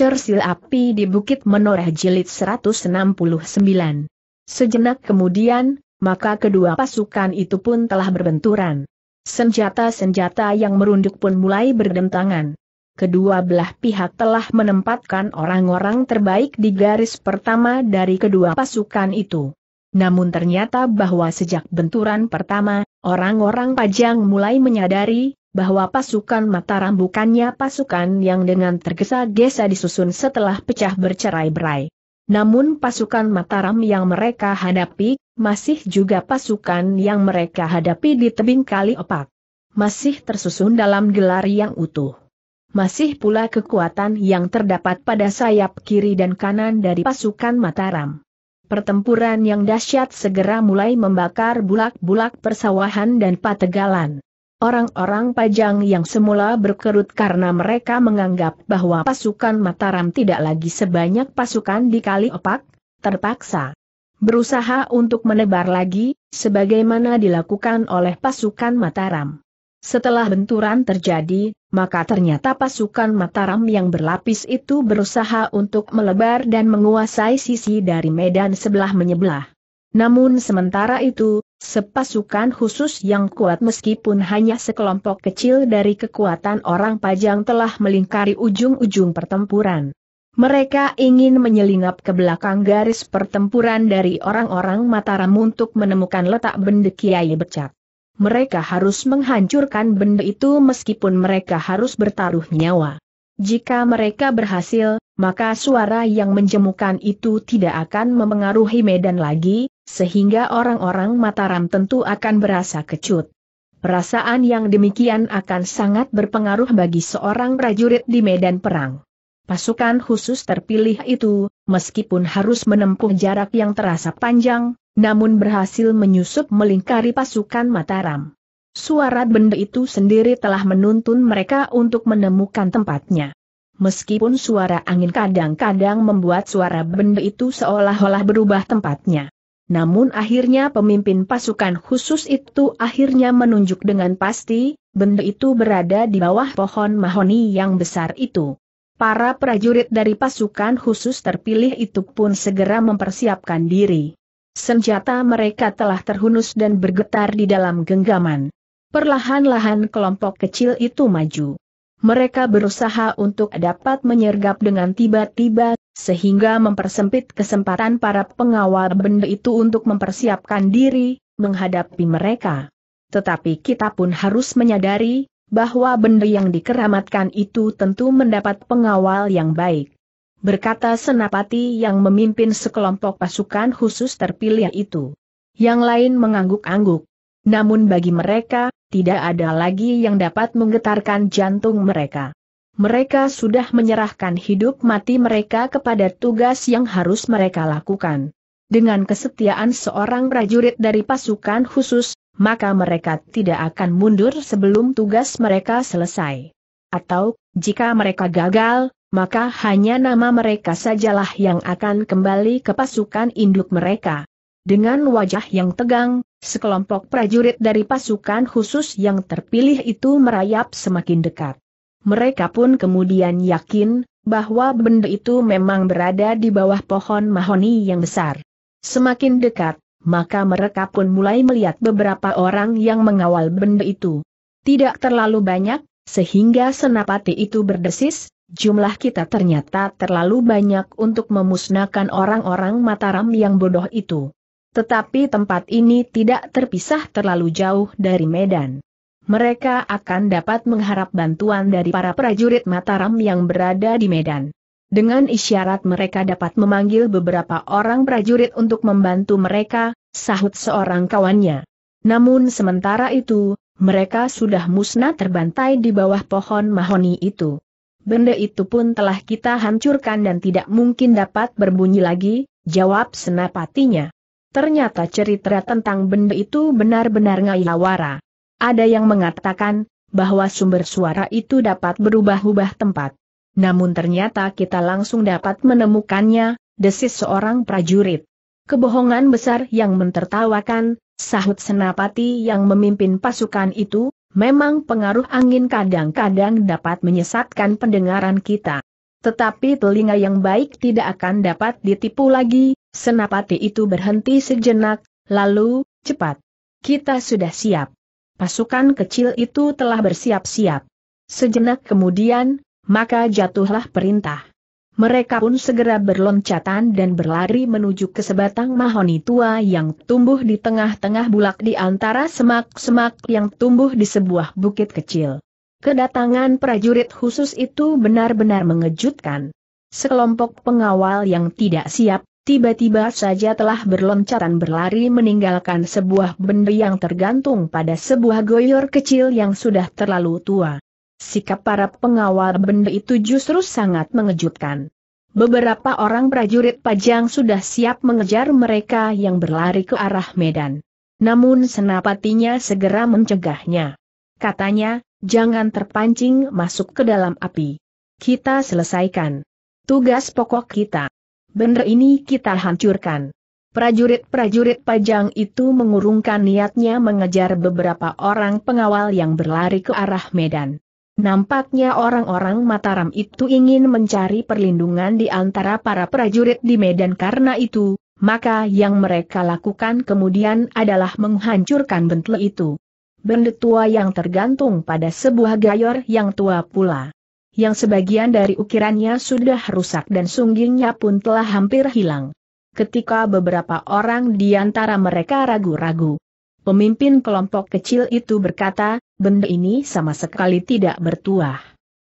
Cersil Api di Bukit Menoreh Jilid 169. Sejenak kemudian, maka kedua pasukan itu pun telah berbenturan. Senjata-senjata yang merunduk pun mulai berdentangan. Kedua belah pihak telah menempatkan orang-orang terbaik di garis pertama dari kedua pasukan itu. Namun ternyata bahwa sejak benturan pertama, orang-orang pajang mulai menyadari bahwa pasukan Mataram bukannya pasukan yang dengan tergesa-gesa disusun setelah pecah bercerai-berai. Namun pasukan Mataram yang mereka hadapi, masih juga pasukan yang mereka hadapi di tebing kali opak. Masih tersusun dalam gelar yang utuh. Masih pula kekuatan yang terdapat pada sayap kiri dan kanan dari pasukan Mataram. Pertempuran yang dahsyat segera mulai membakar bulak-bulak persawahan dan pategalan. Orang-orang Pajang yang semula berkerut karena mereka menganggap bahwa pasukan Mataram tidak lagi sebanyak pasukan di Kali Opak, terpaksa berusaha untuk menebar lagi, sebagaimana dilakukan oleh pasukan Mataram. Setelah benturan terjadi, maka ternyata pasukan Mataram yang berlapis itu berusaha untuk melebar dan menguasai sisi dari medan sebelah menyebelah. Namun sementara itu, Sepasukan khusus yang kuat meskipun hanya sekelompok kecil dari kekuatan orang Pajang telah melingkari ujung-ujung pertempuran. Mereka ingin menyelinap ke belakang garis pertempuran dari orang-orang Mataram untuk menemukan letak benda Kiai Bercak. Mereka harus menghancurkan benda itu meskipun mereka harus bertaruh nyawa. Jika mereka berhasil, maka suara yang menjemukan itu tidak akan memengaruhi medan lagi, sehingga orang-orang Mataram tentu akan berasa kecut. Perasaan yang demikian akan sangat berpengaruh bagi seorang prajurit di medan perang. Pasukan khusus terpilih itu, meskipun harus menempuh jarak yang terasa panjang, namun berhasil menyusup melingkari pasukan Mataram. Suara benda itu sendiri telah menuntun mereka untuk menemukan tempatnya. Meskipun suara angin kadang-kadang membuat suara benda itu seolah-olah berubah tempatnya. Namun akhirnya pemimpin pasukan khusus itu akhirnya menunjuk dengan pasti, benda itu berada di bawah pohon mahoni yang besar itu. Para prajurit dari pasukan khusus terpilih itu pun segera mempersiapkan diri. Senjata mereka telah terhunus dan bergetar di dalam genggaman. Perlahan-lahan kelompok kecil itu maju. Mereka berusaha untuk dapat menyergap dengan tiba-tiba sehingga mempersempit kesempatan para pengawal benda itu untuk mempersiapkan diri, menghadapi mereka. Tetapi kita pun harus menyadari, bahwa benda yang dikeramatkan itu tentu mendapat pengawal yang baik. Berkata Senapati yang memimpin sekelompok pasukan khusus terpilih itu. Yang lain mengangguk-angguk. Namun bagi mereka, tidak ada lagi yang dapat menggetarkan jantung mereka mereka sudah menyerahkan hidup mati mereka kepada tugas yang harus mereka lakukan. Dengan kesetiaan seorang prajurit dari pasukan khusus, maka mereka tidak akan mundur sebelum tugas mereka selesai. Atau, jika mereka gagal, maka hanya nama mereka sajalah yang akan kembali ke pasukan induk mereka. Dengan wajah yang tegang, sekelompok prajurit dari pasukan khusus yang terpilih itu merayap semakin dekat. Mereka pun kemudian yakin, bahwa benda itu memang berada di bawah pohon mahoni yang besar. Semakin dekat, maka mereka pun mulai melihat beberapa orang yang mengawal benda itu. Tidak terlalu banyak, sehingga senapati itu berdesis, jumlah kita ternyata terlalu banyak untuk memusnahkan orang-orang Mataram yang bodoh itu. Tetapi tempat ini tidak terpisah terlalu jauh dari Medan mereka akan dapat mengharap bantuan dari para prajurit Mataram yang berada di Medan. Dengan isyarat mereka dapat memanggil beberapa orang prajurit untuk membantu mereka, sahut seorang kawannya. Namun sementara itu, mereka sudah musnah terbantai di bawah pohon mahoni itu. Benda itu pun telah kita hancurkan dan tidak mungkin dapat berbunyi lagi, jawab senapatinya. Ternyata cerita tentang benda itu benar-benar ngayawara. Ada yang mengatakan, bahwa sumber suara itu dapat berubah-ubah tempat. Namun ternyata kita langsung dapat menemukannya, desis seorang prajurit. Kebohongan besar yang mentertawakan, sahut Senapati yang memimpin pasukan itu, memang pengaruh angin kadang-kadang dapat menyesatkan pendengaran kita. Tetapi telinga yang baik tidak akan dapat ditipu lagi, Senapati itu berhenti sejenak, lalu, cepat. Kita sudah siap pasukan kecil itu telah bersiap-siap. Sejenak kemudian, maka jatuhlah perintah. Mereka pun segera berloncatan dan berlari menuju ke sebatang mahoni tua yang tumbuh di tengah-tengah bulak di antara semak-semak yang tumbuh di sebuah bukit kecil. Kedatangan prajurit khusus itu benar-benar mengejutkan. Sekelompok pengawal yang tidak siap tiba-tiba saja telah berloncatan berlari meninggalkan sebuah benda yang tergantung pada sebuah goyor kecil yang sudah terlalu tua. Sikap para pengawal benda itu justru sangat mengejutkan. Beberapa orang prajurit pajang sudah siap mengejar mereka yang berlari ke arah medan. Namun senapatinya segera mencegahnya. Katanya, jangan terpancing masuk ke dalam api. Kita selesaikan tugas pokok kita. Benda ini kita hancurkan. Prajurit-prajurit pajang itu mengurungkan niatnya mengejar beberapa orang pengawal yang berlari ke arah medan. Nampaknya orang-orang Mataram itu ingin mencari perlindungan di antara para prajurit di medan karena itu, maka yang mereka lakukan kemudian adalah menghancurkan bentle itu. Benda tua yang tergantung pada sebuah gayor yang tua pula yang sebagian dari ukirannya sudah rusak dan sunggingnya pun telah hampir hilang. Ketika beberapa orang di antara mereka ragu-ragu, pemimpin kelompok kecil itu berkata, benda ini sama sekali tidak bertuah.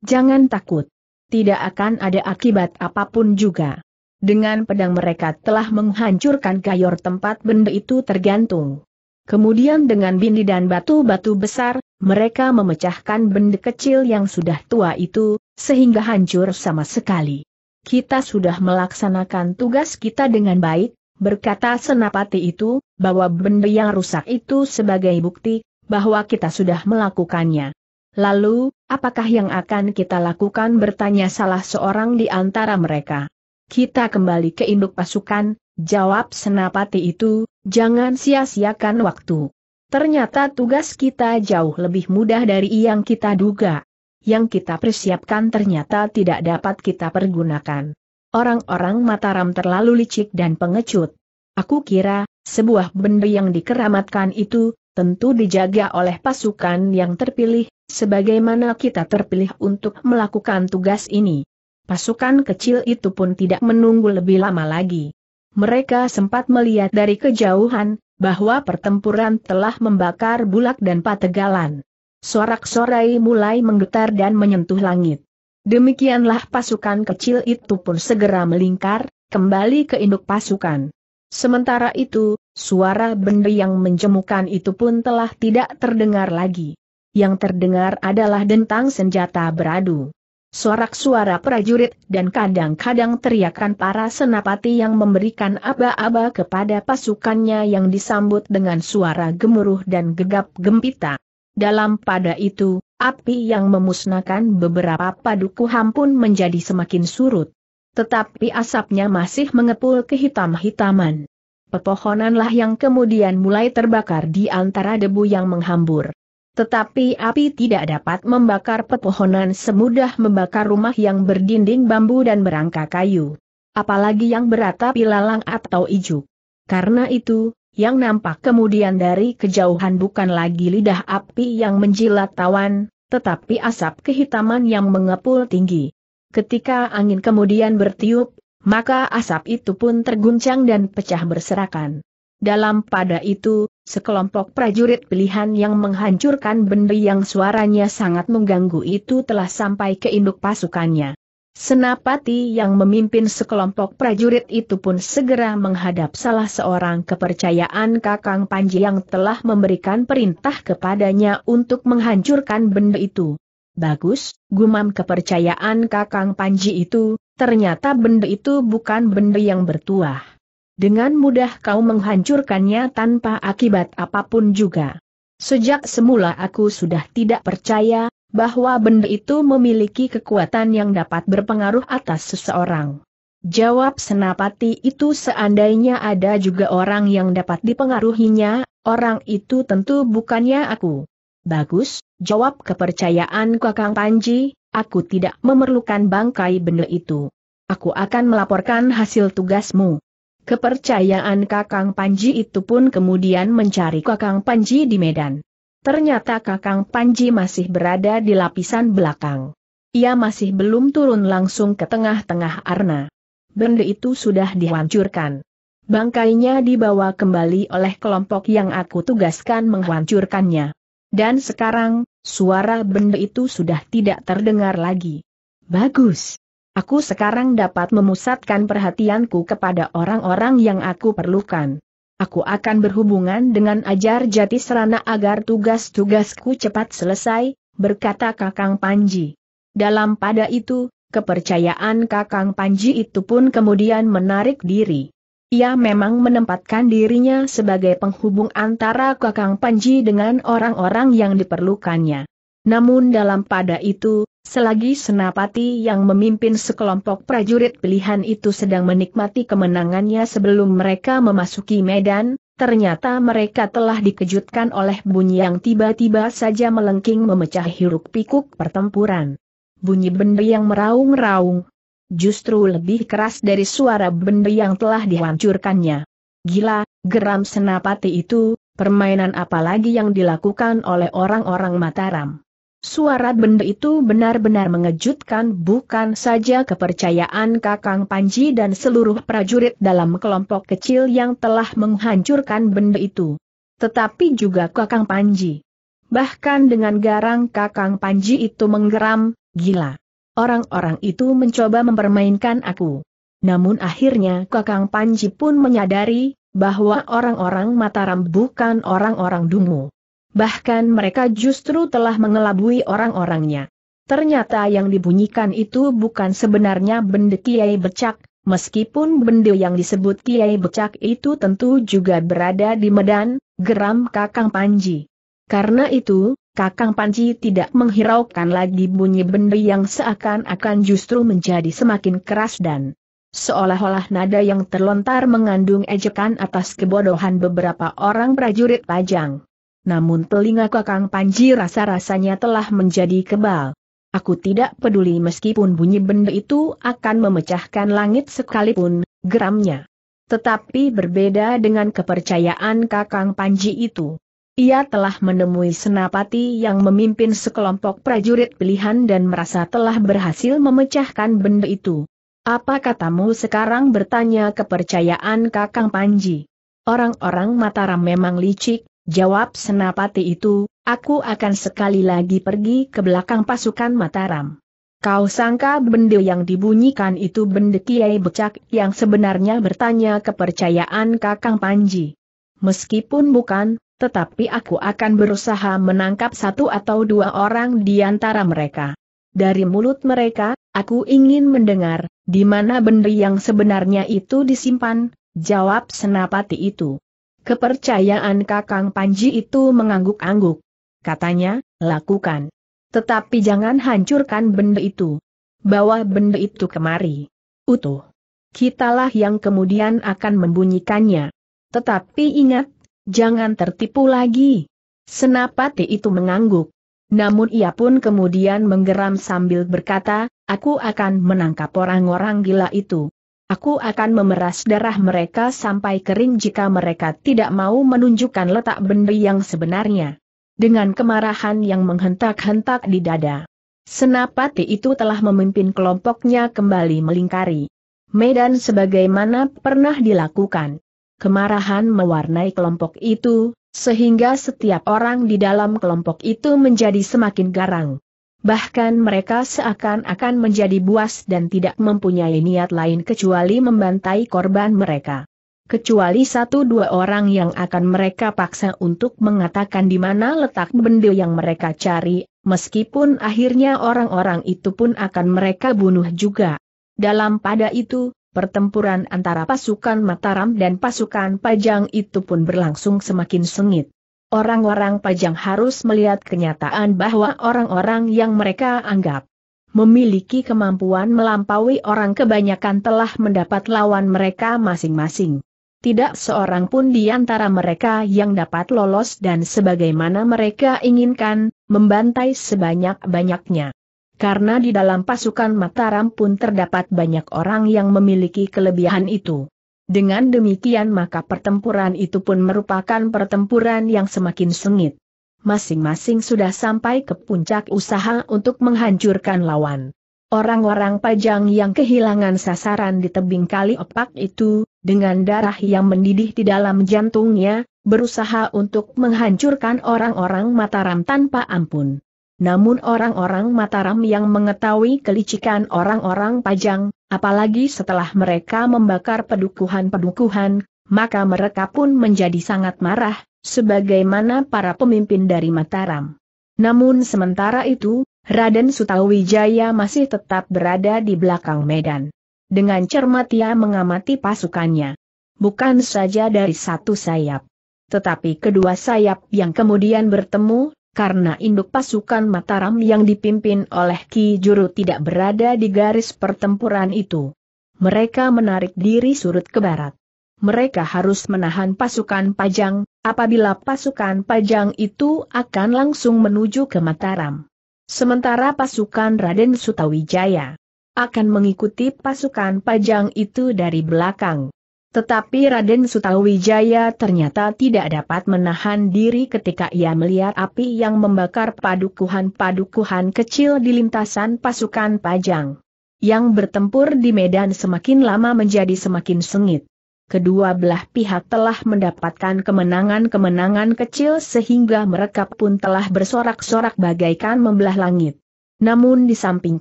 Jangan takut. Tidak akan ada akibat apapun juga. Dengan pedang mereka telah menghancurkan kayor tempat benda itu tergantung. Kemudian dengan bindi dan batu-batu besar, mereka memecahkan benda kecil yang sudah tua itu, sehingga hancur sama sekali. Kita sudah melaksanakan tugas kita dengan baik, berkata senapati itu, bahwa benda yang rusak itu sebagai bukti, bahwa kita sudah melakukannya. Lalu, apakah yang akan kita lakukan bertanya salah seorang di antara mereka. Kita kembali ke induk pasukan, Jawab senapati itu, jangan sia-siakan waktu. Ternyata tugas kita jauh lebih mudah dari yang kita duga. Yang kita persiapkan ternyata tidak dapat kita pergunakan. Orang-orang Mataram terlalu licik dan pengecut. Aku kira, sebuah benda yang dikeramatkan itu, tentu dijaga oleh pasukan yang terpilih, sebagaimana kita terpilih untuk melakukan tugas ini. Pasukan kecil itu pun tidak menunggu lebih lama lagi mereka sempat melihat dari kejauhan, bahwa pertempuran telah membakar bulak dan pategalan. Sorak-sorai mulai menggetar dan menyentuh langit. Demikianlah pasukan kecil itu pun segera melingkar, kembali ke induk pasukan. Sementara itu, suara benda yang menjemukan itu pun telah tidak terdengar lagi. Yang terdengar adalah dentang senjata beradu sorak-suara prajurit, dan kadang-kadang teriakan para senapati yang memberikan aba-aba kepada pasukannya yang disambut dengan suara gemuruh dan gegap gempita. Dalam pada itu, api yang memusnahkan beberapa padukuham pun menjadi semakin surut. Tetapi asapnya masih mengepul ke hitam-hitaman. Pepohonanlah yang kemudian mulai terbakar di antara debu yang menghambur. Tetapi api tidak dapat membakar pepohonan semudah membakar rumah yang berdinding bambu dan berangka kayu. Apalagi yang beratap ilalang atau ijuk. Karena itu, yang nampak kemudian dari kejauhan bukan lagi lidah api yang menjilat tawan, tetapi asap kehitaman yang mengepul tinggi. Ketika angin kemudian bertiup, maka asap itu pun terguncang dan pecah berserakan. Dalam pada itu, sekelompok prajurit pilihan yang menghancurkan benda yang suaranya sangat mengganggu itu telah sampai ke induk pasukannya. Senapati yang memimpin sekelompok prajurit itu pun segera menghadap salah seorang kepercayaan Kakang Panji yang telah memberikan perintah kepadanya untuk menghancurkan benda itu. Bagus, gumam kepercayaan Kakang Panji itu, ternyata benda itu bukan benda yang bertuah dengan mudah kau menghancurkannya tanpa akibat apapun juga. Sejak semula aku sudah tidak percaya, bahwa benda itu memiliki kekuatan yang dapat berpengaruh atas seseorang. Jawab Senapati itu seandainya ada juga orang yang dapat dipengaruhinya, orang itu tentu bukannya aku. Bagus, jawab kepercayaan Kakang Panji, aku tidak memerlukan bangkai benda itu. Aku akan melaporkan hasil tugasmu. Kepercayaan Kakang Panji itu pun kemudian mencari Kakang Panji di Medan. Ternyata Kakang Panji masih berada di lapisan belakang. Ia masih belum turun langsung ke tengah-tengah Arna. Benda itu sudah dihancurkan. Bangkainya dibawa kembali oleh kelompok yang aku tugaskan menghancurkannya. Dan sekarang, suara benda itu sudah tidak terdengar lagi. Bagus. Aku sekarang dapat memusatkan perhatianku kepada orang-orang yang aku perlukan. Aku akan berhubungan dengan ajar jati serana agar tugas-tugasku cepat selesai, berkata Kakang Panji. Dalam pada itu, kepercayaan Kakang Panji itu pun kemudian menarik diri. Ia memang menempatkan dirinya sebagai penghubung antara Kakang Panji dengan orang-orang yang diperlukannya. Namun dalam pada itu, selagi Senapati yang memimpin sekelompok prajurit pilihan itu sedang menikmati kemenangannya sebelum mereka memasuki medan, ternyata mereka telah dikejutkan oleh bunyi yang tiba-tiba saja melengking memecah hiruk-pikuk pertempuran. Bunyi benda yang meraung-raung, justru lebih keras dari suara benda yang telah dihancurkannya. Gila, geram senapati itu, permainan apa lagi yang dilakukan oleh orang-orang Mataram. Suara benda itu benar-benar mengejutkan bukan saja kepercayaan Kakang Panji dan seluruh prajurit dalam kelompok kecil yang telah menghancurkan benda itu. Tetapi juga Kakang Panji. Bahkan dengan garang Kakang Panji itu menggeram, gila. Orang-orang itu mencoba mempermainkan aku. Namun akhirnya Kakang Panji pun menyadari bahwa orang-orang Mataram bukan orang-orang dungu bahkan mereka justru telah mengelabui orang-orangnya. Ternyata yang dibunyikan itu bukan sebenarnya benda Kiai Becak, meskipun benda yang disebut Kiai Becak itu tentu juga berada di Medan, geram Kakang Panji. Karena itu, Kakang Panji tidak menghiraukan lagi bunyi benda yang seakan-akan justru menjadi semakin keras dan seolah-olah nada yang terlontar mengandung ejekan atas kebodohan beberapa orang prajurit pajang namun telinga kakang Panji rasa-rasanya telah menjadi kebal. Aku tidak peduli meskipun bunyi benda itu akan memecahkan langit sekalipun, geramnya. Tetapi berbeda dengan kepercayaan kakang Panji itu. Ia telah menemui senapati yang memimpin sekelompok prajurit pilihan dan merasa telah berhasil memecahkan benda itu. Apa katamu sekarang bertanya kepercayaan kakang Panji? Orang-orang Mataram memang licik, Jawab senapati itu, aku akan sekali lagi pergi ke belakang pasukan Mataram. Kau sangka benda yang dibunyikan itu benda Kiai Becak yang sebenarnya bertanya kepercayaan Kakang Panji. Meskipun bukan, tetapi aku akan berusaha menangkap satu atau dua orang di antara mereka. Dari mulut mereka, aku ingin mendengar, di mana benda yang sebenarnya itu disimpan, jawab senapati itu. Kepercayaan Kakang Panji itu mengangguk-angguk. Katanya, lakukan. Tetapi jangan hancurkan benda itu. Bawa benda itu kemari. Utuh. Kitalah yang kemudian akan membunyikannya. Tetapi ingat, jangan tertipu lagi. Senapati itu mengangguk. Namun ia pun kemudian menggeram sambil berkata, aku akan menangkap orang-orang gila itu. Aku akan memeras darah mereka sampai kering jika mereka tidak mau menunjukkan letak benda yang sebenarnya. Dengan kemarahan yang menghentak-hentak di dada. Senapati itu telah memimpin kelompoknya kembali melingkari. Medan sebagaimana pernah dilakukan. Kemarahan mewarnai kelompok itu, sehingga setiap orang di dalam kelompok itu menjadi semakin garang bahkan mereka seakan-akan menjadi buas dan tidak mempunyai niat lain kecuali membantai korban mereka. Kecuali satu dua orang yang akan mereka paksa untuk mengatakan di mana letak benda yang mereka cari, meskipun akhirnya orang-orang itu pun akan mereka bunuh juga. Dalam pada itu, pertempuran antara pasukan Mataram dan pasukan Pajang itu pun berlangsung semakin sengit. Orang-orang pajang harus melihat kenyataan bahwa orang-orang yang mereka anggap memiliki kemampuan melampaui orang kebanyakan telah mendapat lawan mereka masing-masing. Tidak seorang pun di antara mereka yang dapat lolos dan sebagaimana mereka inginkan, membantai sebanyak-banyaknya. Karena di dalam pasukan Mataram pun terdapat banyak orang yang memiliki kelebihan itu. Dengan demikian maka pertempuran itu pun merupakan pertempuran yang semakin sengit. Masing-masing sudah sampai ke puncak usaha untuk menghancurkan lawan. Orang-orang pajang yang kehilangan sasaran di tebing kali opak itu, dengan darah yang mendidih di dalam jantungnya, berusaha untuk menghancurkan orang-orang Mataram tanpa ampun. Namun orang-orang Mataram yang mengetahui kelicikan orang-orang Pajang, Apalagi setelah mereka membakar pedukuhan-pedukuhan, maka mereka pun menjadi sangat marah, sebagaimana para pemimpin dari Mataram. Namun sementara itu, Raden Sutawijaya masih tetap berada di belakang medan. Dengan cermat ia mengamati pasukannya. Bukan saja dari satu sayap. Tetapi kedua sayap yang kemudian bertemu, karena induk pasukan Mataram yang dipimpin oleh Ki Juru tidak berada di garis pertempuran itu. Mereka menarik diri surut ke barat. Mereka harus menahan pasukan Pajang, apabila pasukan Pajang itu akan langsung menuju ke Mataram. Sementara pasukan Raden Sutawijaya akan mengikuti pasukan Pajang itu dari belakang. Tetapi Raden Sutawijaya ternyata tidak dapat menahan diri ketika ia melihat api yang membakar padukuhan-padukuhan kecil di lintasan pasukan Pajang. Yang bertempur di medan semakin lama menjadi semakin sengit. Kedua belah pihak telah mendapatkan kemenangan-kemenangan kecil sehingga mereka pun telah bersorak-sorak bagaikan membelah langit. Namun di samping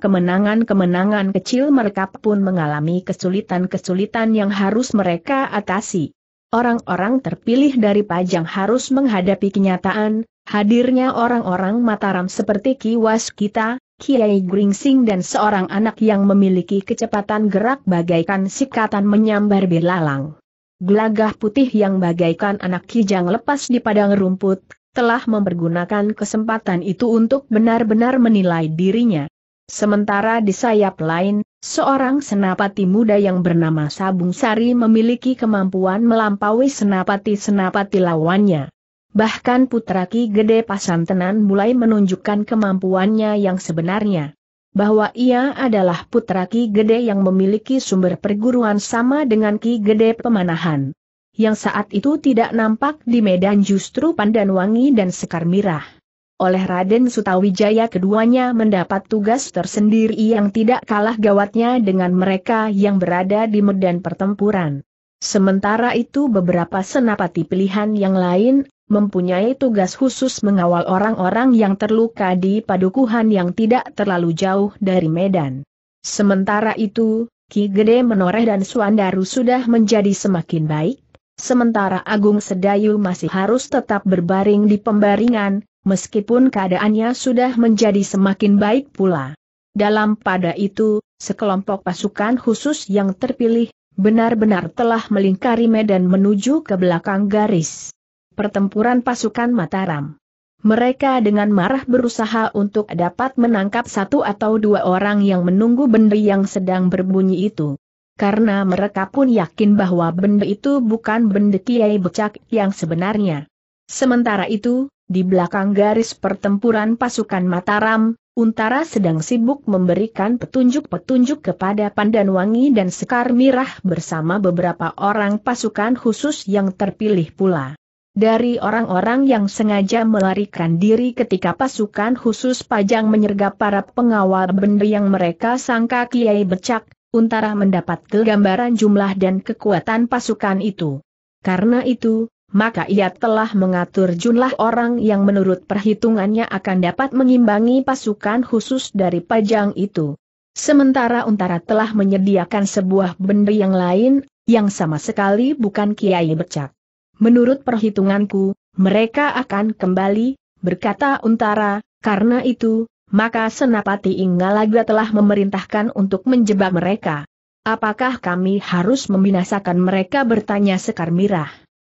kemenangan-kemenangan kecil mereka pun mengalami kesulitan-kesulitan yang harus mereka atasi. Orang-orang terpilih dari Pajang harus menghadapi kenyataan, hadirnya orang-orang Mataram seperti Kiwas kita, Kiai Gringsing dan seorang anak yang memiliki kecepatan gerak bagaikan sikatan menyambar belalang. Gelagah putih yang bagaikan anak kijang lepas di padang rumput, telah mempergunakan kesempatan itu untuk benar-benar menilai dirinya. Sementara di sayap lain, seorang senapati muda yang bernama Sabung Sari memiliki kemampuan melampaui senapati-senapati lawannya. Bahkan putra Ki Gede Pasantenan mulai menunjukkan kemampuannya yang sebenarnya. Bahwa ia adalah putra Ki Gede yang memiliki sumber perguruan sama dengan Ki Gede Pemanahan yang saat itu tidak nampak di medan justru Pandan Wangi dan Sekar Mirah. Oleh Raden Sutawijaya keduanya mendapat tugas tersendiri yang tidak kalah gawatnya dengan mereka yang berada di medan pertempuran. Sementara itu beberapa senapati pilihan yang lain, mempunyai tugas khusus mengawal orang-orang yang terluka di padukuhan yang tidak terlalu jauh dari medan. Sementara itu, Ki Gede Menoreh dan Suandaru sudah menjadi semakin baik, Sementara Agung Sedayu masih harus tetap berbaring di pembaringan, meskipun keadaannya sudah menjadi semakin baik pula. Dalam pada itu, sekelompok pasukan khusus yang terpilih, benar-benar telah melingkari medan menuju ke belakang garis. Pertempuran pasukan Mataram. Mereka dengan marah berusaha untuk dapat menangkap satu atau dua orang yang menunggu benda yang sedang berbunyi itu karena mereka pun yakin bahwa benda itu bukan benda Kiai Becak yang sebenarnya. Sementara itu, di belakang garis pertempuran pasukan Mataram, Untara sedang sibuk memberikan petunjuk-petunjuk kepada Pandanwangi dan Sekar Mirah bersama beberapa orang pasukan khusus yang terpilih pula. Dari orang-orang yang sengaja melarikan diri ketika pasukan khusus pajang menyergap para pengawal benda yang mereka sangka Kiai Becak, Untara mendapat kegambaran jumlah dan kekuatan pasukan itu. Karena itu, maka ia telah mengatur jumlah orang yang menurut perhitungannya akan dapat mengimbangi pasukan khusus dari Pajang itu. Sementara Untara telah menyediakan sebuah benda yang lain, yang sama sekali bukan Kiai Bercak. Menurut perhitunganku, mereka akan kembali, berkata Untara, karena itu, maka Senapati Inggalaga telah memerintahkan untuk menjebak mereka. Apakah kami harus membinasakan mereka bertanya Sekar Mirah?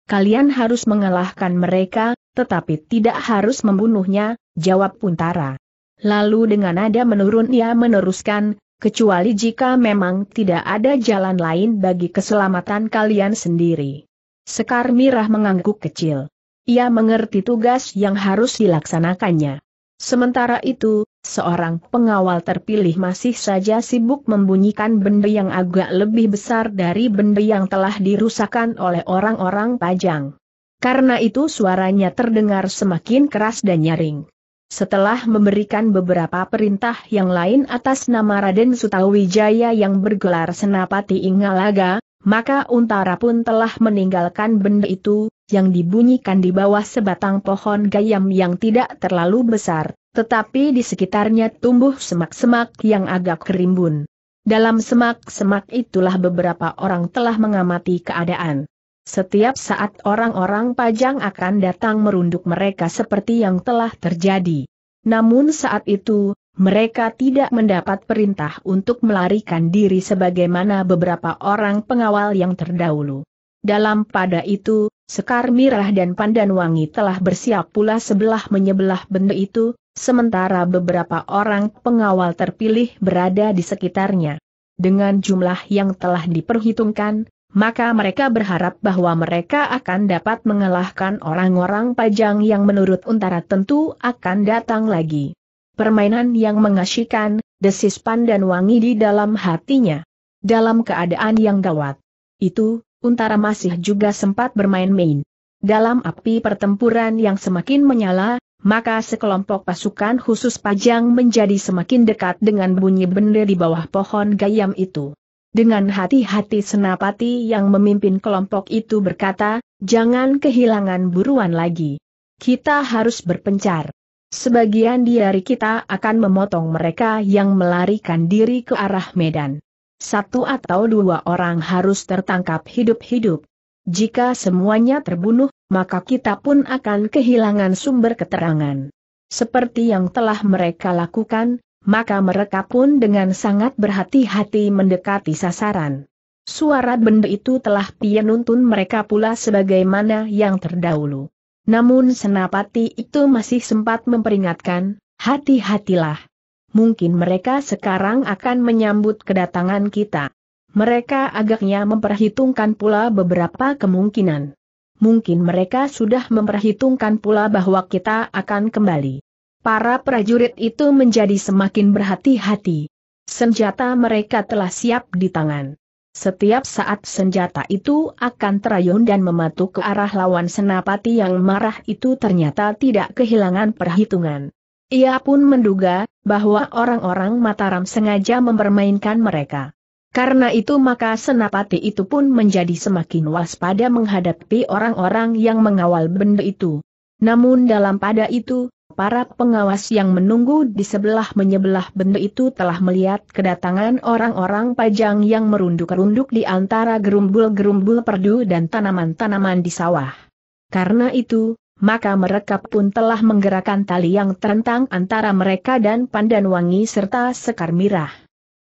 Kalian harus mengalahkan mereka, tetapi tidak harus membunuhnya, jawab Puntara. Lalu dengan nada menurun ia meneruskan, kecuali jika memang tidak ada jalan lain bagi keselamatan kalian sendiri. Sekar Mirah mengangguk kecil. Ia mengerti tugas yang harus dilaksanakannya. Sementara itu, seorang pengawal terpilih masih saja sibuk membunyikan benda yang agak lebih besar dari benda yang telah dirusakkan oleh orang-orang pajang. Karena itu suaranya terdengar semakin keras dan nyaring. Setelah memberikan beberapa perintah yang lain atas nama Raden Sutawijaya yang bergelar Senapati Ingalaga, maka Untara pun telah meninggalkan benda itu, yang dibunyikan di bawah sebatang pohon gayam yang tidak terlalu besar, tetapi di sekitarnya tumbuh semak-semak yang agak kerimbun. Dalam semak-semak itulah beberapa orang telah mengamati keadaan. Setiap saat orang-orang pajang akan datang merunduk mereka seperti yang telah terjadi. Namun saat itu, mereka tidak mendapat perintah untuk melarikan diri sebagaimana beberapa orang pengawal yang terdahulu. Dalam pada itu, Sekar Mirah dan Pandanwangi telah bersiap pula sebelah menyebelah benda itu, sementara beberapa orang pengawal terpilih berada di sekitarnya. Dengan jumlah yang telah diperhitungkan, maka mereka berharap bahwa mereka akan dapat mengalahkan orang-orang pajang yang menurut untara tentu akan datang lagi permainan yang mengasyikan, desis pandan wangi di dalam hatinya. Dalam keadaan yang gawat. Itu, Untara masih juga sempat bermain-main. Dalam api pertempuran yang semakin menyala, maka sekelompok pasukan khusus pajang menjadi semakin dekat dengan bunyi benda di bawah pohon gayam itu. Dengan hati-hati Senapati yang memimpin kelompok itu berkata, jangan kehilangan buruan lagi. Kita harus berpencar. Sebagian diari kita akan memotong mereka yang melarikan diri ke arah medan. Satu atau dua orang harus tertangkap hidup-hidup. Jika semuanya terbunuh, maka kita pun akan kehilangan sumber keterangan. Seperti yang telah mereka lakukan, maka mereka pun dengan sangat berhati-hati mendekati sasaran. Suara benda itu telah pianuntun mereka pula sebagaimana yang terdahulu. Namun Senapati itu masih sempat memperingatkan, hati-hatilah. Mungkin mereka sekarang akan menyambut kedatangan kita. Mereka agaknya memperhitungkan pula beberapa kemungkinan. Mungkin mereka sudah memperhitungkan pula bahwa kita akan kembali. Para prajurit itu menjadi semakin berhati-hati. Senjata mereka telah siap di tangan. Setiap saat senjata itu akan terayun dan mematuk ke arah lawan senapati yang marah itu ternyata tidak kehilangan perhitungan. Ia pun menduga, bahwa orang-orang Mataram sengaja mempermainkan mereka. Karena itu maka senapati itu pun menjadi semakin waspada menghadapi orang-orang yang mengawal benda itu. Namun dalam pada itu, Para pengawas yang menunggu di sebelah menyebelah benda itu telah melihat kedatangan orang-orang pajang yang merunduk-runduk di antara gerumbul-gerumbul perdu dan tanaman-tanaman di sawah. Karena itu, maka mereka pun telah menggerakkan tali yang terentang antara mereka dan pandan wangi serta sekar mirah.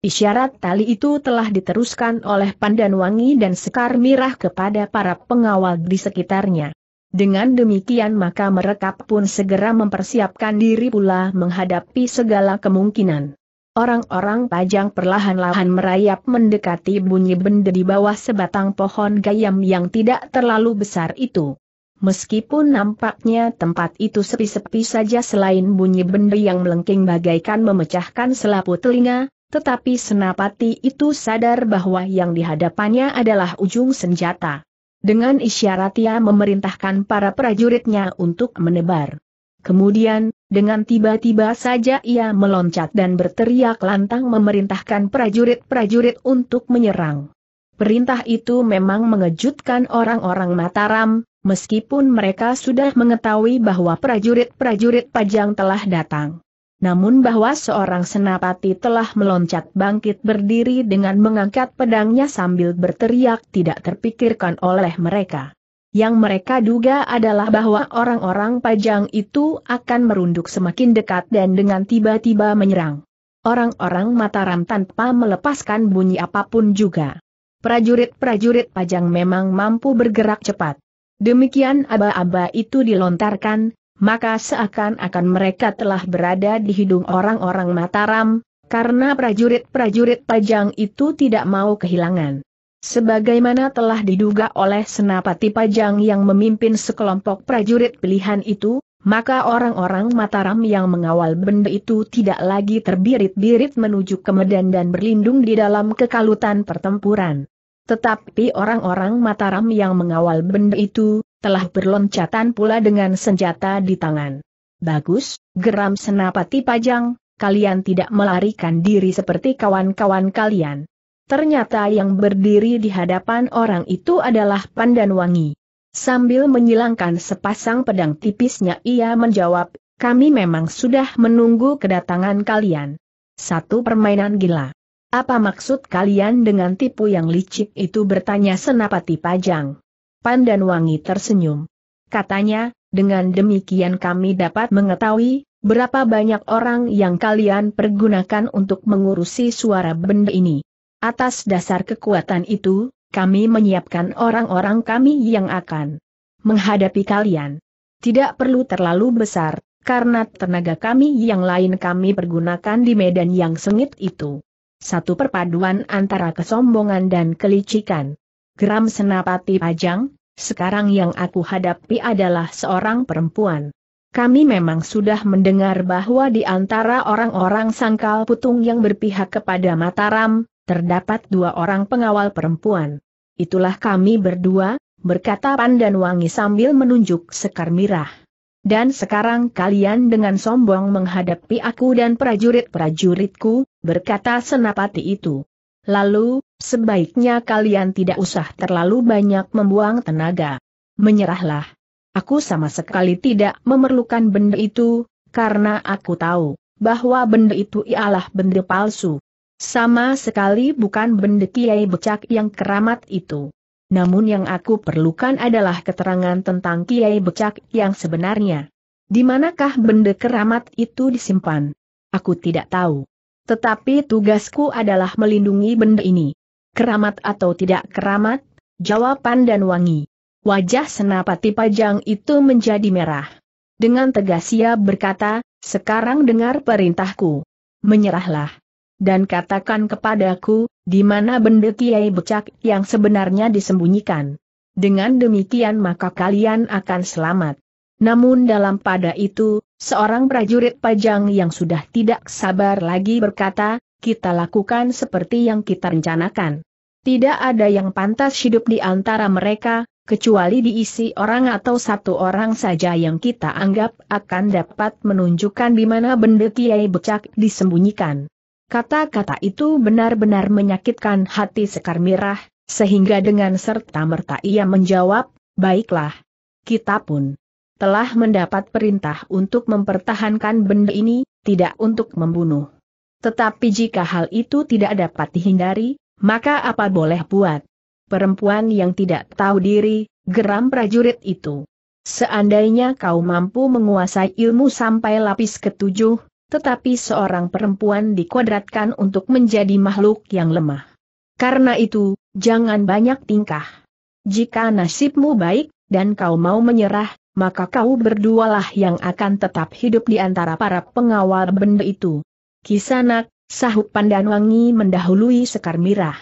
Isyarat tali itu telah diteruskan oleh pandan wangi dan sekar mirah kepada para pengawal di sekitarnya. Dengan demikian maka mereka pun segera mempersiapkan diri pula menghadapi segala kemungkinan. Orang-orang pajang perlahan-lahan merayap mendekati bunyi benda di bawah sebatang pohon gayam yang tidak terlalu besar itu. Meskipun nampaknya tempat itu sepi-sepi saja selain bunyi benda yang melengking bagaikan memecahkan selaput telinga, tetapi Senapati itu sadar bahwa yang dihadapannya adalah ujung senjata. Dengan isyarat ia memerintahkan para prajuritnya untuk menebar. Kemudian, dengan tiba-tiba saja ia meloncat dan berteriak lantang memerintahkan prajurit-prajurit untuk menyerang. Perintah itu memang mengejutkan orang-orang Mataram, meskipun mereka sudah mengetahui bahwa prajurit-prajurit Pajang telah datang namun bahwa seorang senapati telah meloncat bangkit berdiri dengan mengangkat pedangnya sambil berteriak tidak terpikirkan oleh mereka. Yang mereka duga adalah bahwa orang-orang pajang itu akan merunduk semakin dekat dan dengan tiba-tiba menyerang. Orang-orang Mataram tanpa melepaskan bunyi apapun juga. Prajurit-prajurit pajang memang mampu bergerak cepat. Demikian aba-aba itu dilontarkan, maka seakan-akan mereka telah berada di hidung orang-orang Mataram, karena prajurit-prajurit Pajang itu tidak mau kehilangan. Sebagaimana telah diduga oleh Senapati Pajang yang memimpin sekelompok prajurit pilihan itu, maka orang-orang Mataram yang mengawal benda itu tidak lagi terbirit-birit menuju ke Medan dan berlindung di dalam kekalutan pertempuran. Tetapi orang-orang Mataram yang mengawal benda itu, telah berloncatan pula dengan senjata di tangan. Bagus, geram senapati pajang, kalian tidak melarikan diri seperti kawan-kawan kalian. Ternyata yang berdiri di hadapan orang itu adalah Pandan Wangi. Sambil menyilangkan sepasang pedang tipisnya ia menjawab, kami memang sudah menunggu kedatangan kalian. Satu permainan gila. Apa maksud kalian dengan tipu yang licik itu bertanya senapati pajang? dan Wangi tersenyum. Katanya, dengan demikian kami dapat mengetahui, berapa banyak orang yang kalian pergunakan untuk mengurusi suara benda ini. Atas dasar kekuatan itu, kami menyiapkan orang-orang kami yang akan menghadapi kalian. Tidak perlu terlalu besar, karena tenaga kami yang lain kami pergunakan di medan yang sengit itu. Satu perpaduan antara kesombongan dan kelicikan. Geram Senapati Pajang, sekarang yang aku hadapi adalah seorang perempuan. Kami memang sudah mendengar bahwa di antara orang-orang sangkal putung yang berpihak kepada Mataram, terdapat dua orang pengawal perempuan. Itulah kami berdua, berkata Pandan Wangi sambil menunjuk Sekar Mirah. Dan sekarang kalian dengan sombong menghadapi aku dan prajurit-prajuritku, berkata senapati itu. Lalu, Sebaiknya kalian tidak usah terlalu banyak membuang tenaga. Menyerahlah. Aku sama sekali tidak memerlukan benda itu, karena aku tahu bahwa benda itu ialah benda palsu. Sama sekali bukan benda kiai becak yang keramat itu. Namun yang aku perlukan adalah keterangan tentang kiai becak yang sebenarnya. Di manakah benda keramat itu disimpan? Aku tidak tahu. Tetapi tugasku adalah melindungi benda ini keramat atau tidak keramat? Jawaban dan Wangi. Wajah senapati pajang itu menjadi merah. Dengan tegas ia berkata, sekarang dengar perintahku. Menyerahlah. Dan katakan kepadaku, di mana benda Kiai Becak yang sebenarnya disembunyikan. Dengan demikian maka kalian akan selamat. Namun dalam pada itu, seorang prajurit pajang yang sudah tidak sabar lagi berkata, kita lakukan seperti yang kita rencanakan. Tidak ada yang pantas hidup di antara mereka, kecuali diisi orang atau satu orang saja yang kita anggap akan dapat menunjukkan di mana benda Kiai Becak disembunyikan. Kata-kata itu benar-benar menyakitkan hati Sekar Mirah, sehingga dengan serta-merta ia menjawab, baiklah. Kita pun telah mendapat perintah untuk mempertahankan benda ini, tidak untuk membunuh. Tetapi jika hal itu tidak dapat dihindari, maka apa boleh buat? Perempuan yang tidak tahu diri, geram prajurit itu. Seandainya kau mampu menguasai ilmu sampai lapis ketujuh, tetapi seorang perempuan dikuadratkan untuk menjadi makhluk yang lemah. Karena itu, jangan banyak tingkah. Jika nasibmu baik, dan kau mau menyerah, maka kau berdualah yang akan tetap hidup di antara para pengawal benda itu. Kisanak, sahut Pandanwangi mendahului Sekar Mirah.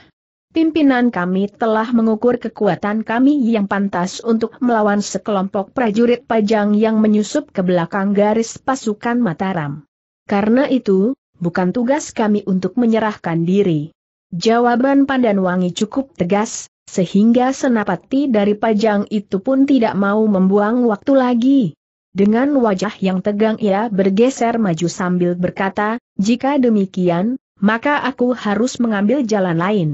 Pimpinan kami telah mengukur kekuatan kami yang pantas untuk melawan sekelompok prajurit pajang yang menyusup ke belakang garis pasukan Mataram. Karena itu, bukan tugas kami untuk menyerahkan diri. Jawaban Pandanwangi cukup tegas, sehingga senapati dari pajang itu pun tidak mau membuang waktu lagi. Dengan wajah yang tegang ia bergeser maju sambil berkata, jika demikian, maka aku harus mengambil jalan lain.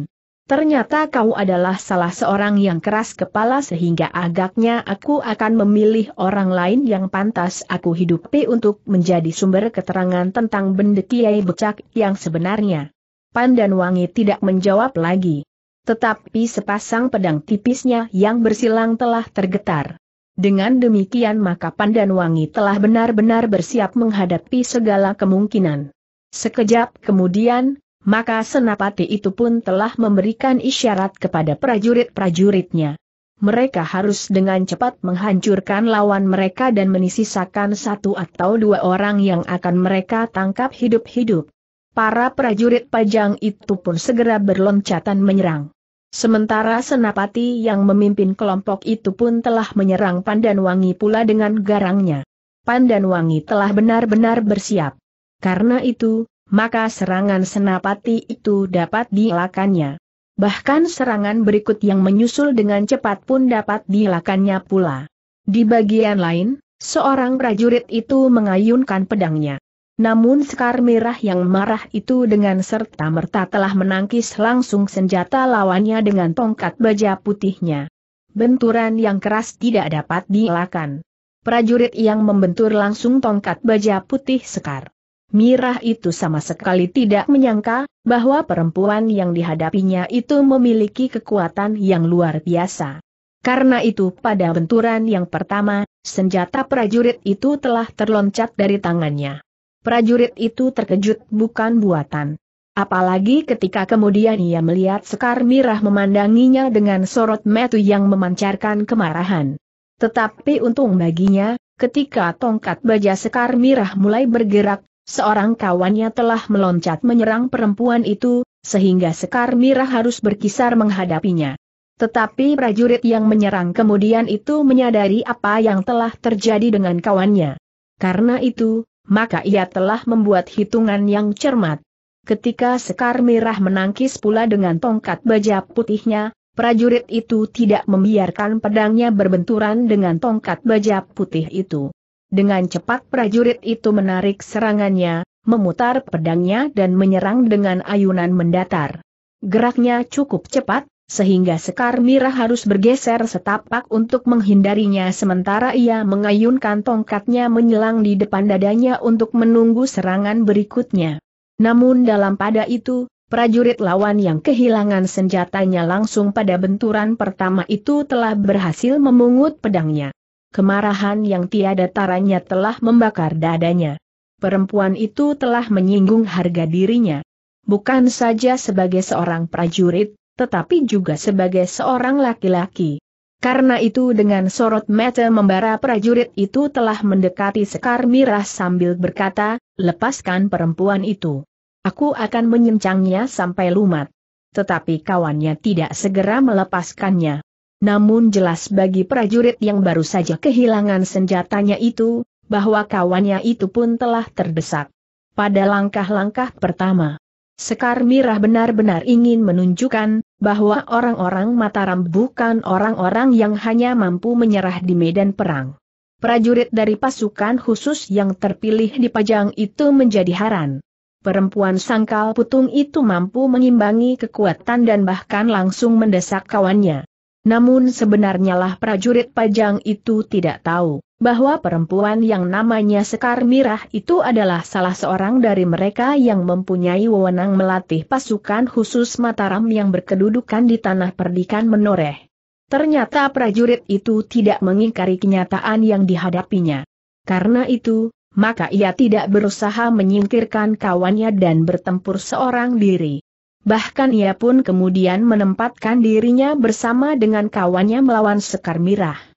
Ternyata kau adalah salah seorang yang keras kepala sehingga agaknya aku akan memilih orang lain yang pantas aku hidupi untuk menjadi sumber keterangan tentang benda kiai becak yang sebenarnya. Pandan Wangi tidak menjawab lagi. Tetapi sepasang pedang tipisnya yang bersilang telah tergetar. Dengan demikian maka wangi telah benar-benar bersiap menghadapi segala kemungkinan. Sekejap kemudian, maka senapati itu pun telah memberikan isyarat kepada prajurit-prajuritnya. Mereka harus dengan cepat menghancurkan lawan mereka dan menisisakan satu atau dua orang yang akan mereka tangkap hidup-hidup. Para prajurit pajang itu pun segera berloncatan menyerang. Sementara Senapati yang memimpin kelompok itu pun telah menyerang Pandanwangi pula dengan garangnya. Pandanwangi telah benar-benar bersiap. Karena itu, maka serangan Senapati itu dapat dilakannya. Bahkan serangan berikut yang menyusul dengan cepat pun dapat dilakannya pula. Di bagian lain, seorang prajurit itu mengayunkan pedangnya. Namun Sekar Merah yang marah itu dengan serta-merta telah menangkis langsung senjata lawannya dengan tongkat baja putihnya. Benturan yang keras tidak dapat dielakkan. Prajurit yang membentur langsung tongkat baja putih Sekar. merah itu sama sekali tidak menyangka bahwa perempuan yang dihadapinya itu memiliki kekuatan yang luar biasa. Karena itu pada benturan yang pertama, senjata prajurit itu telah terloncat dari tangannya prajurit itu terkejut bukan buatan. Apalagi ketika kemudian ia melihat Sekar Mirah memandanginya dengan sorot metu yang memancarkan kemarahan. Tetapi untung baginya, ketika tongkat baja Sekar Mirah mulai bergerak, seorang kawannya telah meloncat menyerang perempuan itu, sehingga Sekar Mirah harus berkisar menghadapinya. Tetapi prajurit yang menyerang kemudian itu menyadari apa yang telah terjadi dengan kawannya. Karena itu, maka ia telah membuat hitungan yang cermat. Ketika Sekar Mirah menangkis pula dengan tongkat baja putihnya, prajurit itu tidak membiarkan pedangnya berbenturan dengan tongkat baja putih itu. Dengan cepat prajurit itu menarik serangannya, memutar pedangnya dan menyerang dengan ayunan mendatar. Geraknya cukup cepat, sehingga Sekar Mira harus bergeser setapak untuk menghindarinya sementara ia mengayunkan tongkatnya menyelang di depan dadanya untuk menunggu serangan berikutnya. Namun dalam pada itu, prajurit lawan yang kehilangan senjatanya langsung pada benturan pertama itu telah berhasil memungut pedangnya. Kemarahan yang tiada taranya telah membakar dadanya. Perempuan itu telah menyinggung harga dirinya. Bukan saja sebagai seorang prajurit, tetapi juga sebagai seorang laki-laki. Karena itu dengan sorot mata membara prajurit itu telah mendekati Sekar Mirah sambil berkata, lepaskan perempuan itu. Aku akan menyencangnya sampai lumat. Tetapi kawannya tidak segera melepaskannya. Namun jelas bagi prajurit yang baru saja kehilangan senjatanya itu, bahwa kawannya itu pun telah terdesak. Pada langkah-langkah pertama, Sekar Mirah benar-benar ingin menunjukkan bahwa orang-orang Mataram bukan orang-orang yang hanya mampu menyerah di medan perang. Prajurit dari pasukan khusus yang terpilih di pajang itu menjadi haran. Perempuan sangkal putung itu mampu mengimbangi kekuatan dan bahkan langsung mendesak kawannya. Namun sebenarnya lah prajurit pajang itu tidak tahu bahwa perempuan yang namanya Sekar Mirah itu adalah salah seorang dari mereka yang mempunyai wewenang melatih pasukan khusus Mataram yang berkedudukan di tanah perdikan menoreh. Ternyata prajurit itu tidak mengingkari kenyataan yang dihadapinya. Karena itu, maka ia tidak berusaha menyingkirkan kawannya dan bertempur seorang diri. Bahkan ia pun kemudian menempatkan dirinya bersama dengan kawannya melawan Sekar Mirah.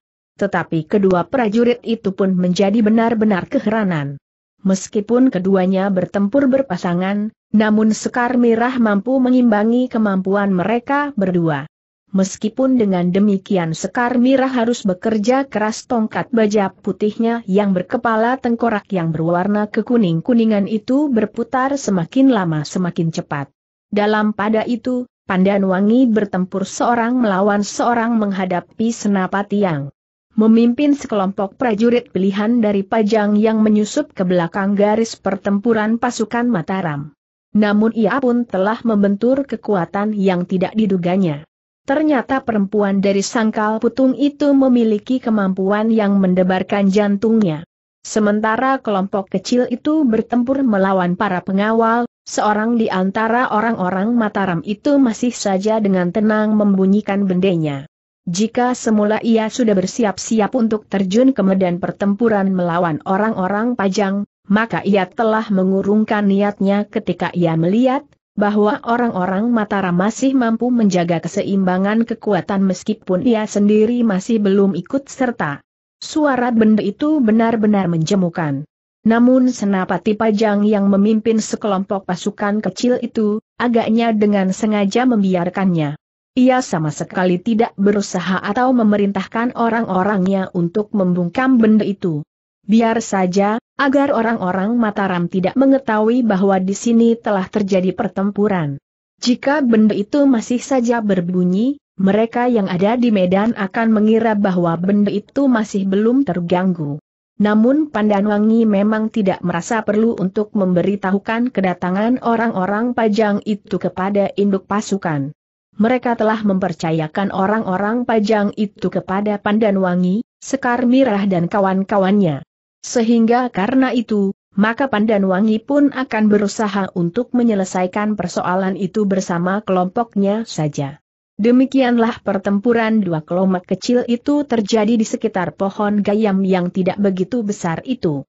Tetapi kedua prajurit itu pun menjadi benar-benar keheranan. Meskipun keduanya bertempur berpasangan, namun Sekar Mirah mampu mengimbangi kemampuan mereka berdua. Meskipun dengan demikian Sekar Mirah harus bekerja keras tongkat baja putihnya yang berkepala tengkorak yang berwarna kekuning-kuningan itu berputar semakin lama semakin cepat. Dalam pada itu, Pandan Wangi bertempur seorang melawan seorang menghadapi senapati yang memimpin sekelompok prajurit pilihan dari Pajang yang menyusup ke belakang garis pertempuran pasukan Mataram. Namun ia pun telah membentur kekuatan yang tidak diduganya. Ternyata perempuan dari sangkal putung itu memiliki kemampuan yang mendebarkan jantungnya. Sementara kelompok kecil itu bertempur melawan para pengawal, seorang di antara orang-orang Mataram itu masih saja dengan tenang membunyikan bendenya. Jika semula ia sudah bersiap-siap untuk terjun ke medan pertempuran melawan orang-orang pajang, maka ia telah mengurungkan niatnya ketika ia melihat bahwa orang-orang Mataram masih mampu menjaga keseimbangan kekuatan meskipun ia sendiri masih belum ikut serta. Suara benda itu benar-benar menjemukan. Namun senapati pajang yang memimpin sekelompok pasukan kecil itu, agaknya dengan sengaja membiarkannya. Ia sama sekali tidak berusaha atau memerintahkan orang-orangnya untuk membungkam benda itu. Biar saja, agar orang-orang Mataram tidak mengetahui bahwa di sini telah terjadi pertempuran. Jika benda itu masih saja berbunyi, mereka yang ada di medan akan mengira bahwa benda itu masih belum terganggu. Namun Pandanwangi memang tidak merasa perlu untuk memberitahukan kedatangan orang-orang pajang itu kepada induk pasukan mereka telah mempercayakan orang-orang pajang itu kepada Pandanwangi, Sekar Mirah dan kawan-kawannya. Sehingga karena itu, maka Pandanwangi pun akan berusaha untuk menyelesaikan persoalan itu bersama kelompoknya saja. Demikianlah pertempuran dua kelompok kecil itu terjadi di sekitar pohon gayam yang tidak begitu besar itu.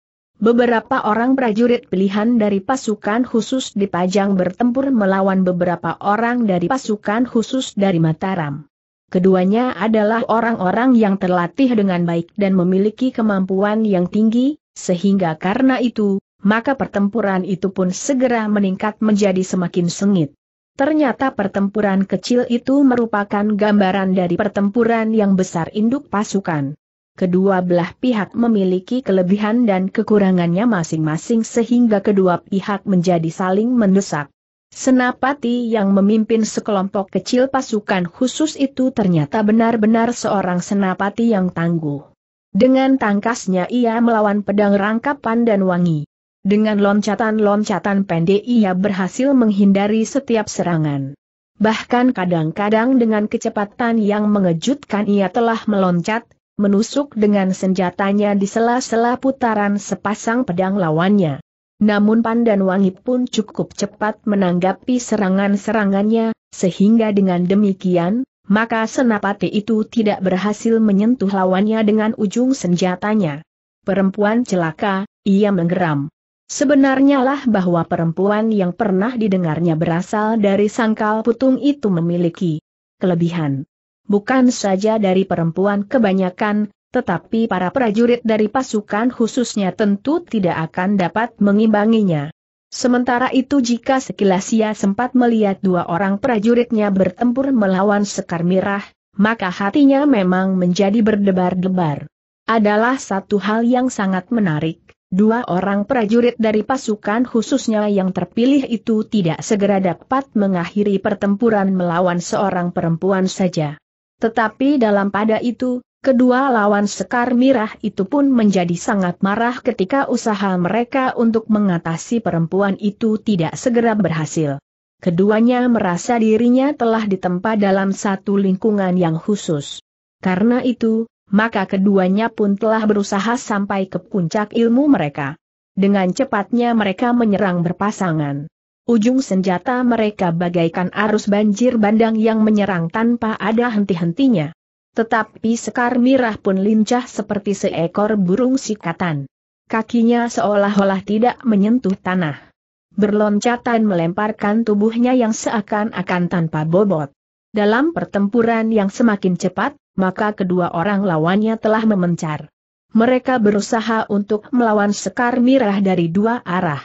Beberapa orang prajurit pilihan dari pasukan khusus dipajang bertempur melawan beberapa orang dari pasukan khusus dari Mataram. Keduanya adalah orang-orang yang terlatih dengan baik dan memiliki kemampuan yang tinggi, sehingga karena itu, maka pertempuran itu pun segera meningkat menjadi semakin sengit. Ternyata pertempuran kecil itu merupakan gambaran dari pertempuran yang besar induk pasukan kedua belah pihak memiliki kelebihan dan kekurangannya masing-masing sehingga kedua pihak menjadi saling mendesak. Senapati yang memimpin sekelompok kecil pasukan khusus itu ternyata benar-benar seorang senapati yang tangguh. Dengan tangkasnya ia melawan pedang rangkapan dan wangi. Dengan loncatan-loncatan pendek ia berhasil menghindari setiap serangan. Bahkan kadang-kadang dengan kecepatan yang mengejutkan ia telah meloncat, menusuk dengan senjatanya di sela-sela putaran sepasang pedang lawannya. Namun Pandan Wangi pun cukup cepat menanggapi serangan-serangannya, sehingga dengan demikian, maka senapati itu tidak berhasil menyentuh lawannya dengan ujung senjatanya. Perempuan celaka, ia menggeram. Sebenarnya lah bahwa perempuan yang pernah didengarnya berasal dari sangkal putung itu memiliki kelebihan bukan saja dari perempuan kebanyakan, tetapi para prajurit dari pasukan khususnya tentu tidak akan dapat mengimbanginya. Sementara itu jika sekilas ia sempat melihat dua orang prajuritnya bertempur melawan Sekar Mirah, maka hatinya memang menjadi berdebar-debar. Adalah satu hal yang sangat menarik, dua orang prajurit dari pasukan khususnya yang terpilih itu tidak segera dapat mengakhiri pertempuran melawan seorang perempuan saja. Tetapi dalam pada itu, kedua lawan Sekar Mirah itu pun menjadi sangat marah ketika usaha mereka untuk mengatasi perempuan itu tidak segera berhasil. Keduanya merasa dirinya telah ditempa dalam satu lingkungan yang khusus. Karena itu, maka keduanya pun telah berusaha sampai ke puncak ilmu mereka. Dengan cepatnya mereka menyerang berpasangan. Ujung senjata mereka bagaikan arus banjir bandang yang menyerang tanpa ada henti-hentinya. Tetapi Sekar Mirah pun lincah seperti seekor burung sikatan. Kakinya seolah-olah tidak menyentuh tanah. Berloncatan melemparkan tubuhnya yang seakan-akan tanpa bobot. Dalam pertempuran yang semakin cepat, maka kedua orang lawannya telah memencar. Mereka berusaha untuk melawan Sekar Mirah dari dua arah.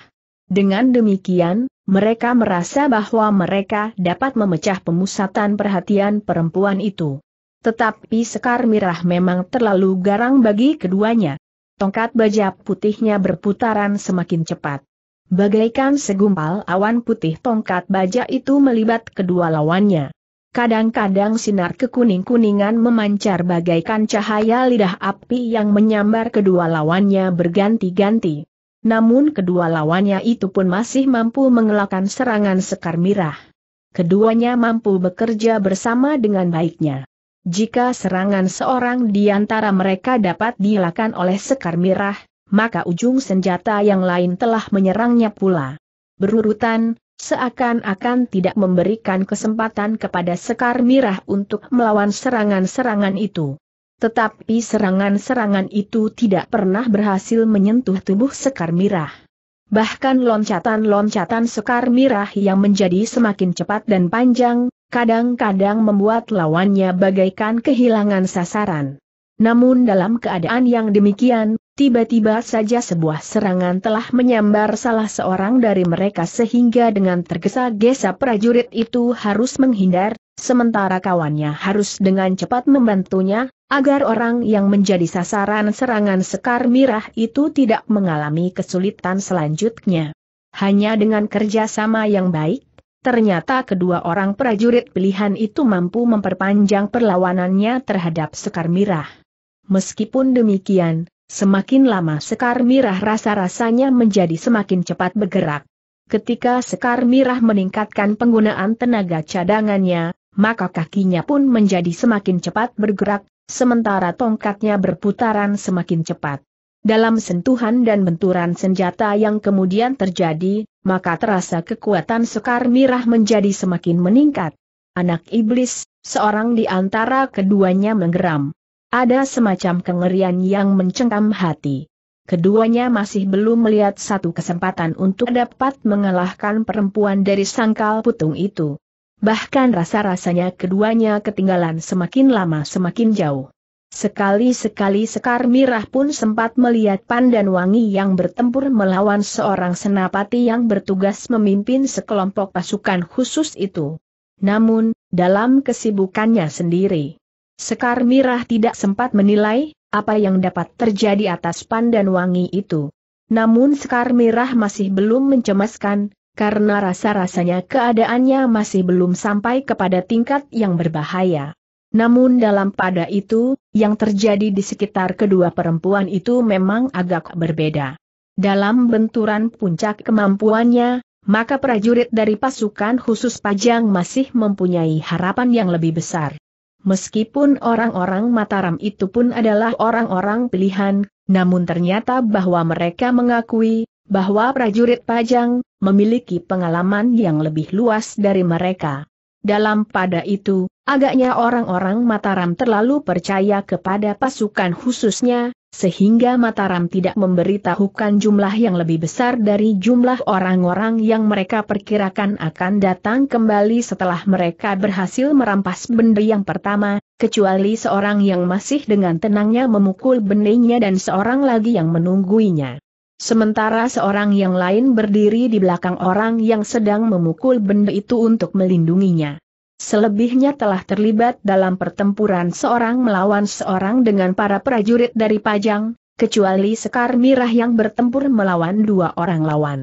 Dengan demikian, mereka merasa bahwa mereka dapat memecah pemusatan perhatian perempuan itu. Tetapi Sekar Mirah memang terlalu garang bagi keduanya. Tongkat baja putihnya berputaran semakin cepat. Bagaikan segumpal awan putih tongkat baja itu melibat kedua lawannya. Kadang-kadang sinar kekuning-kuningan memancar bagaikan cahaya lidah api yang menyambar kedua lawannya berganti-ganti namun kedua lawannya itu pun masih mampu mengelakkan serangan Sekar Mirah. Keduanya mampu bekerja bersama dengan baiknya. Jika serangan seorang di antara mereka dapat dilakukan oleh Sekar Mirah, maka ujung senjata yang lain telah menyerangnya pula. Berurutan, seakan-akan tidak memberikan kesempatan kepada Sekar Mirah untuk melawan serangan-serangan itu. Tetapi serangan-serangan itu tidak pernah berhasil menyentuh tubuh Sekar Mirah. Bahkan loncatan-loncatan Sekar Mirah yang menjadi semakin cepat dan panjang, kadang-kadang membuat lawannya bagaikan kehilangan sasaran. Namun dalam keadaan yang demikian, tiba-tiba saja sebuah serangan telah menyambar salah seorang dari mereka sehingga dengan tergesa-gesa prajurit itu harus menghindar, sementara kawannya harus dengan cepat membantunya, agar orang yang menjadi sasaran serangan Sekar Mirah itu tidak mengalami kesulitan selanjutnya. Hanya dengan kerjasama yang baik, ternyata kedua orang prajurit pilihan itu mampu memperpanjang perlawanannya terhadap Sekar Mirah. Meskipun demikian, semakin lama Sekar Mirah rasa-rasanya menjadi semakin cepat bergerak. Ketika Sekar Mirah meningkatkan penggunaan tenaga cadangannya, maka kakinya pun menjadi semakin cepat bergerak, sementara tongkatnya berputaran semakin cepat. Dalam sentuhan dan benturan senjata yang kemudian terjadi, maka terasa kekuatan Sekar Mirah menjadi semakin meningkat. Anak iblis, seorang di antara keduanya menggeram. Ada semacam kengerian yang mencengkam hati. Keduanya masih belum melihat satu kesempatan untuk dapat mengalahkan perempuan dari sangkal putung itu. Bahkan rasa-rasanya keduanya ketinggalan semakin lama semakin jauh. Sekali-sekali Sekar Mirah pun sempat melihat Pandan Wangi yang bertempur melawan seorang senapati yang bertugas memimpin sekelompok pasukan khusus itu. Namun, dalam kesibukannya sendiri, Sekar Mirah tidak sempat menilai apa yang dapat terjadi atas Pandan Wangi itu. Namun Sekar Mirah masih belum mencemaskan, karena rasa-rasanya keadaannya masih belum sampai kepada tingkat yang berbahaya. Namun dalam pada itu, yang terjadi di sekitar kedua perempuan itu memang agak berbeda. Dalam benturan puncak kemampuannya, maka prajurit dari pasukan khusus Pajang masih mempunyai harapan yang lebih besar. Meskipun orang-orang Mataram itu pun adalah orang-orang pilihan, namun ternyata bahwa mereka mengakui bahwa prajurit Pajang memiliki pengalaman yang lebih luas dari mereka. Dalam pada itu, agaknya orang-orang Mataram terlalu percaya kepada pasukan khususnya, sehingga Mataram tidak memberitahukan jumlah yang lebih besar dari jumlah orang-orang yang mereka perkirakan akan datang kembali setelah mereka berhasil merampas benda yang pertama, kecuali seorang yang masih dengan tenangnya memukul bendanya dan seorang lagi yang menungguinya. Sementara seorang yang lain berdiri di belakang orang yang sedang memukul benda itu untuk melindunginya. Selebihnya telah terlibat dalam pertempuran seorang melawan seorang dengan para prajurit dari Pajang, kecuali Sekar Mirah yang bertempur melawan dua orang lawan.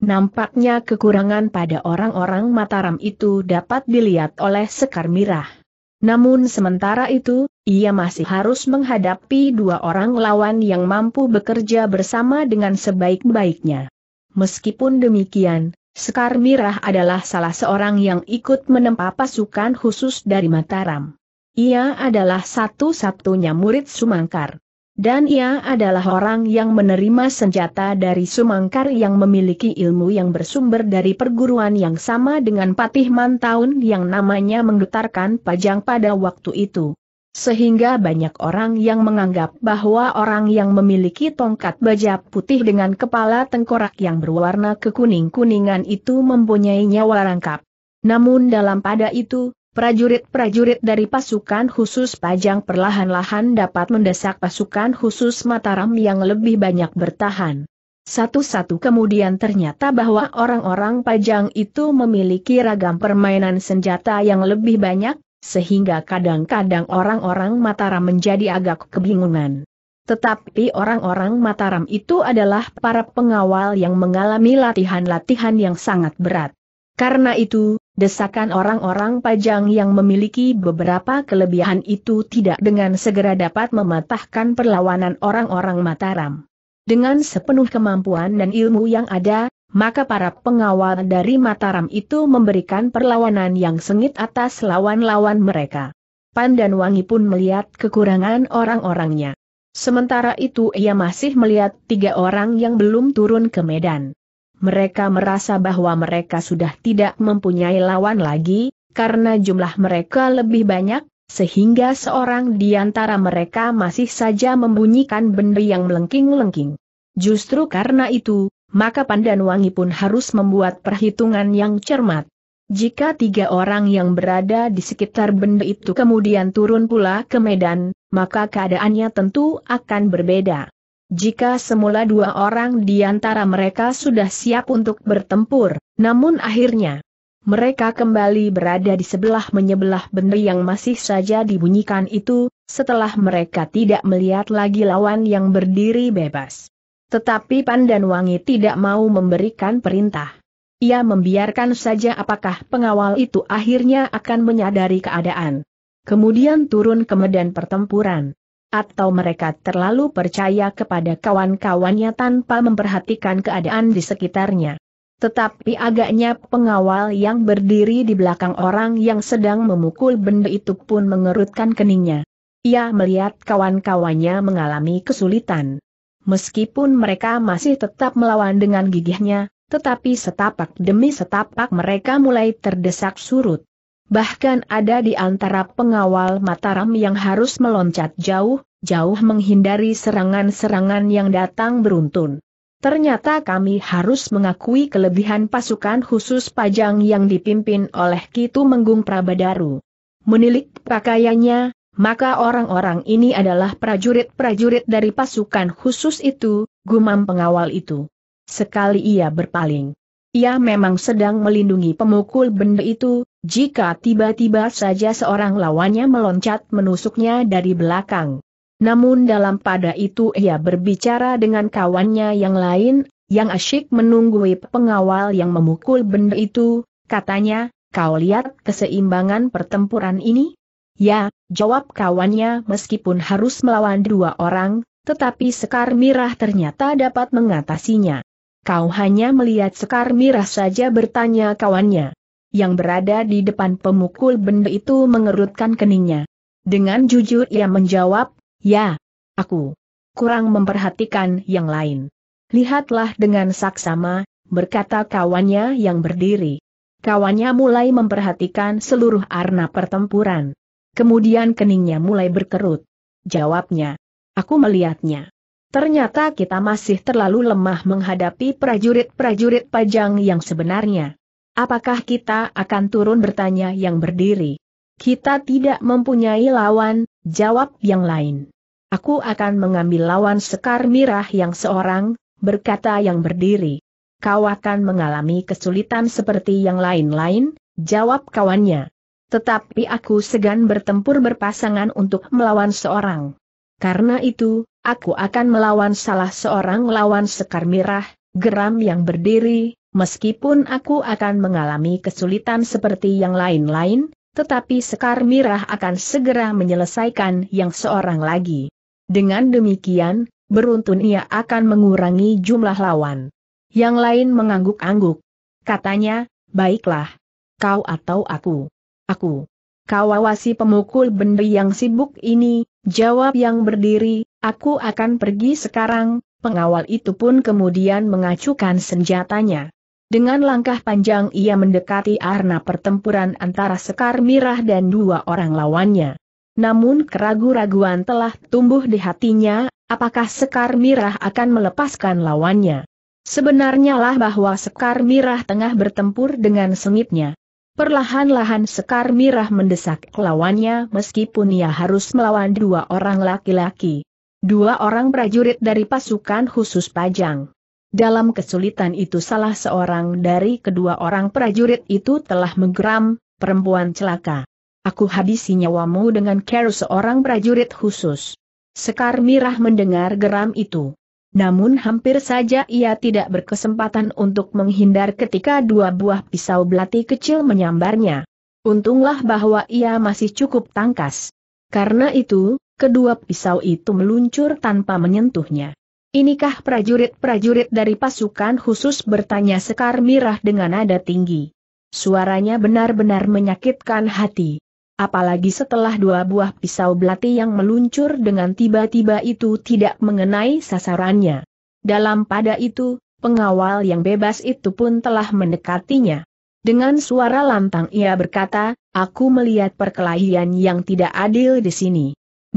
Nampaknya kekurangan pada orang-orang Mataram itu dapat dilihat oleh Sekar Mirah. Namun sementara itu, ia masih harus menghadapi dua orang lawan yang mampu bekerja bersama dengan sebaik-baiknya. Meskipun demikian, Sekar Mirah adalah salah seorang yang ikut menempa pasukan khusus dari Mataram. Ia adalah satu-satunya murid Sumangkar. Dan ia adalah orang yang menerima senjata dari Sumangkar yang memiliki ilmu yang bersumber dari perguruan yang sama dengan Patih Mantaun yang namanya menggetarkan pajang pada waktu itu. Sehingga banyak orang yang menganggap bahwa orang yang memiliki tongkat baja putih dengan kepala tengkorak yang berwarna kekuning-kuningan itu mempunyai nyawa rangkap. Namun dalam pada itu, Prajurit-prajurit dari pasukan khusus Pajang perlahan-lahan dapat mendesak pasukan khusus Mataram yang lebih banyak bertahan. Satu-satu kemudian ternyata bahwa orang-orang Pajang itu memiliki ragam permainan senjata yang lebih banyak, sehingga kadang-kadang orang-orang Mataram menjadi agak kebingungan. Tetapi orang-orang Mataram itu adalah para pengawal yang mengalami latihan-latihan yang sangat berat. Karena itu, Desakan orang-orang pajang yang memiliki beberapa kelebihan itu tidak dengan segera dapat mematahkan perlawanan orang-orang Mataram. Dengan sepenuh kemampuan dan ilmu yang ada, maka para pengawal dari Mataram itu memberikan perlawanan yang sengit atas lawan-lawan mereka. Pandan Wangi pun melihat kekurangan orang-orangnya. Sementara itu ia masih melihat tiga orang yang belum turun ke medan mereka merasa bahwa mereka sudah tidak mempunyai lawan lagi, karena jumlah mereka lebih banyak, sehingga seorang di antara mereka masih saja membunyikan benda yang melengking-lengking. Justru karena itu, maka Pandan Wangi pun harus membuat perhitungan yang cermat. Jika tiga orang yang berada di sekitar benda itu kemudian turun pula ke medan, maka keadaannya tentu akan berbeda. Jika semula dua orang di antara mereka sudah siap untuk bertempur, namun akhirnya mereka kembali berada di sebelah menyebelah benda yang masih saja dibunyikan itu, setelah mereka tidak melihat lagi lawan yang berdiri bebas. Tetapi Pandan Wangi tidak mau memberikan perintah. Ia membiarkan saja apakah pengawal itu akhirnya akan menyadari keadaan. Kemudian turun ke medan pertempuran atau mereka terlalu percaya kepada kawan-kawannya tanpa memperhatikan keadaan di sekitarnya. Tetapi agaknya pengawal yang berdiri di belakang orang yang sedang memukul benda itu pun mengerutkan keningnya. Ia melihat kawan-kawannya mengalami kesulitan. Meskipun mereka masih tetap melawan dengan gigihnya, tetapi setapak demi setapak mereka mulai terdesak surut. Bahkan ada di antara pengawal Mataram yang harus meloncat jauh, jauh menghindari serangan-serangan yang datang beruntun. Ternyata kami harus mengakui kelebihan pasukan khusus pajang yang dipimpin oleh Kitu Menggung Prabadaru. Menilik pakaiannya, maka orang-orang ini adalah prajurit-prajurit dari pasukan khusus itu, gumam pengawal itu. Sekali ia berpaling. Ia memang sedang melindungi pemukul benda itu, jika tiba-tiba saja seorang lawannya meloncat menusuknya dari belakang. Namun dalam pada itu ia berbicara dengan kawannya yang lain, yang asyik menunggui pengawal yang memukul benda itu, katanya, kau lihat keseimbangan pertempuran ini? Ya, jawab kawannya meskipun harus melawan dua orang, tetapi Sekar Mirah ternyata dapat mengatasinya. Kau hanya melihat Sekar Mirah saja bertanya kawannya. Yang berada di depan pemukul benda itu mengerutkan keningnya. Dengan jujur ia menjawab, ya, aku kurang memperhatikan yang lain. Lihatlah dengan saksama, berkata kawannya yang berdiri. Kawannya mulai memperhatikan seluruh arna pertempuran. Kemudian keningnya mulai berkerut. Jawabnya, aku melihatnya. Ternyata kita masih terlalu lemah menghadapi prajurit-prajurit pajang yang sebenarnya. Apakah kita akan turun bertanya yang berdiri? Kita tidak mempunyai lawan, jawab yang lain. Aku akan mengambil lawan Sekar Mirah yang seorang, berkata yang berdiri. Kau akan mengalami kesulitan seperti yang lain-lain, jawab kawannya. Tetapi aku segan bertempur berpasangan untuk melawan seorang. Karena itu, aku akan melawan salah seorang lawan Sekar Mirah, geram yang berdiri, meskipun aku akan mengalami kesulitan seperti yang lain-lain, tetapi Sekar Mirah akan segera menyelesaikan yang seorang lagi. Dengan demikian, beruntun ia akan mengurangi jumlah lawan. Yang lain mengangguk-angguk. Katanya, baiklah. Kau atau aku. Aku. Kau awasi pemukul benda yang sibuk ini, jawab yang berdiri, aku akan pergi sekarang, pengawal itu pun kemudian mengacukan senjatanya. Dengan langkah panjang ia mendekati arena pertempuran antara Sekar Mirah dan dua orang lawannya. Namun keraguan-raguan telah tumbuh di hatinya, apakah Sekar Mirah akan melepaskan lawannya. Sebenarnya lah bahwa Sekar Mirah tengah bertempur dengan sengitnya. Perlahan-lahan Sekar Mirah mendesak lawannya meskipun ia harus melawan dua orang laki-laki. Dua orang prajurit dari pasukan khusus Pajang. Dalam kesulitan itu salah seorang dari kedua orang prajurit itu telah menggeram, perempuan celaka. Aku habisi nyawamu dengan care seorang prajurit khusus. Sekar Mirah mendengar geram itu namun hampir saja ia tidak berkesempatan untuk menghindar ketika dua buah pisau belati kecil menyambarnya. Untunglah bahwa ia masih cukup tangkas. Karena itu, kedua pisau itu meluncur tanpa menyentuhnya. Inikah prajurit-prajurit dari pasukan khusus bertanya Sekar Mirah dengan nada tinggi. Suaranya benar-benar menyakitkan hati apalagi setelah dua buah pisau belati yang meluncur dengan tiba-tiba itu tidak mengenai sasarannya. Dalam pada itu, pengawal yang bebas itu pun telah mendekatinya. Dengan suara lantang ia berkata, aku melihat perkelahian yang tidak adil di sini.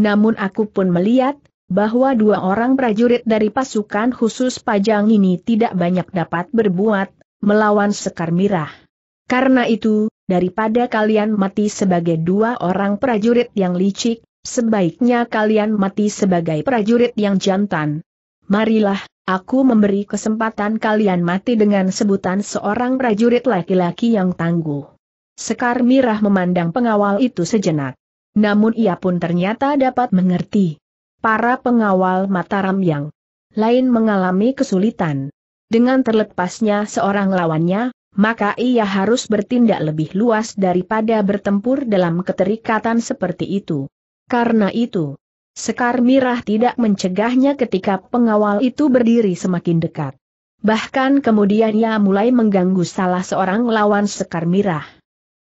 Namun aku pun melihat, bahwa dua orang prajurit dari pasukan khusus pajang ini tidak banyak dapat berbuat, melawan Sekar Mirah. Karena itu, daripada kalian mati sebagai dua orang prajurit yang licik, sebaiknya kalian mati sebagai prajurit yang jantan. Marilah, aku memberi kesempatan kalian mati dengan sebutan seorang prajurit laki-laki yang tangguh. Sekar Mirah memandang pengawal itu sejenak. Namun ia pun ternyata dapat mengerti. Para pengawal Mataram yang lain mengalami kesulitan. Dengan terlepasnya seorang lawannya, maka ia harus bertindak lebih luas daripada bertempur dalam keterikatan seperti itu. Karena itu, Sekar Mirah tidak mencegahnya ketika pengawal itu berdiri semakin dekat. Bahkan kemudian ia mulai mengganggu salah seorang lawan Sekar Mirah.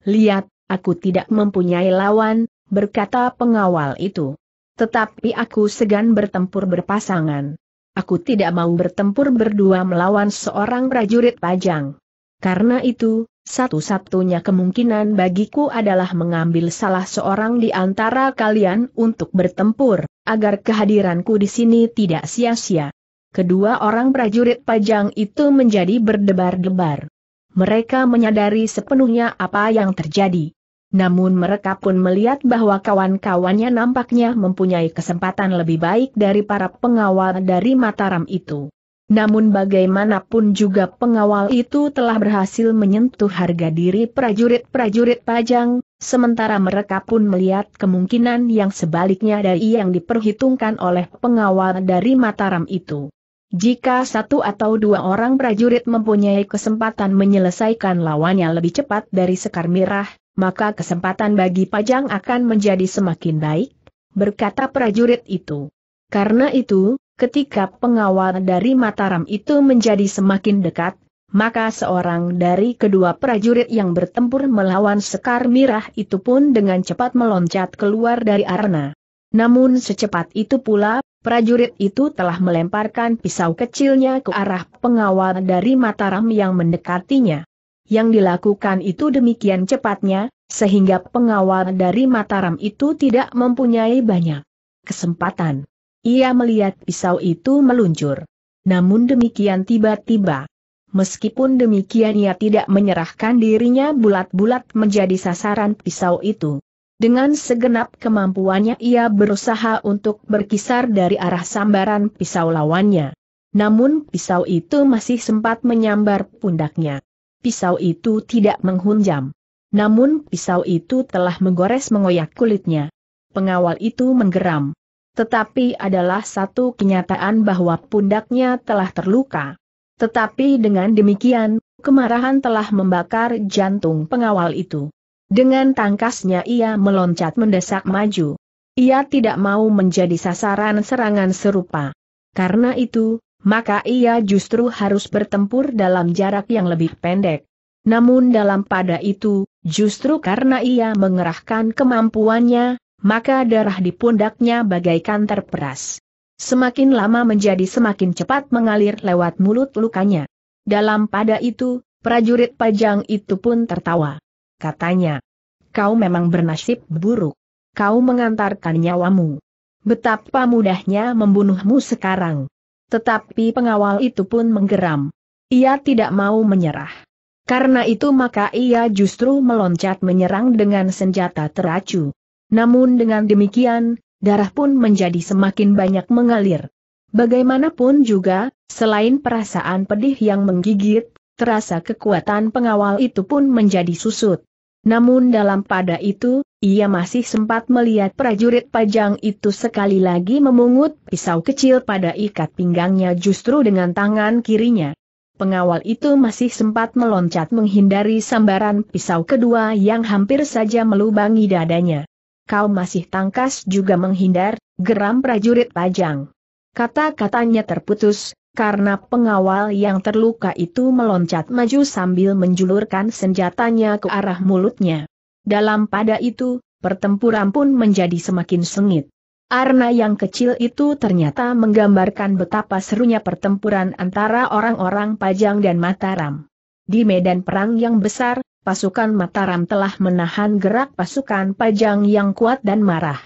Lihat, aku tidak mempunyai lawan, berkata pengawal itu. Tetapi aku segan bertempur berpasangan. Aku tidak mau bertempur berdua melawan seorang prajurit pajang. Karena itu, satu-satunya kemungkinan bagiku adalah mengambil salah seorang di antara kalian untuk bertempur, agar kehadiranku di sini tidak sia-sia. Kedua orang prajurit pajang itu menjadi berdebar-debar. Mereka menyadari sepenuhnya apa yang terjadi. Namun mereka pun melihat bahwa kawan-kawannya nampaknya mempunyai kesempatan lebih baik dari para pengawal dari Mataram itu. Namun bagaimanapun juga pengawal itu telah berhasil menyentuh harga diri prajurit-prajurit pajang, sementara mereka pun melihat kemungkinan yang sebaliknya dari yang diperhitungkan oleh pengawal dari Mataram itu. Jika satu atau dua orang prajurit mempunyai kesempatan menyelesaikan lawannya lebih cepat dari Sekar Mirah, maka kesempatan bagi Pajang akan menjadi semakin baik, berkata prajurit itu. Karena itu, Ketika pengawal dari Mataram itu menjadi semakin dekat, maka seorang dari kedua prajurit yang bertempur melawan Sekar Mirah itu pun dengan cepat meloncat keluar dari arena. Namun secepat itu pula, prajurit itu telah melemparkan pisau kecilnya ke arah pengawal dari Mataram yang mendekatinya. Yang dilakukan itu demikian cepatnya, sehingga pengawal dari Mataram itu tidak mempunyai banyak kesempatan. Ia melihat pisau itu meluncur. Namun demikian tiba-tiba. Meskipun demikian ia tidak menyerahkan dirinya bulat-bulat menjadi sasaran pisau itu. Dengan segenap kemampuannya ia berusaha untuk berkisar dari arah sambaran pisau lawannya. Namun pisau itu masih sempat menyambar pundaknya. Pisau itu tidak menghunjam. Namun pisau itu telah menggores mengoyak kulitnya. Pengawal itu menggeram. Tetapi adalah satu kenyataan bahwa pundaknya telah terluka. Tetapi dengan demikian, kemarahan telah membakar jantung pengawal itu. Dengan tangkasnya ia meloncat mendesak maju. Ia tidak mau menjadi sasaran serangan serupa. Karena itu, maka ia justru harus bertempur dalam jarak yang lebih pendek. Namun dalam pada itu, justru karena ia mengerahkan kemampuannya, maka darah di pundaknya bagaikan terperas. Semakin lama menjadi semakin cepat mengalir lewat mulut lukanya. Dalam pada itu, prajurit pajang itu pun tertawa. Katanya, kau memang bernasib buruk. Kau mengantarkan nyawamu. Betapa mudahnya membunuhmu sekarang. Tetapi pengawal itu pun menggeram. Ia tidak mau menyerah. Karena itu maka ia justru meloncat menyerang dengan senjata teracu. Namun dengan demikian, darah pun menjadi semakin banyak mengalir. Bagaimanapun juga, selain perasaan pedih yang menggigit, terasa kekuatan pengawal itu pun menjadi susut. Namun dalam pada itu, ia masih sempat melihat prajurit pajang itu sekali lagi memungut pisau kecil pada ikat pinggangnya justru dengan tangan kirinya. Pengawal itu masih sempat meloncat menghindari sambaran pisau kedua yang hampir saja melubangi dadanya kau masih tangkas juga menghindar, geram prajurit pajang. Kata-katanya terputus, karena pengawal yang terluka itu meloncat maju sambil menjulurkan senjatanya ke arah mulutnya. Dalam pada itu, pertempuran pun menjadi semakin sengit. Arna yang kecil itu ternyata menggambarkan betapa serunya pertempuran antara orang-orang Pajang dan Mataram. Di medan perang yang besar, pasukan Mataram telah menahan gerak pasukan Pajang yang kuat dan marah.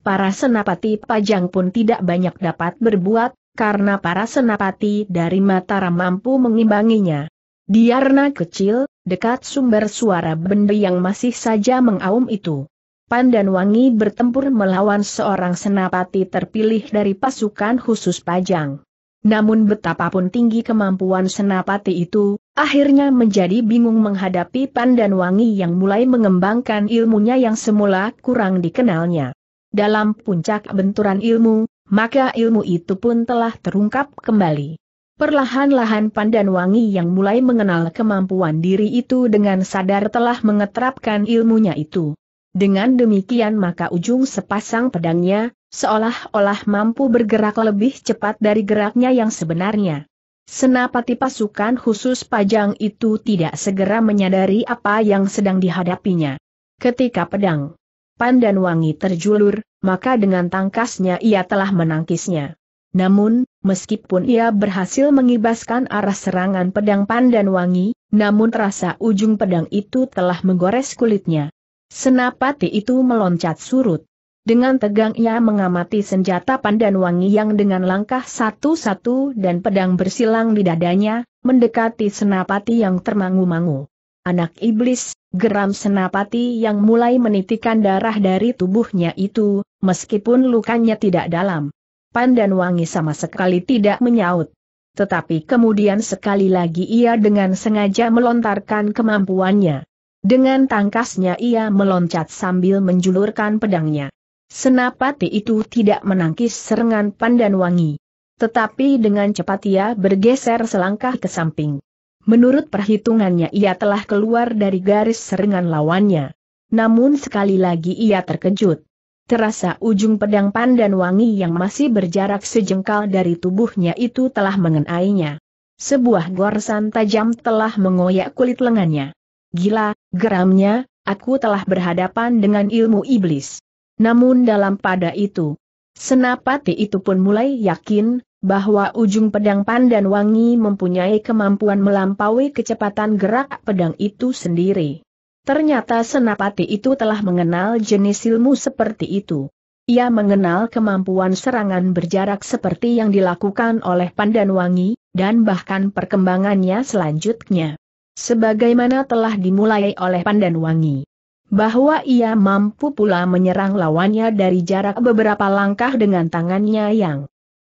Para senapati Pajang pun tidak banyak dapat berbuat, karena para senapati dari Mataram mampu mengimbanginya. Di Diarna kecil, dekat sumber suara benda yang masih saja mengaum itu. Wangi bertempur melawan seorang senapati terpilih dari pasukan khusus Pajang. Namun betapapun tinggi kemampuan senapati itu, akhirnya menjadi bingung menghadapi Pandan Wangi yang mulai mengembangkan ilmunya yang semula kurang dikenalnya. Dalam puncak benturan ilmu, maka ilmu itu pun telah terungkap kembali. Perlahan-lahan Pandan Wangi yang mulai mengenal kemampuan diri itu dengan sadar telah mengetrapkan ilmunya itu. Dengan demikian maka ujung sepasang pedangnya, seolah-olah mampu bergerak lebih cepat dari geraknya yang sebenarnya. Senapati pasukan khusus pajang itu tidak segera menyadari apa yang sedang dihadapinya. Ketika pedang pandan wangi terjulur, maka dengan tangkasnya ia telah menangkisnya. Namun, meskipun ia berhasil mengibaskan arah serangan pedang pandan wangi, namun terasa ujung pedang itu telah menggores kulitnya. Senapati itu meloncat surut. Dengan tegang ia mengamati senjata pandan wangi yang dengan langkah satu-satu dan pedang bersilang di dadanya, mendekati senapati yang termangu-mangu. Anak iblis, geram senapati yang mulai menitikan darah dari tubuhnya itu, meskipun lukanya tidak dalam. Pandan wangi sama sekali tidak menyaut. Tetapi kemudian sekali lagi ia dengan sengaja melontarkan kemampuannya. Dengan tangkasnya ia meloncat sambil menjulurkan pedangnya. Senapati itu tidak menangkis serangan pandan wangi. Tetapi dengan cepat ia bergeser selangkah ke samping. Menurut perhitungannya ia telah keluar dari garis serangan lawannya. Namun sekali lagi ia terkejut. Terasa ujung pedang pandan wangi yang masih berjarak sejengkal dari tubuhnya itu telah mengenainya. Sebuah goresan tajam telah mengoyak kulit lengannya. Gila, geramnya, aku telah berhadapan dengan ilmu iblis. Namun dalam pada itu, senapati itu pun mulai yakin, bahwa ujung pedang pandan wangi mempunyai kemampuan melampaui kecepatan gerak pedang itu sendiri. Ternyata senapati itu telah mengenal jenis ilmu seperti itu. Ia mengenal kemampuan serangan berjarak seperti yang dilakukan oleh pandan wangi, dan bahkan perkembangannya selanjutnya. Sebagaimana telah dimulai oleh pandan wangi bahwa ia mampu pula menyerang lawannya dari jarak beberapa langkah dengan tangannya yang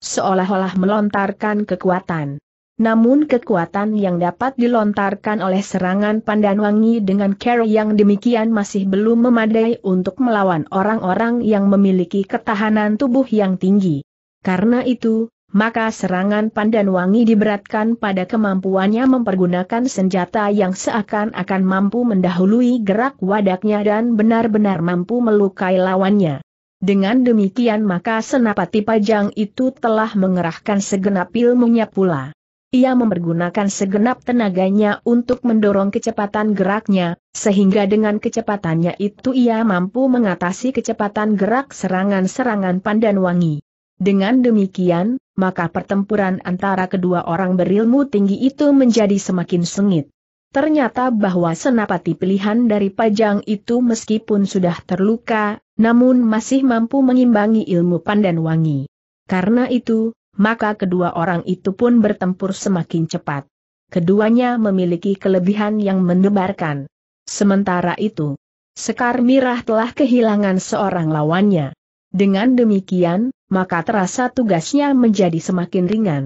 seolah-olah melontarkan kekuatan. Namun kekuatan yang dapat dilontarkan oleh serangan pandan wangi dengan cara yang demikian masih belum memadai untuk melawan orang-orang yang memiliki ketahanan tubuh yang tinggi. Karena itu, maka serangan Pandan Wangi diberatkan pada kemampuannya mempergunakan senjata yang seakan-akan mampu mendahului gerak wadaknya dan benar-benar mampu melukai lawannya. Dengan demikian maka senapati pajang itu telah mengerahkan segenap ilmunya pula. Ia mempergunakan segenap tenaganya untuk mendorong kecepatan geraknya, sehingga dengan kecepatannya itu ia mampu mengatasi kecepatan gerak serangan-serangan Pandan Wangi. Dengan demikian, maka pertempuran antara kedua orang berilmu tinggi itu menjadi semakin sengit. Ternyata bahwa senapati pilihan dari Pajang itu meskipun sudah terluka, namun masih mampu mengimbangi ilmu pandan wangi. Karena itu, maka kedua orang itu pun bertempur semakin cepat. Keduanya memiliki kelebihan yang mendebarkan. Sementara itu, Sekar Mirah telah kehilangan seorang lawannya. Dengan demikian, maka terasa tugasnya menjadi semakin ringan.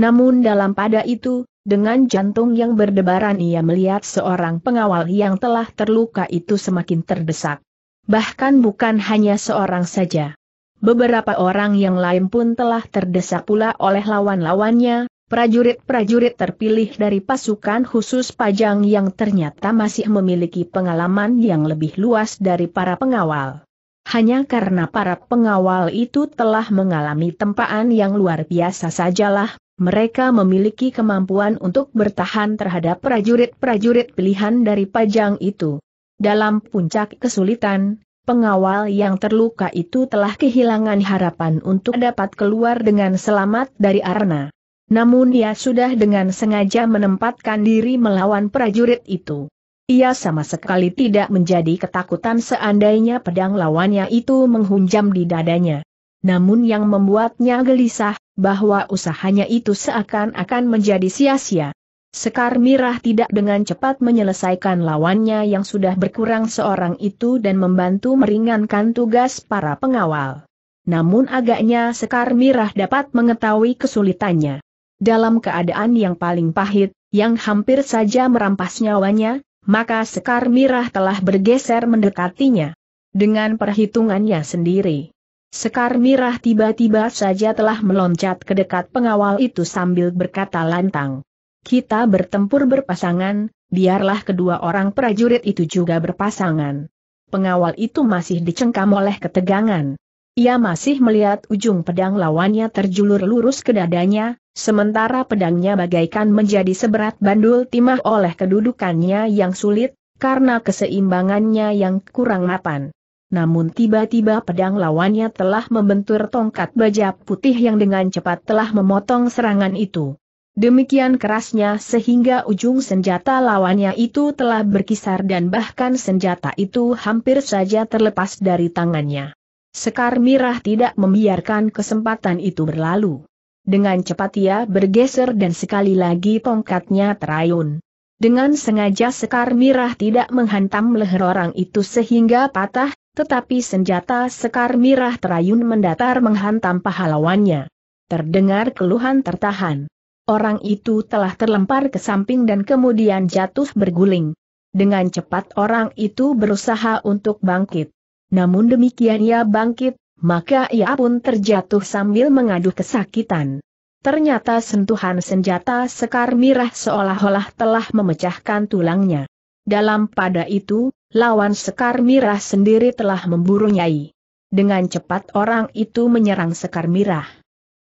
Namun dalam pada itu, dengan jantung yang berdebaran ia melihat seorang pengawal yang telah terluka itu semakin terdesak. Bahkan bukan hanya seorang saja. Beberapa orang yang lain pun telah terdesak pula oleh lawan-lawannya, prajurit-prajurit terpilih dari pasukan khusus pajang yang ternyata masih memiliki pengalaman yang lebih luas dari para pengawal. Hanya karena para pengawal itu telah mengalami tempaan yang luar biasa sajalah, mereka memiliki kemampuan untuk bertahan terhadap prajurit-prajurit pilihan dari Pajang itu. Dalam puncak kesulitan, pengawal yang terluka itu telah kehilangan harapan untuk dapat keluar dengan selamat dari Arna. Namun ia sudah dengan sengaja menempatkan diri melawan prajurit itu. Ia sama sekali tidak menjadi ketakutan seandainya pedang lawannya itu menghunjam di dadanya. Namun yang membuatnya gelisah, bahwa usahanya itu seakan-akan menjadi sia-sia. Sekar Mirah tidak dengan cepat menyelesaikan lawannya yang sudah berkurang seorang itu dan membantu meringankan tugas para pengawal. Namun agaknya Sekar Mirah dapat mengetahui kesulitannya. Dalam keadaan yang paling pahit, yang hampir saja merampas nyawanya, maka Sekar Mirah telah bergeser mendekatinya. Dengan perhitungannya sendiri. Sekar Mirah tiba-tiba saja telah meloncat ke dekat pengawal itu sambil berkata lantang. Kita bertempur berpasangan, biarlah kedua orang prajurit itu juga berpasangan. Pengawal itu masih dicengkam oleh ketegangan. Ia masih melihat ujung pedang lawannya terjulur lurus ke dadanya, sementara pedangnya bagaikan menjadi seberat bandul timah oleh kedudukannya yang sulit, karena keseimbangannya yang kurang mapan. Namun tiba-tiba pedang lawannya telah membentur tongkat baja putih yang dengan cepat telah memotong serangan itu. Demikian kerasnya sehingga ujung senjata lawannya itu telah berkisar dan bahkan senjata itu hampir saja terlepas dari tangannya. Sekar Mirah tidak membiarkan kesempatan itu berlalu. Dengan cepat ia bergeser dan sekali lagi tongkatnya terayun. Dengan sengaja sekar mirah tidak menghantam leher orang itu sehingga patah, tetapi senjata sekar mirah terayun mendatar menghantam pahlawannya. Terdengar keluhan tertahan. Orang itu telah terlempar ke samping dan kemudian jatuh berguling. Dengan cepat orang itu berusaha untuk bangkit. Namun demikian ia bangkit, maka ia pun terjatuh sambil mengaduh kesakitan. Ternyata sentuhan senjata sekar mirah seolah-olah telah memecahkan tulangnya. Dalam pada itu, lawan sekar mirah sendiri telah memburu Nyai. Dengan cepat orang itu menyerang sekar mirah.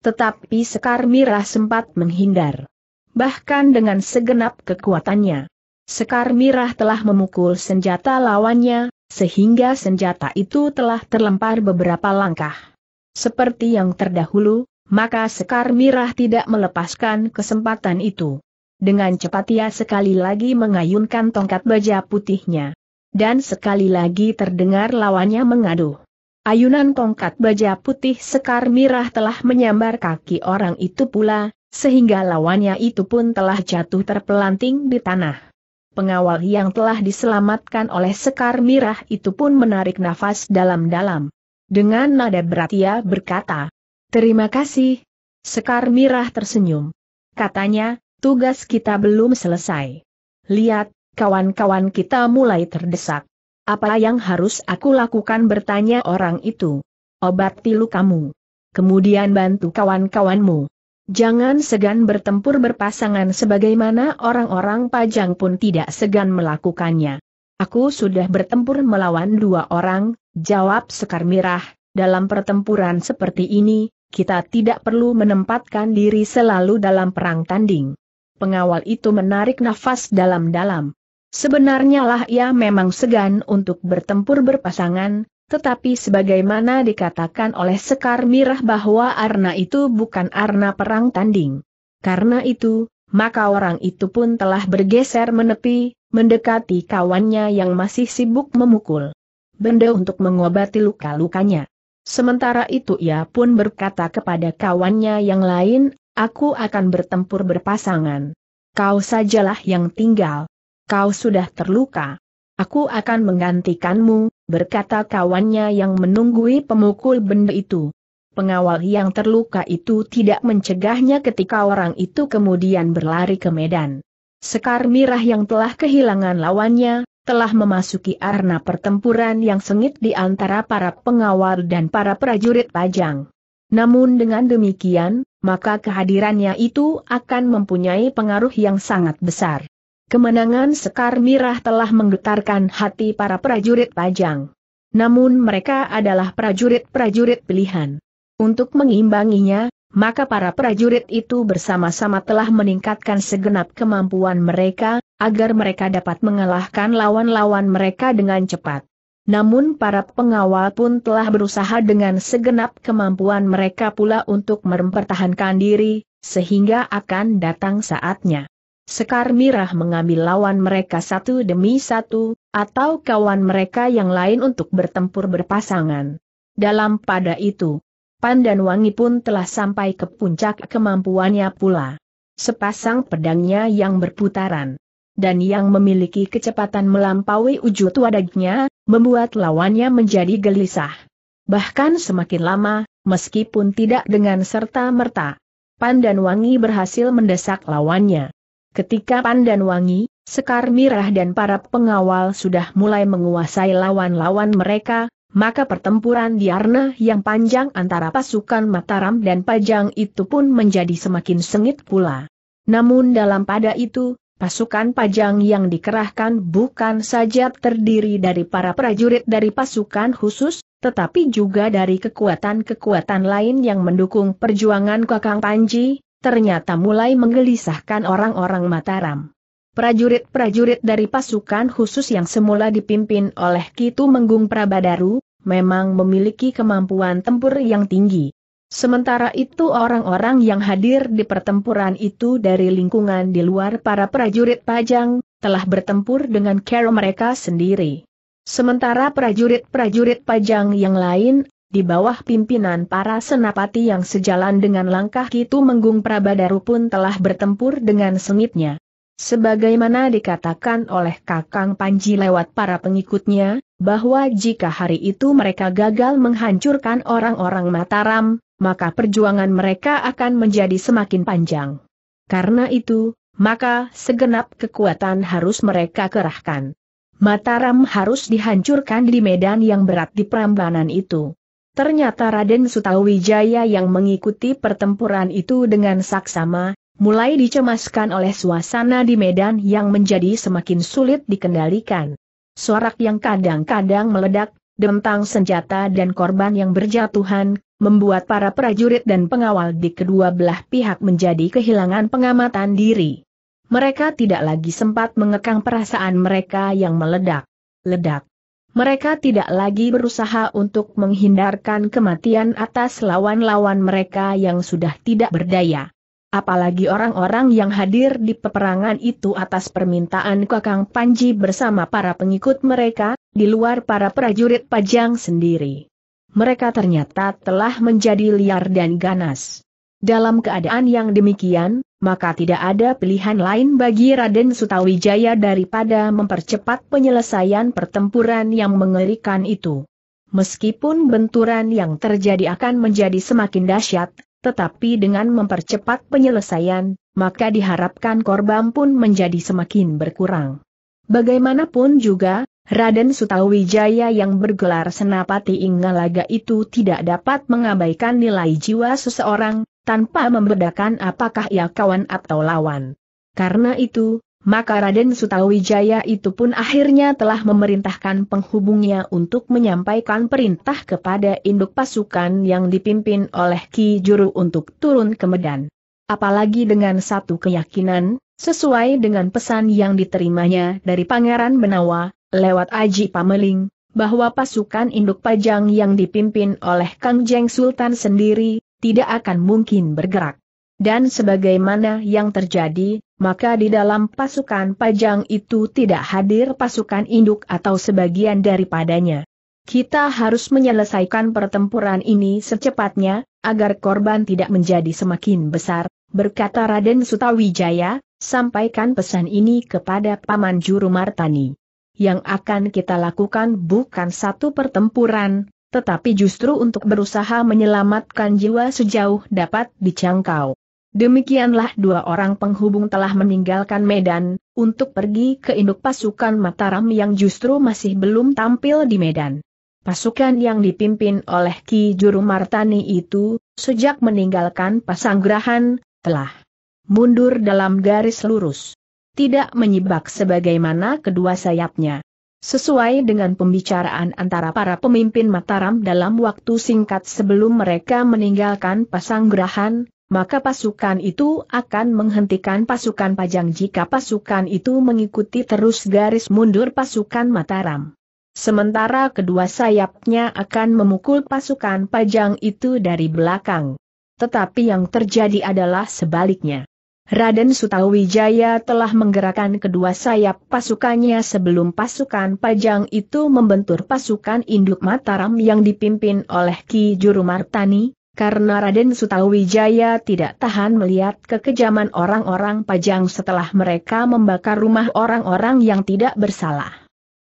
Tetapi sekar mirah sempat menghindar. Bahkan dengan segenap kekuatannya. Sekar Mirah telah memukul senjata lawannya, sehingga senjata itu telah terlempar beberapa langkah. Seperti yang terdahulu, maka Sekar Mirah tidak melepaskan kesempatan itu. Dengan cepat ia sekali lagi mengayunkan tongkat baja putihnya. Dan sekali lagi terdengar lawannya mengaduh. Ayunan tongkat baja putih Sekar Mirah telah menyambar kaki orang itu pula, sehingga lawannya itu pun telah jatuh terpelanting di tanah. Pengawal yang telah diselamatkan oleh Sekar Mirah itu pun menarik nafas dalam-dalam. Dengan nada berat ia berkata, Terima kasih. Sekar Mirah tersenyum. Katanya, tugas kita belum selesai. Lihat, kawan-kawan kita mulai terdesak. Apa yang harus aku lakukan bertanya orang itu. "Obat Obati lukamu. Kemudian bantu kawan-kawanmu. Jangan segan bertempur berpasangan sebagaimana orang-orang pajang pun tidak segan melakukannya. Aku sudah bertempur melawan dua orang, jawab Sekar Mirah, dalam pertempuran seperti ini, kita tidak perlu menempatkan diri selalu dalam perang tanding. Pengawal itu menarik nafas dalam-dalam. Sebenarnya lah ia memang segan untuk bertempur berpasangan, tetapi sebagaimana dikatakan oleh Sekar Mirah bahwa arna itu bukan arna perang tanding. Karena itu, maka orang itu pun telah bergeser menepi, mendekati kawannya yang masih sibuk memukul. Benda untuk mengobati luka-lukanya. Sementara itu ia pun berkata kepada kawannya yang lain, aku akan bertempur berpasangan. Kau sajalah yang tinggal. Kau sudah terluka. Aku akan menggantikanmu, berkata kawannya yang menunggui pemukul benda itu. Pengawal yang terluka itu tidak mencegahnya ketika orang itu kemudian berlari ke medan. Sekar Mirah yang telah kehilangan lawannya, telah memasuki arena pertempuran yang sengit di antara para pengawal dan para prajurit pajang. Namun dengan demikian, maka kehadirannya itu akan mempunyai pengaruh yang sangat besar. Kemenangan Sekar Mirah telah menggetarkan hati para prajurit Pajang. Namun mereka adalah prajurit-prajurit pilihan. Untuk mengimbanginya, maka para prajurit itu bersama-sama telah meningkatkan segenap kemampuan mereka, agar mereka dapat mengalahkan lawan-lawan mereka dengan cepat. Namun para pengawal pun telah berusaha dengan segenap kemampuan mereka pula untuk mempertahankan diri, sehingga akan datang saatnya. Sekar Mirah mengambil lawan mereka satu demi satu, atau kawan mereka yang lain untuk bertempur berpasangan. Dalam pada itu, Pandan Wangi pun telah sampai ke puncak kemampuannya pula. Sepasang pedangnya yang berputaran dan yang memiliki kecepatan melampaui wujud wadagnya, membuat lawannya menjadi gelisah. Bahkan semakin lama, meskipun tidak dengan serta-merta, Pandan Wangi berhasil mendesak lawannya. Ketika Pandan Wangi, Sekar Mirah dan para pengawal sudah mulai menguasai lawan-lawan mereka, maka pertempuran di Arna yang panjang antara pasukan Mataram dan Pajang itu pun menjadi semakin sengit pula. Namun dalam pada itu, pasukan Pajang yang dikerahkan bukan saja terdiri dari para prajurit dari pasukan khusus, tetapi juga dari kekuatan-kekuatan lain yang mendukung perjuangan Kakang Panji, ternyata mulai menggelisahkan orang-orang Mataram. Prajurit-prajurit dari pasukan khusus yang semula dipimpin oleh Kitu Menggung Prabadaru, memang memiliki kemampuan tempur yang tinggi. Sementara itu orang-orang yang hadir di pertempuran itu dari lingkungan di luar para prajurit pajang, telah bertempur dengan cara mereka sendiri. Sementara prajurit-prajurit pajang yang lain di bawah pimpinan para senapati yang sejalan dengan langkah itu, Menggung Prabadaru pun telah bertempur dengan sengitnya. Sebagaimana dikatakan oleh Kakang Panji lewat para pengikutnya, bahwa jika hari itu mereka gagal menghancurkan orang-orang Mataram, maka perjuangan mereka akan menjadi semakin panjang. Karena itu, maka segenap kekuatan harus mereka kerahkan. Mataram harus dihancurkan di medan yang berat di Prambanan itu. Ternyata Raden Sutawijaya yang mengikuti pertempuran itu dengan saksama, mulai dicemaskan oleh suasana di medan yang menjadi semakin sulit dikendalikan. Sorak yang kadang-kadang meledak, dentang senjata dan korban yang berjatuhan, membuat para prajurit dan pengawal di kedua belah pihak menjadi kehilangan pengamatan diri. Mereka tidak lagi sempat mengekang perasaan mereka yang meledak. Ledak. Mereka tidak lagi berusaha untuk menghindarkan kematian atas lawan-lawan mereka yang sudah tidak berdaya. Apalagi orang-orang yang hadir di peperangan itu atas permintaan Kakang Panji bersama para pengikut mereka, di luar para prajurit pajang sendiri. Mereka ternyata telah menjadi liar dan ganas. Dalam keadaan yang demikian, maka tidak ada pilihan lain bagi Raden Sutawijaya daripada mempercepat penyelesaian pertempuran yang mengerikan itu. Meskipun benturan yang terjadi akan menjadi semakin dahsyat, tetapi dengan mempercepat penyelesaian, maka diharapkan korban pun menjadi semakin berkurang. Bagaimanapun juga, Raden Sutawijaya yang bergelar Senapati Inggalaga itu tidak dapat mengabaikan nilai jiwa seseorang, tanpa membedakan apakah ia kawan atau lawan. Karena itu, maka Raden Sutawijaya itu pun akhirnya telah memerintahkan penghubungnya untuk menyampaikan perintah kepada induk pasukan yang dipimpin oleh Ki Juru untuk turun ke Medan. Apalagi dengan satu keyakinan, sesuai dengan pesan yang diterimanya dari Pangeran Benawa, lewat Aji Pameling, bahwa pasukan induk pajang yang dipimpin oleh Kang Jeng Sultan sendiri tidak akan mungkin bergerak. Dan sebagaimana yang terjadi, maka di dalam pasukan pajang itu tidak hadir pasukan induk atau sebagian daripadanya. Kita harus menyelesaikan pertempuran ini secepatnya, agar korban tidak menjadi semakin besar, berkata Raden Sutawijaya, sampaikan pesan ini kepada Paman Juru Martani. Yang akan kita lakukan bukan satu pertempuran, tetapi justru untuk berusaha menyelamatkan jiwa sejauh dapat dicangkau. Demikianlah dua orang penghubung telah meninggalkan Medan, untuk pergi ke induk pasukan Mataram yang justru masih belum tampil di Medan. Pasukan yang dipimpin oleh Ki Juru Martani itu, sejak meninggalkan Pasanggrahan telah mundur dalam garis lurus. Tidak menyibak sebagaimana kedua sayapnya. Sesuai dengan pembicaraan antara para pemimpin Mataram dalam waktu singkat sebelum mereka meninggalkan Pasanggrahan, maka pasukan itu akan menghentikan pasukan Pajang jika pasukan itu mengikuti terus garis mundur pasukan Mataram. Sementara kedua sayapnya akan memukul pasukan Pajang itu dari belakang. Tetapi yang terjadi adalah sebaliknya. Raden Sutawijaya telah menggerakkan kedua sayap pasukannya sebelum pasukan Pajang itu membentur pasukan Induk Mataram yang dipimpin oleh Ki Juru Martani, karena Raden Sutawijaya tidak tahan melihat kekejaman orang-orang Pajang setelah mereka membakar rumah orang-orang yang tidak bersalah.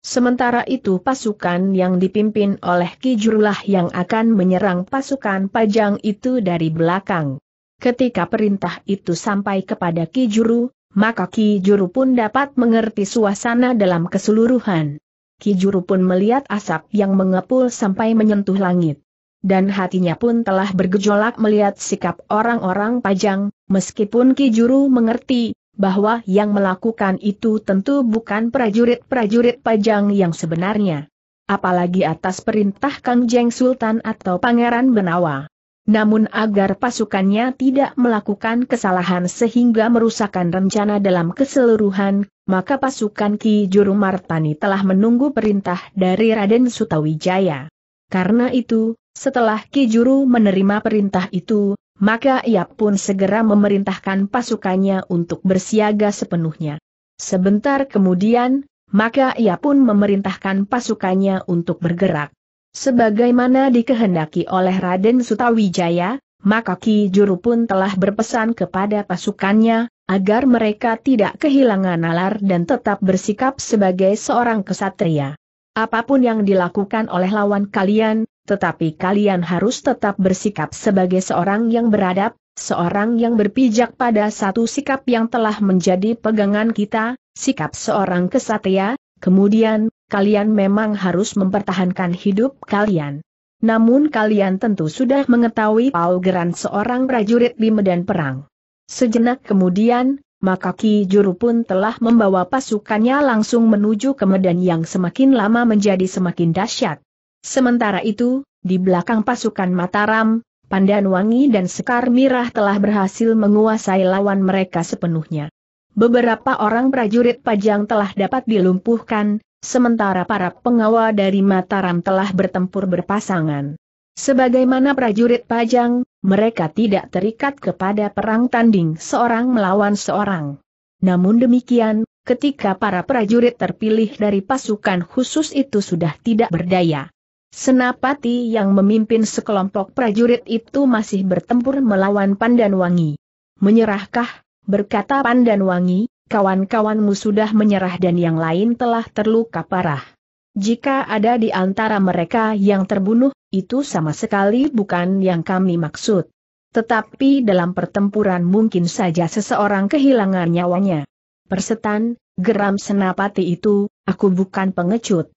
Sementara itu pasukan yang dipimpin oleh Ki Jurulah yang akan menyerang pasukan Pajang itu dari belakang. Ketika perintah itu sampai kepada Ki Juru, maka Ki Juru pun dapat mengerti suasana dalam keseluruhan. Ki Juru pun melihat asap yang mengepul sampai menyentuh langit. Dan hatinya pun telah bergejolak melihat sikap orang-orang pajang, meskipun Ki Juru mengerti bahwa yang melakukan itu tentu bukan prajurit-prajurit pajang yang sebenarnya. Apalagi atas perintah Kang Jeng Sultan atau Pangeran Benawa. Namun agar pasukannya tidak melakukan kesalahan sehingga merusakkan rencana dalam keseluruhan, maka pasukan Ki Juru Martani telah menunggu perintah dari Raden Sutawijaya. Karena itu, setelah Ki Juru menerima perintah itu, maka ia pun segera memerintahkan pasukannya untuk bersiaga sepenuhnya. Sebentar kemudian, maka ia pun memerintahkan pasukannya untuk bergerak. Sebagaimana dikehendaki oleh Raden Sutawijaya, maka Ki Juru pun telah berpesan kepada pasukannya, agar mereka tidak kehilangan nalar dan tetap bersikap sebagai seorang kesatria. Apapun yang dilakukan oleh lawan kalian, tetapi kalian harus tetap bersikap sebagai seorang yang beradab, seorang yang berpijak pada satu sikap yang telah menjadi pegangan kita, sikap seorang kesatria, Kemudian, kalian memang harus mempertahankan hidup kalian. Namun kalian tentu sudah mengetahui paugeran seorang prajurit di medan perang. Sejenak kemudian, maka Ki Juru pun telah membawa pasukannya langsung menuju ke medan yang semakin lama menjadi semakin dahsyat. Sementara itu, di belakang pasukan Mataram, Pandanwangi dan Sekar Mirah telah berhasil menguasai lawan mereka sepenuhnya. Beberapa orang prajurit pajang telah dapat dilumpuhkan, sementara para pengawal dari Mataram telah bertempur berpasangan. Sebagaimana prajurit pajang, mereka tidak terikat kepada perang tanding seorang melawan seorang. Namun demikian, ketika para prajurit terpilih dari pasukan khusus itu sudah tidak berdaya. Senapati yang memimpin sekelompok prajurit itu masih bertempur melawan Pandanwangi. Menyerahkah berkata pandan wangi kawan-kawanmu sudah menyerah dan yang lain telah terluka parah. Jika ada di antara mereka yang terbunuh, itu sama sekali bukan yang kami maksud. Tetapi dalam pertempuran mungkin saja seseorang kehilangan nyawanya. Persetan, geram senapati itu, aku bukan pengecut.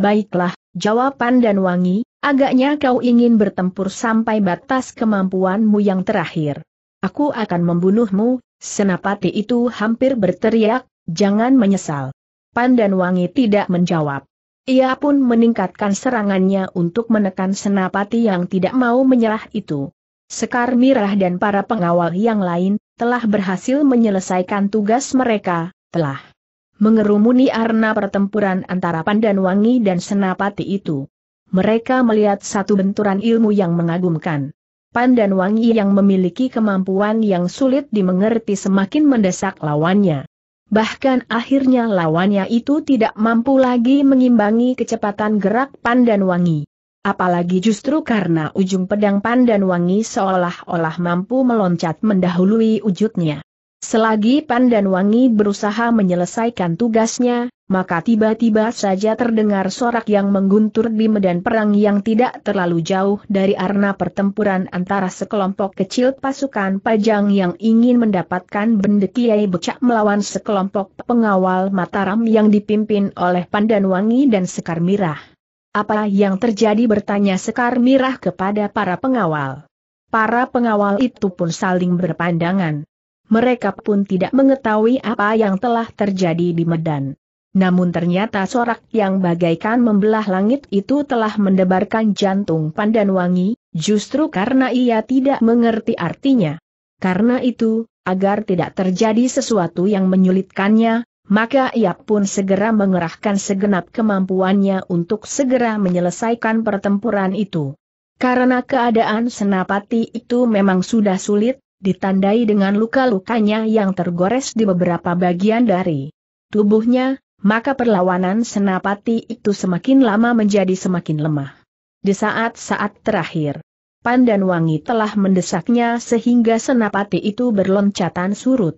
Baiklah, jawab wangi agaknya kau ingin bertempur sampai batas kemampuanmu yang terakhir. Aku akan membunuhmu, Senapati itu hampir berteriak, jangan menyesal. Pandan Wangi tidak menjawab. Ia pun meningkatkan serangannya untuk menekan senapati yang tidak mau menyerah itu. Sekar Mirah dan para pengawal yang lain, telah berhasil menyelesaikan tugas mereka, telah mengerumuni arena pertempuran antara Pandan Wangi dan Senapati itu. Mereka melihat satu benturan ilmu yang mengagumkan. Pandan Wangi yang memiliki kemampuan yang sulit dimengerti semakin mendesak lawannya. Bahkan akhirnya lawannya itu tidak mampu lagi mengimbangi kecepatan gerak Pandan Wangi. Apalagi justru karena ujung pedang Pandan Wangi seolah-olah mampu meloncat mendahului wujudnya. Selagi Wangi berusaha menyelesaikan tugasnya, maka tiba-tiba saja terdengar sorak yang mengguntur di medan perang yang tidak terlalu jauh dari arena pertempuran antara sekelompok kecil pasukan pajang yang ingin mendapatkan benda Kiai Becak melawan sekelompok pengawal Mataram yang dipimpin oleh Pandan Wangi dan Sekar Mirah. Apa yang terjadi bertanya Sekar Mirah kepada para pengawal. Para pengawal itu pun saling berpandangan mereka pun tidak mengetahui apa yang telah terjadi di Medan. Namun ternyata sorak yang bagaikan membelah langit itu telah mendebarkan jantung Pandan Wangi, justru karena ia tidak mengerti artinya. Karena itu, agar tidak terjadi sesuatu yang menyulitkannya, maka ia pun segera mengerahkan segenap kemampuannya untuk segera menyelesaikan pertempuran itu. Karena keadaan senapati itu memang sudah sulit, ditandai dengan luka-lukanya yang tergores di beberapa bagian dari tubuhnya, maka perlawanan senapati itu semakin lama menjadi semakin lemah. Di saat-saat terakhir, pandan Wangi telah mendesaknya sehingga senapati itu berloncatan surut.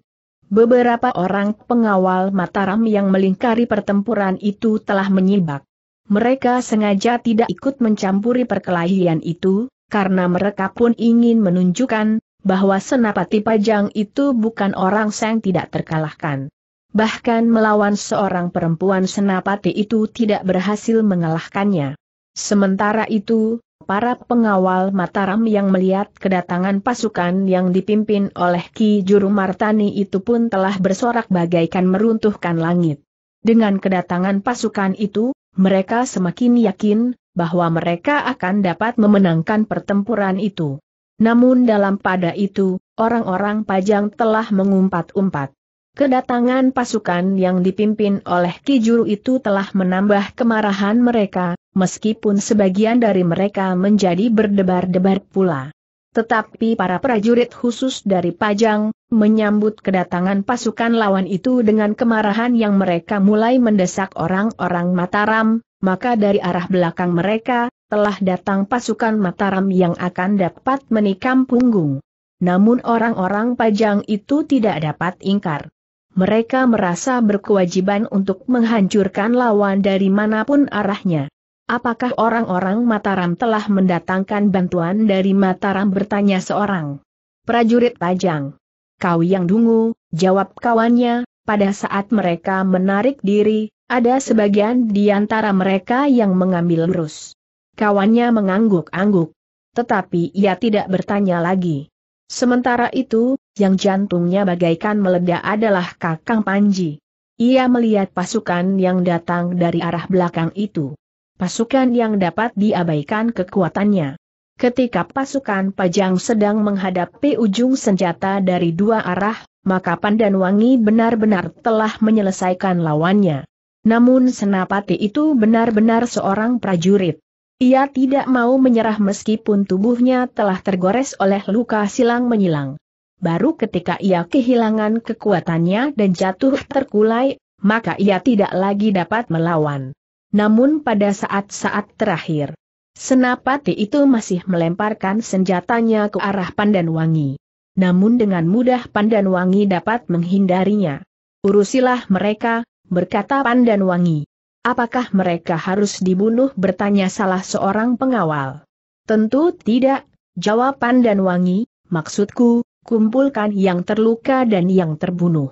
Beberapa orang pengawal Mataram yang melingkari pertempuran itu telah menyibak. Mereka sengaja tidak ikut mencampuri perkelahian itu, karena mereka pun ingin menunjukkan bahwa Senapati Pajang itu bukan orang yang tidak terkalahkan. Bahkan melawan seorang perempuan Senapati itu tidak berhasil mengalahkannya. Sementara itu, para pengawal Mataram yang melihat kedatangan pasukan yang dipimpin oleh Ki Juru Martani itu pun telah bersorak bagaikan meruntuhkan langit. Dengan kedatangan pasukan itu, mereka semakin yakin bahwa mereka akan dapat memenangkan pertempuran itu. Namun dalam pada itu, orang-orang Pajang telah mengumpat-umpat. Kedatangan pasukan yang dipimpin oleh Kijuru itu telah menambah kemarahan mereka, meskipun sebagian dari mereka menjadi berdebar-debar pula. Tetapi para prajurit khusus dari Pajang, menyambut kedatangan pasukan lawan itu dengan kemarahan yang mereka mulai mendesak orang-orang Mataram, maka dari arah belakang mereka, telah datang pasukan Mataram yang akan dapat menikam punggung. Namun orang-orang pajang itu tidak dapat ingkar. Mereka merasa berkewajiban untuk menghancurkan lawan dari manapun arahnya. Apakah orang-orang Mataram telah mendatangkan bantuan dari Mataram bertanya seorang prajurit pajang. Kau yang dungu, jawab kawannya, pada saat mereka menarik diri, ada sebagian di antara mereka yang mengambil rus. Kawannya mengangguk-angguk. Tetapi ia tidak bertanya lagi. Sementara itu, yang jantungnya bagaikan meledak adalah Kakang Panji. Ia melihat pasukan yang datang dari arah belakang itu. Pasukan yang dapat diabaikan kekuatannya. Ketika pasukan Pajang sedang menghadapi ujung senjata dari dua arah, maka Pandan Wangi benar-benar telah menyelesaikan lawannya. Namun Senapati itu benar-benar seorang prajurit. Ia tidak mau menyerah meskipun tubuhnya telah tergores oleh luka silang menyilang. Baru ketika ia kehilangan kekuatannya dan jatuh terkulai, maka ia tidak lagi dapat melawan. Namun pada saat-saat terakhir, senapati itu masih melemparkan senjatanya ke arah Pandanwangi. Namun dengan mudah Pandanwangi dapat menghindarinya. Urusilah mereka, berkata Pandanwangi. Apakah mereka harus dibunuh bertanya salah seorang pengawal. Tentu tidak, jawaban Pandan Wangi, maksudku, kumpulkan yang terluka dan yang terbunuh.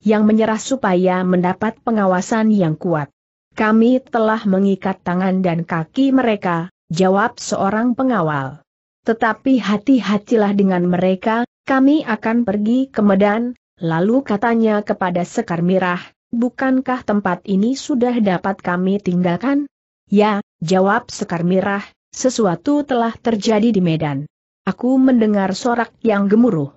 Yang menyerah supaya mendapat pengawasan yang kuat. Kami telah mengikat tangan dan kaki mereka, jawab seorang pengawal. Tetapi hati-hatilah dengan mereka, kami akan pergi ke Medan, lalu katanya kepada Sekar Mirah, bukankah tempat ini sudah dapat kami tinggalkan? Ya, jawab Sekar Mirah, sesuatu telah terjadi di Medan. Aku mendengar sorak yang gemuruh.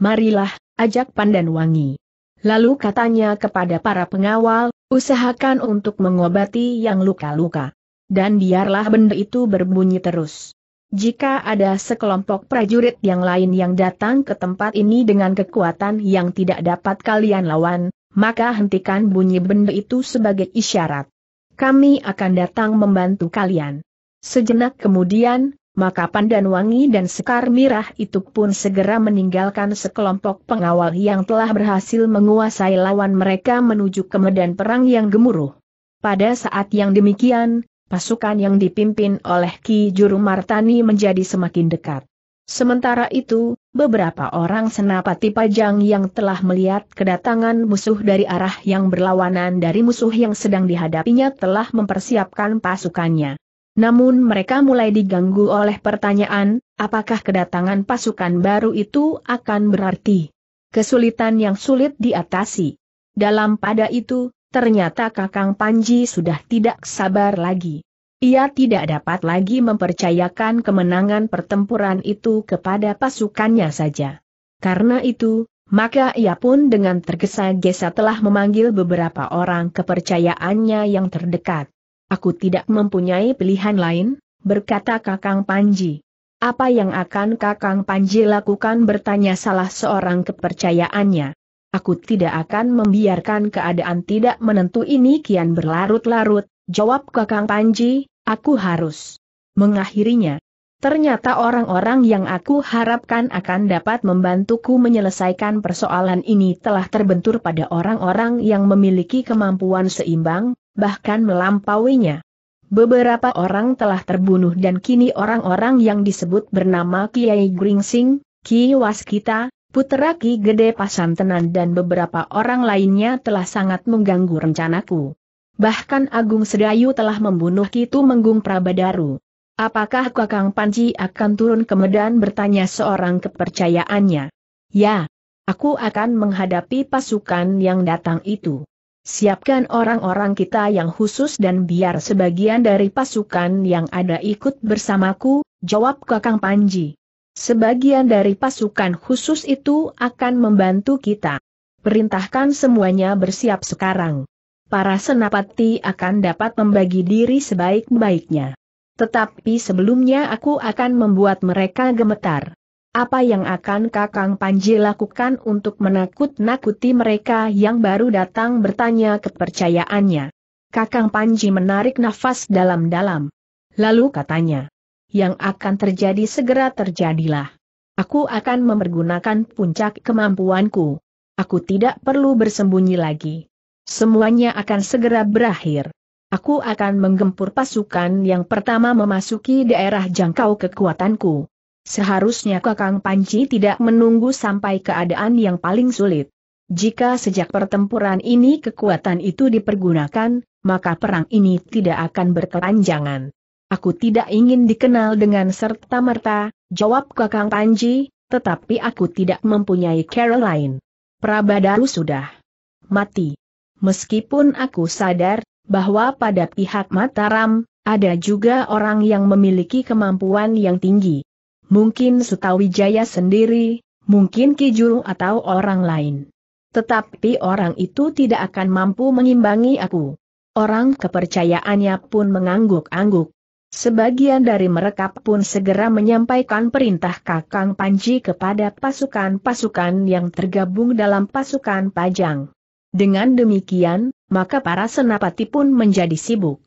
Marilah, ajak Pandan Wangi. Lalu katanya kepada para pengawal, usahakan untuk mengobati yang luka-luka. Dan biarlah benda itu berbunyi terus. Jika ada sekelompok prajurit yang lain yang datang ke tempat ini dengan kekuatan yang tidak dapat kalian lawan, maka hentikan bunyi benda itu sebagai isyarat. Kami akan datang membantu kalian. Sejenak kemudian, maka Pandan Wangi dan Sekar Mirah itu pun segera meninggalkan sekelompok pengawal yang telah berhasil menguasai lawan mereka menuju ke medan perang yang gemuruh. Pada saat yang demikian, pasukan yang dipimpin oleh Ki Juru Martani menjadi semakin dekat. Sementara itu, beberapa orang senapati pajang yang telah melihat kedatangan musuh dari arah yang berlawanan dari musuh yang sedang dihadapinya telah mempersiapkan pasukannya. Namun mereka mulai diganggu oleh pertanyaan, apakah kedatangan pasukan baru itu akan berarti kesulitan yang sulit diatasi. Dalam pada itu, ternyata Kakang Panji sudah tidak sabar lagi. Ia tidak dapat lagi mempercayakan kemenangan pertempuran itu kepada pasukannya saja. Karena itu, maka ia pun dengan tergesa-gesa telah memanggil beberapa orang kepercayaannya yang terdekat. Aku tidak mempunyai pilihan lain, berkata Kakang Panji. Apa yang akan Kakang Panji lakukan bertanya salah seorang kepercayaannya. Aku tidak akan membiarkan keadaan tidak menentu ini kian berlarut-larut, Jawab Kakang Panji, aku harus mengakhirinya. Ternyata orang-orang yang aku harapkan akan dapat membantuku menyelesaikan persoalan ini telah terbentur pada orang-orang yang memiliki kemampuan seimbang, bahkan melampauinya. Beberapa orang telah terbunuh dan kini orang-orang yang disebut bernama Kiai Gringsing, Ki Waskita, Putera Ki Gede Pasantenan dan beberapa orang lainnya telah sangat mengganggu rencanaku. Bahkan Agung Sedayu telah membunuh Kitu Menggung Prabadaru. Apakah Kakang Panji akan turun ke Medan bertanya seorang kepercayaannya? Ya, aku akan menghadapi pasukan yang datang itu. Siapkan orang-orang kita yang khusus dan biar sebagian dari pasukan yang ada ikut bersamaku, jawab Kakang Panji. Sebagian dari pasukan khusus itu akan membantu kita. Perintahkan semuanya bersiap sekarang para senapati akan dapat membagi diri sebaik-baiknya. Tetapi sebelumnya aku akan membuat mereka gemetar. Apa yang akan Kakang Panji lakukan untuk menakut-nakuti mereka yang baru datang bertanya kepercayaannya? Kakang Panji menarik nafas dalam-dalam. Lalu katanya, yang akan terjadi segera terjadilah. Aku akan mempergunakan puncak kemampuanku. Aku tidak perlu bersembunyi lagi. Semuanya akan segera berakhir. Aku akan menggempur pasukan yang pertama memasuki daerah jangkau kekuatanku. Seharusnya Kakang Panci tidak menunggu sampai keadaan yang paling sulit. Jika sejak pertempuran ini kekuatan itu dipergunakan, maka perang ini tidak akan berkepanjangan. Aku tidak ingin dikenal dengan serta-merta, jawab Kakang Panji, tetapi aku tidak mempunyai Caroline. Prabadaru sudah mati. Meskipun aku sadar bahwa pada pihak Mataram, ada juga orang yang memiliki kemampuan yang tinggi. Mungkin Sutawijaya sendiri, mungkin Kijuru atau orang lain. Tetapi orang itu tidak akan mampu mengimbangi aku. Orang kepercayaannya pun mengangguk-angguk. Sebagian dari mereka pun segera menyampaikan perintah Kakang Panji kepada pasukan-pasukan yang tergabung dalam pasukan Pajang. Dengan demikian, maka para senapati pun menjadi sibuk.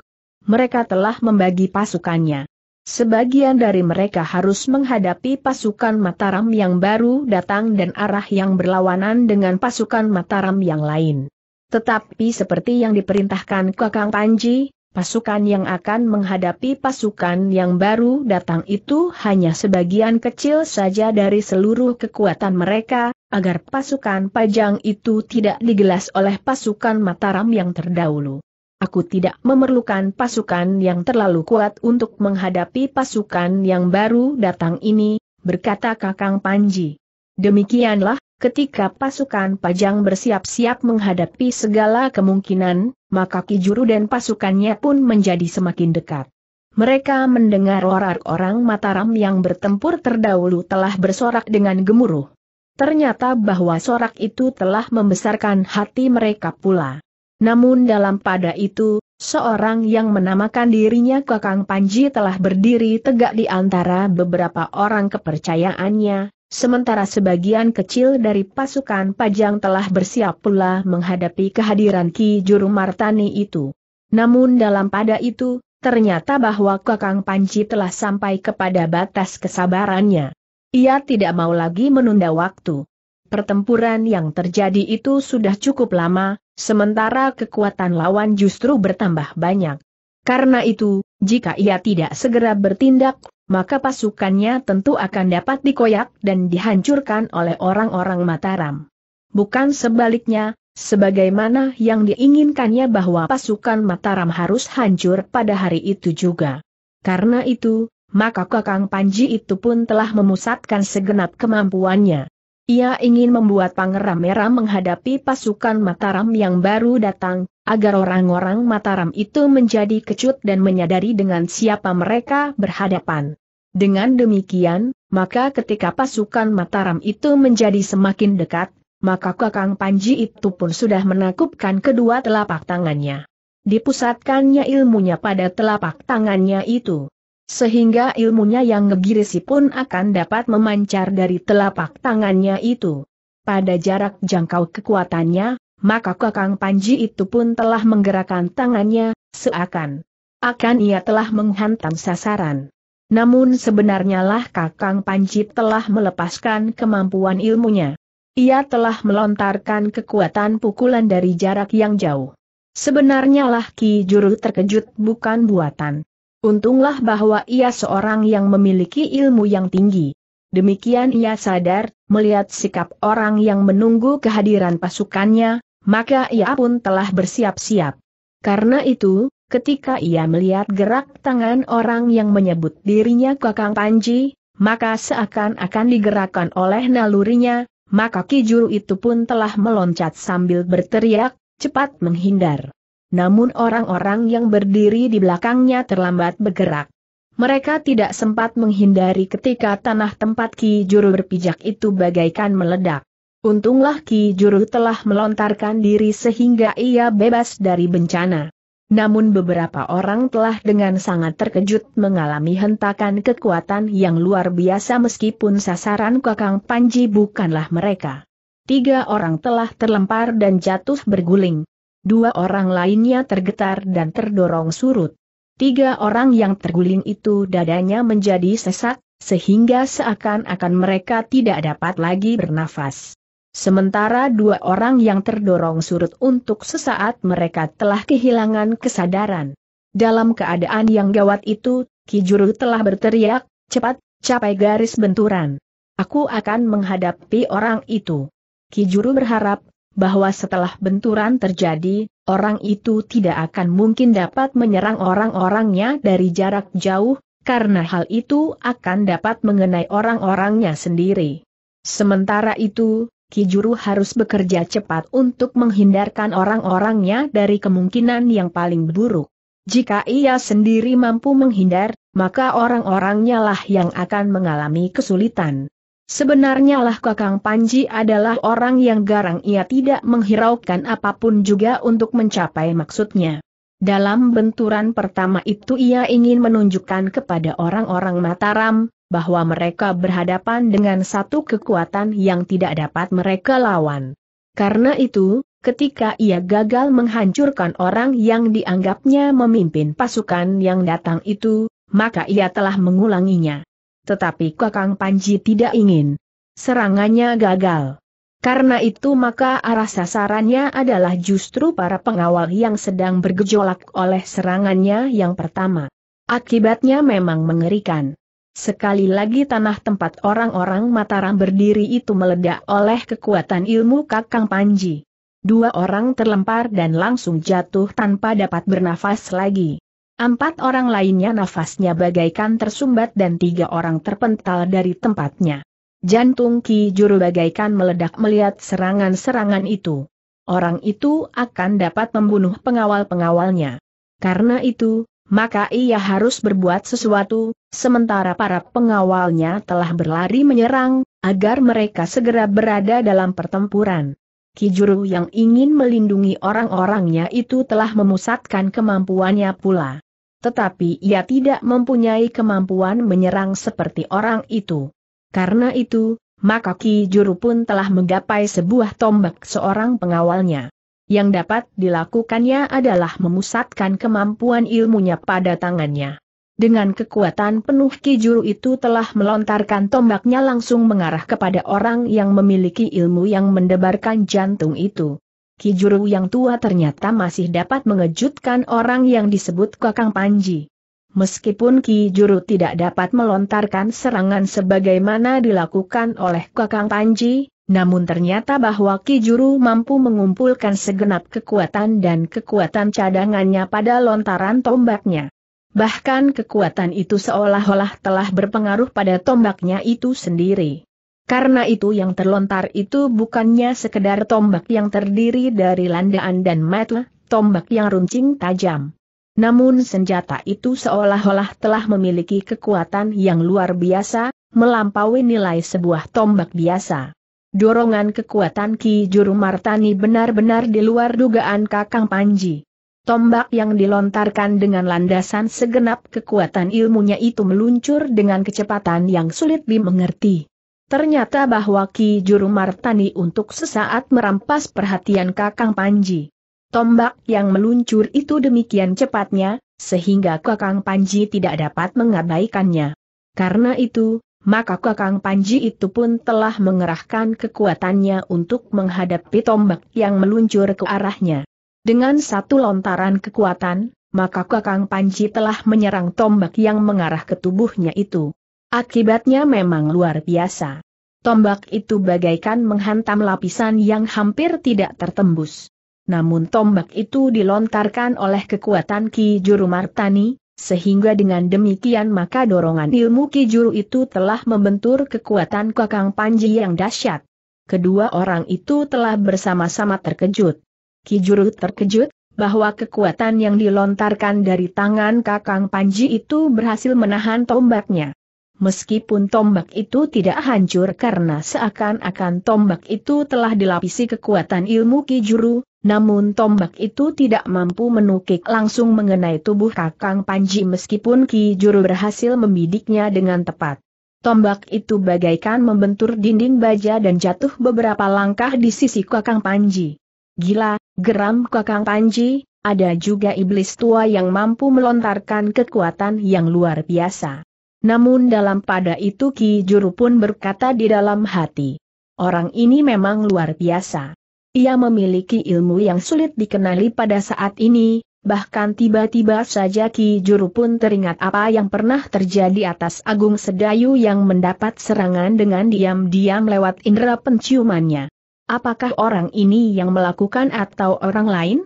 Mereka telah membagi pasukannya. Sebagian dari mereka harus menghadapi pasukan Mataram yang baru datang dan arah yang berlawanan dengan pasukan Mataram yang lain. Tetapi seperti yang diperintahkan Kakang Panji, pasukan yang akan menghadapi pasukan yang baru datang itu hanya sebagian kecil saja dari seluruh kekuatan mereka, agar pasukan pajang itu tidak digelas oleh pasukan Mataram yang terdahulu. Aku tidak memerlukan pasukan yang terlalu kuat untuk menghadapi pasukan yang baru datang ini, berkata Kakang Panji. Demikianlah, ketika pasukan pajang bersiap-siap menghadapi segala kemungkinan, maka Kijuru dan pasukannya pun menjadi semakin dekat. Mereka mendengar orang-orang Mataram yang bertempur terdahulu telah bersorak dengan gemuruh. Ternyata bahwa sorak itu telah membesarkan hati mereka pula. Namun dalam pada itu, seorang yang menamakan dirinya Kakang Panji telah berdiri tegak di antara beberapa orang kepercayaannya, sementara sebagian kecil dari pasukan Pajang telah bersiap pula menghadapi kehadiran Ki Juru Martani itu. Namun dalam pada itu, ternyata bahwa Kakang Panji telah sampai kepada batas kesabarannya. Ia tidak mau lagi menunda waktu. Pertempuran yang terjadi itu sudah cukup lama, sementara kekuatan lawan justru bertambah banyak. Karena itu, jika ia tidak segera bertindak, maka pasukannya tentu akan dapat dikoyak dan dihancurkan oleh orang-orang Mataram. Bukan sebaliknya, sebagaimana yang diinginkannya bahwa pasukan Mataram harus hancur pada hari itu juga. Karena itu, maka Kakang Panji itu pun telah memusatkan segenap kemampuannya. Ia ingin membuat Pangeran Merah menghadapi pasukan Mataram yang baru datang, agar orang-orang Mataram itu menjadi kecut dan menyadari dengan siapa mereka berhadapan. Dengan demikian, maka ketika pasukan Mataram itu menjadi semakin dekat, maka Kakang Panji itu pun sudah menakupkan kedua telapak tangannya. Dipusatkannya ilmunya pada telapak tangannya itu sehingga ilmunya yang ngegirisi pun akan dapat memancar dari telapak tangannya itu. Pada jarak jangkau kekuatannya, maka Kakang Panji itu pun telah menggerakkan tangannya, seakan akan ia telah menghantam sasaran. Namun sebenarnya lah Kakang Panji telah melepaskan kemampuan ilmunya. Ia telah melontarkan kekuatan pukulan dari jarak yang jauh. Sebenarnya lah Ki Juru terkejut bukan buatan. Untunglah bahwa ia seorang yang memiliki ilmu yang tinggi. Demikian ia sadar, melihat sikap orang yang menunggu kehadiran pasukannya, maka ia pun telah bersiap-siap. Karena itu, ketika ia melihat gerak tangan orang yang menyebut dirinya Kakang Panji, maka seakan-akan digerakkan oleh nalurinya, maka Kijuru itu pun telah meloncat sambil berteriak, cepat menghindar namun orang-orang yang berdiri di belakangnya terlambat bergerak. Mereka tidak sempat menghindari ketika tanah tempat Ki Juru berpijak itu bagaikan meledak. Untunglah Ki Juru telah melontarkan diri sehingga ia bebas dari bencana. Namun beberapa orang telah dengan sangat terkejut mengalami hentakan kekuatan yang luar biasa meskipun sasaran Kakang Panji bukanlah mereka. Tiga orang telah terlempar dan jatuh berguling. Dua orang lainnya tergetar dan terdorong surut. Tiga orang yang terguling itu dadanya menjadi sesak, sehingga seakan-akan mereka tidak dapat lagi bernafas. Sementara dua orang yang terdorong surut untuk sesaat mereka telah kehilangan kesadaran. Dalam keadaan yang gawat itu, Kijuru telah berteriak, cepat, capai garis benturan. Aku akan menghadapi orang itu. Kijuru berharap, bahwa setelah benturan terjadi, orang itu tidak akan mungkin dapat menyerang orang-orangnya dari jarak jauh, karena hal itu akan dapat mengenai orang-orangnya sendiri. Sementara itu, Kijuru harus bekerja cepat untuk menghindarkan orang-orangnya dari kemungkinan yang paling buruk. Jika ia sendiri mampu menghindar, maka orang-orangnya lah yang akan mengalami kesulitan. Sebenarnya lah Kakang Panji adalah orang yang garang ia tidak menghiraukan apapun juga untuk mencapai maksudnya. Dalam benturan pertama itu ia ingin menunjukkan kepada orang-orang Mataram, bahwa mereka berhadapan dengan satu kekuatan yang tidak dapat mereka lawan. Karena itu, ketika ia gagal menghancurkan orang yang dianggapnya memimpin pasukan yang datang itu, maka ia telah mengulanginya. Tetapi Kakang Panji tidak ingin. Serangannya gagal. Karena itu maka arah sasarannya adalah justru para pengawal yang sedang bergejolak oleh serangannya yang pertama. Akibatnya memang mengerikan. Sekali lagi tanah tempat orang-orang Mataram berdiri itu meledak oleh kekuatan ilmu Kakang Panji. Dua orang terlempar dan langsung jatuh tanpa dapat bernafas lagi. Empat orang lainnya nafasnya bagaikan tersumbat dan tiga orang terpental dari tempatnya. Jantung Ki Juru bagaikan meledak melihat serangan-serangan itu. Orang itu akan dapat membunuh pengawal-pengawalnya. Karena itu, maka ia harus berbuat sesuatu, sementara para pengawalnya telah berlari menyerang, agar mereka segera berada dalam pertempuran. Kijuru yang ingin melindungi orang-orangnya itu telah memusatkan kemampuannya pula. Tetapi ia tidak mempunyai kemampuan menyerang seperti orang itu. Karena itu, maka Kijuru pun telah menggapai sebuah tombak seorang pengawalnya. Yang dapat dilakukannya adalah memusatkan kemampuan ilmunya pada tangannya. Dengan kekuatan penuh Kijuru itu telah melontarkan tombaknya langsung mengarah kepada orang yang memiliki ilmu yang mendebarkan jantung itu. Kijuru yang tua ternyata masih dapat mengejutkan orang yang disebut Kakang Panji. Meskipun Kijuru tidak dapat melontarkan serangan sebagaimana dilakukan oleh Kakang Panji, namun ternyata bahwa Kijuru mampu mengumpulkan segenap kekuatan dan kekuatan cadangannya pada lontaran tombaknya. Bahkan kekuatan itu seolah-olah telah berpengaruh pada tombaknya itu sendiri. Karena itu yang terlontar itu bukannya sekedar tombak yang terdiri dari landaan dan metal, tombak yang runcing tajam. Namun senjata itu seolah-olah telah memiliki kekuatan yang luar biasa, melampaui nilai sebuah tombak biasa. Dorongan kekuatan Ki Juru Martani benar-benar di luar dugaan Kakang Panji. Tombak yang dilontarkan dengan landasan segenap kekuatan ilmunya itu meluncur dengan kecepatan yang sulit dimengerti. Ternyata bahwa Ki Juru Martani untuk sesaat merampas perhatian Kakang Panji. Tombak yang meluncur itu demikian cepatnya, sehingga Kakang Panji tidak dapat mengabaikannya. Karena itu, maka Kakang Panji itu pun telah mengerahkan kekuatannya untuk menghadapi tombak yang meluncur ke arahnya. Dengan satu lontaran kekuatan, maka Kakang Panji telah menyerang tombak yang mengarah ke tubuhnya itu. Akibatnya memang luar biasa. Tombak itu bagaikan menghantam lapisan yang hampir tidak tertembus. Namun tombak itu dilontarkan oleh kekuatan Ki Juru Martani, sehingga dengan demikian maka dorongan ilmu Ki Juru itu telah membentur kekuatan Kakang Panji yang dahsyat. Kedua orang itu telah bersama-sama terkejut. Kijuru terkejut, bahwa kekuatan yang dilontarkan dari tangan kakang Panji itu berhasil menahan tombaknya. Meskipun tombak itu tidak hancur karena seakan-akan tombak itu telah dilapisi kekuatan ilmu Kijuru, namun tombak itu tidak mampu menukik langsung mengenai tubuh Kakang Panji meskipun Kijuru berhasil membidiknya dengan tepat. Tombak itu bagaikan membentur dinding baja dan jatuh beberapa langkah di sisi Kakang Panji. Gila, geram Kakang Panji, ada juga iblis tua yang mampu melontarkan kekuatan yang luar biasa. Namun dalam pada itu Ki Juru pun berkata di dalam hati. Orang ini memang luar biasa. Ia memiliki ilmu yang sulit dikenali pada saat ini, bahkan tiba-tiba saja Ki Juru pun teringat apa yang pernah terjadi atas Agung Sedayu yang mendapat serangan dengan diam-diam lewat indera penciumannya. Apakah orang ini yang melakukan atau orang lain?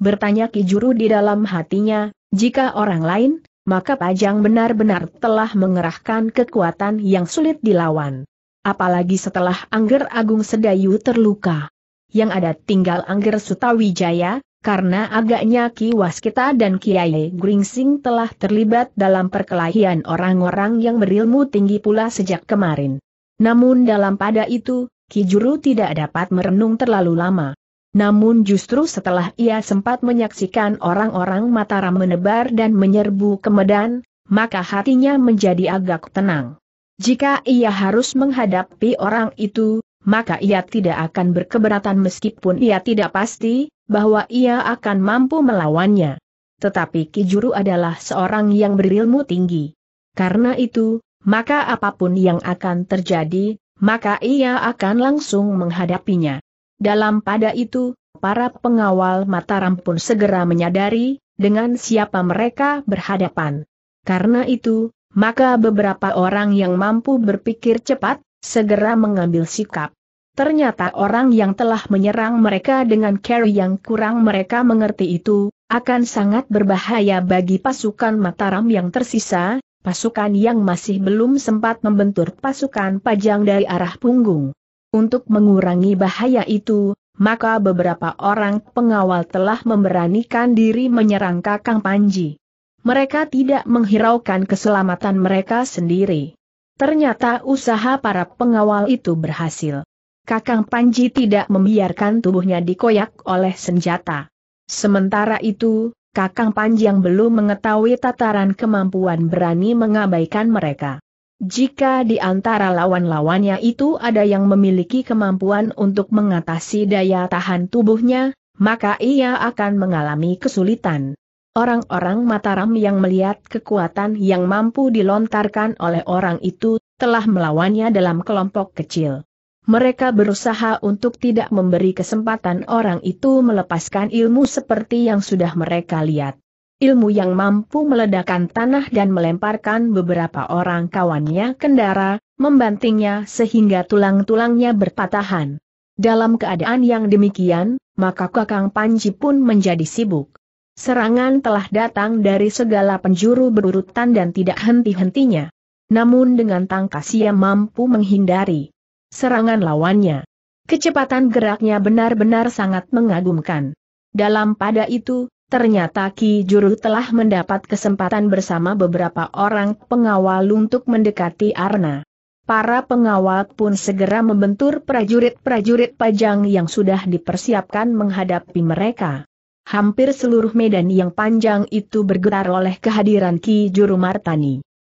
Bertanya juru di dalam hatinya, jika orang lain, maka Pajang benar-benar telah mengerahkan kekuatan yang sulit dilawan. Apalagi setelah Angger Agung Sedayu terluka. Yang ada tinggal Angger Sutawijaya, karena agaknya Ki Waskita dan Kiai Gringsing telah terlibat dalam perkelahian orang-orang yang berilmu tinggi pula sejak kemarin. Namun dalam pada itu, Kijuru tidak dapat merenung terlalu lama. Namun justru setelah ia sempat menyaksikan orang-orang Mataram menebar dan menyerbu ke Medan, maka hatinya menjadi agak tenang. Jika ia harus menghadapi orang itu, maka ia tidak akan berkeberatan meskipun ia tidak pasti bahwa ia akan mampu melawannya. Tetapi Kijuru adalah seorang yang berilmu tinggi. Karena itu, maka apapun yang akan terjadi, maka ia akan langsung menghadapinya. Dalam pada itu, para pengawal Mataram pun segera menyadari, dengan siapa mereka berhadapan. Karena itu, maka beberapa orang yang mampu berpikir cepat, segera mengambil sikap. Ternyata orang yang telah menyerang mereka dengan care yang kurang mereka mengerti itu, akan sangat berbahaya bagi pasukan Mataram yang tersisa, pasukan yang masih belum sempat membentur pasukan pajang dari arah punggung. Untuk mengurangi bahaya itu, maka beberapa orang pengawal telah memberanikan diri menyerang Kakang Panji. Mereka tidak menghiraukan keselamatan mereka sendiri. Ternyata usaha para pengawal itu berhasil. Kakang Panji tidak membiarkan tubuhnya dikoyak oleh senjata. Sementara itu, Kakang Panjang belum mengetahui tataran kemampuan berani mengabaikan mereka. Jika di antara lawan-lawannya itu ada yang memiliki kemampuan untuk mengatasi daya tahan tubuhnya, maka ia akan mengalami kesulitan. Orang-orang Mataram yang melihat kekuatan yang mampu dilontarkan oleh orang itu, telah melawannya dalam kelompok kecil mereka berusaha untuk tidak memberi kesempatan orang itu melepaskan ilmu seperti yang sudah mereka lihat. Ilmu yang mampu meledakkan tanah dan melemparkan beberapa orang kawannya kendara, membantingnya sehingga tulang-tulangnya berpatahan. Dalam keadaan yang demikian, maka Kakang Panji pun menjadi sibuk. Serangan telah datang dari segala penjuru berurutan dan tidak henti-hentinya. Namun dengan tangkas ia mampu menghindari serangan lawannya. Kecepatan geraknya benar-benar sangat mengagumkan. Dalam pada itu, ternyata Ki Juru telah mendapat kesempatan bersama beberapa orang pengawal untuk mendekati Arna. Para pengawal pun segera membentur prajurit-prajurit pajang yang sudah dipersiapkan menghadapi mereka. Hampir seluruh medan yang panjang itu bergetar oleh kehadiran Ki Juru Martani.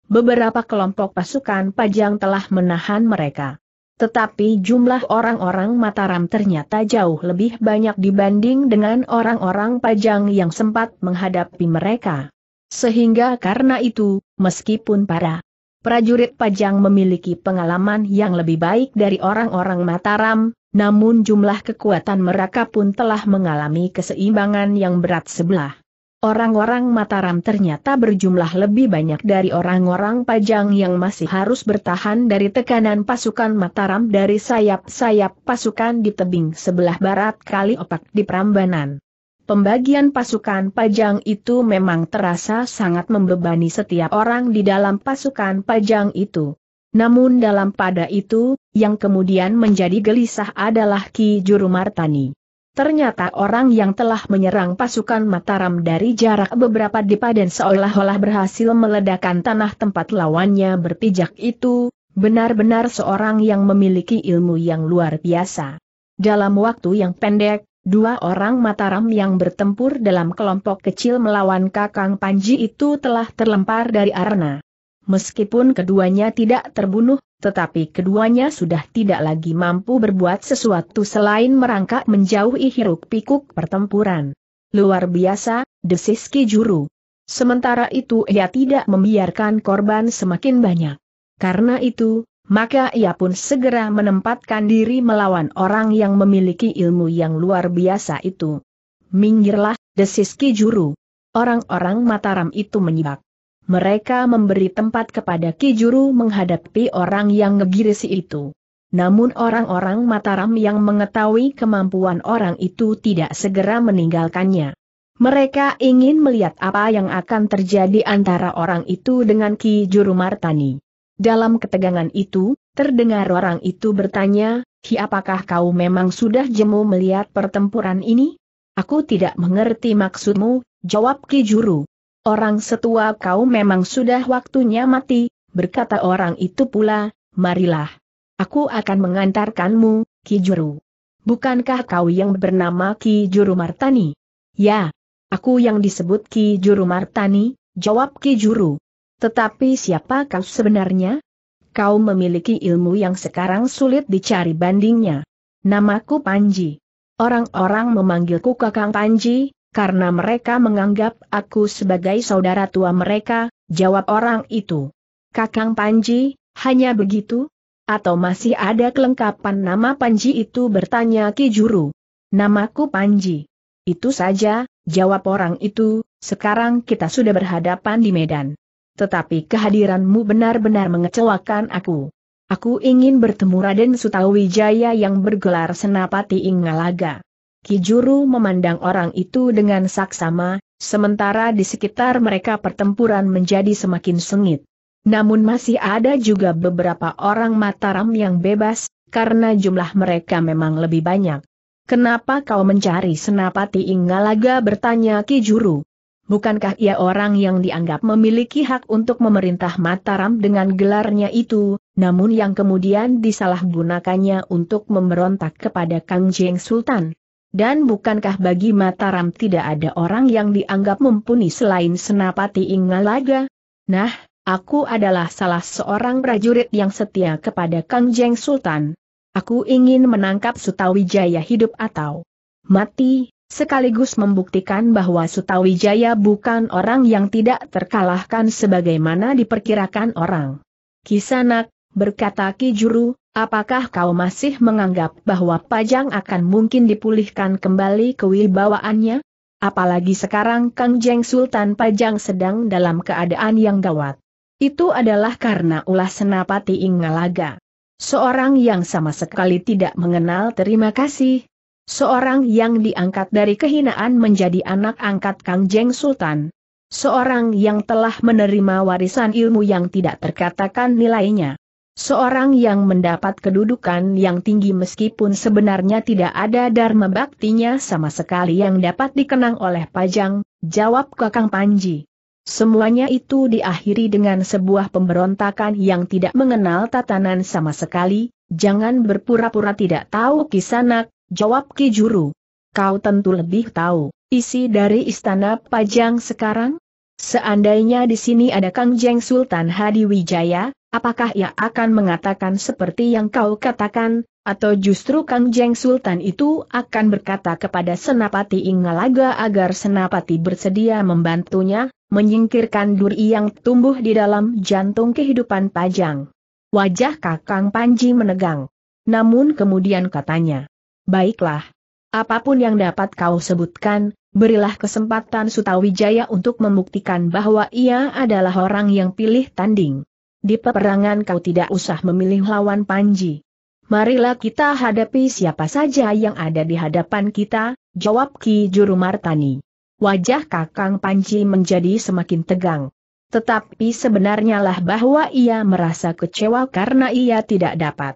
Beberapa kelompok pasukan pajang telah menahan mereka. Tetapi jumlah orang-orang Mataram ternyata jauh lebih banyak dibanding dengan orang-orang Pajang yang sempat menghadapi mereka. Sehingga karena itu, meskipun para prajurit Pajang memiliki pengalaman yang lebih baik dari orang-orang Mataram, namun jumlah kekuatan mereka pun telah mengalami keseimbangan yang berat sebelah Orang-orang Mataram ternyata berjumlah lebih banyak dari orang-orang Pajang yang masih harus bertahan dari tekanan pasukan Mataram dari sayap-sayap pasukan di tebing sebelah barat Kali Opak di Prambanan. Pembagian pasukan Pajang itu memang terasa sangat membebani setiap orang di dalam pasukan Pajang itu. Namun dalam pada itu, yang kemudian menjadi gelisah adalah Ki Juru Martani. Ternyata orang yang telah menyerang pasukan Mataram dari jarak beberapa depa dan seolah-olah berhasil meledakkan tanah tempat lawannya berpijak itu, benar-benar seorang yang memiliki ilmu yang luar biasa. Dalam waktu yang pendek, dua orang Mataram yang bertempur dalam kelompok kecil melawan Kakang Panji itu telah terlempar dari arena. Meskipun keduanya tidak terbunuh, tetapi keduanya sudah tidak lagi mampu berbuat sesuatu selain merangkak menjauhi hiruk-pikuk pertempuran. Luar biasa, desis Ki Juru. Sementara itu ia tidak membiarkan korban semakin banyak. Karena itu, maka ia pun segera menempatkan diri melawan orang yang memiliki ilmu yang luar biasa itu. Minggirlah, desis Ki Juru. Orang-orang Mataram itu menyibak mereka memberi tempat kepada Kijuru menghadapi orang yang ngegirisi itu. Namun orang-orang Mataram yang mengetahui kemampuan orang itu tidak segera meninggalkannya. Mereka ingin melihat apa yang akan terjadi antara orang itu dengan Ki Juru Martani. Dalam ketegangan itu, terdengar orang itu bertanya, Hi apakah kau memang sudah jemu melihat pertempuran ini? Aku tidak mengerti maksudmu, jawab Ki Juru. Orang setua kau memang sudah waktunya mati, berkata orang itu pula, marilah. Aku akan mengantarkanmu, Ki Juru. Bukankah kau yang bernama Ki Juru Martani? Ya, aku yang disebut Ki Juru Martani, jawab Ki Juru. Tetapi siapa kau sebenarnya? Kau memiliki ilmu yang sekarang sulit dicari bandingnya. Namaku Panji. Orang-orang memanggilku Kakang Panji, karena mereka menganggap aku sebagai saudara tua mereka, jawab orang itu. Kakang Panji, hanya begitu? Atau masih ada kelengkapan nama Panji itu bertanya Ki Juru. Namaku Panji. Itu saja, jawab orang itu, sekarang kita sudah berhadapan di Medan. Tetapi kehadiranmu benar-benar mengecewakan aku. Aku ingin bertemu Raden Sutawijaya yang bergelar Senapati Ingalaga. Kijuru memandang orang itu dengan saksama, sementara di sekitar mereka pertempuran menjadi semakin sengit. Namun masih ada juga beberapa orang Mataram yang bebas, karena jumlah mereka memang lebih banyak. Kenapa kau mencari Senapati Inggalaga bertanya Kijuru. Bukankah ia orang yang dianggap memiliki hak untuk memerintah Mataram dengan gelarnya itu, namun yang kemudian disalahgunakannya untuk memberontak kepada Kang Jeng Sultan? Dan bukankah bagi Mataram tidak ada orang yang dianggap mumpuni selain Senapati Ingalaga? Nah, aku adalah salah seorang prajurit yang setia kepada Kang Jeng Sultan. Aku ingin menangkap Sutawijaya hidup atau mati, sekaligus membuktikan bahwa Sutawijaya bukan orang yang tidak terkalahkan sebagaimana diperkirakan orang. Kisanak, berkata Ki Juru, Apakah kau masih menganggap bahwa Pajang akan mungkin dipulihkan kembali kewibawaannya? Apalagi sekarang Kang Jeng Sultan Pajang sedang dalam keadaan yang gawat. Itu adalah karena ulah senapati Ingalaga. Seorang yang sama sekali tidak mengenal terima kasih. Seorang yang diangkat dari kehinaan menjadi anak angkat Kang Jeng Sultan. Seorang yang telah menerima warisan ilmu yang tidak terkatakan nilainya. Seorang yang mendapat kedudukan yang tinggi meskipun sebenarnya tidak ada dharma baktinya sama sekali yang dapat dikenang oleh Pajang, jawab Kakang Panji. Semuanya itu diakhiri dengan sebuah pemberontakan yang tidak mengenal tatanan sama sekali, jangan berpura-pura tidak tahu kisanak, jawab Ki Juru. Kau tentu lebih tahu, isi dari istana Pajang sekarang? Seandainya di sini ada Kang Jeng Sultan Hadi Wijaya, apakah ia akan mengatakan seperti yang kau katakan, atau justru Kang Jeng Sultan itu akan berkata kepada Senapati Ingalaga agar Senapati bersedia membantunya, menyingkirkan duri yang tumbuh di dalam jantung kehidupan Pajang. Wajah Kakang Panji menegang. Namun kemudian katanya, Baiklah. Apapun yang dapat kau sebutkan, berilah kesempatan Sutawijaya untuk membuktikan bahwa ia adalah orang yang pilih tanding. Di peperangan kau tidak usah memilih lawan Panji. Marilah kita hadapi siapa saja yang ada di hadapan kita, jawab Ki Juru Martani. Wajah Kakang Panji menjadi semakin tegang. Tetapi sebenarnya lah bahwa ia merasa kecewa karena ia tidak dapat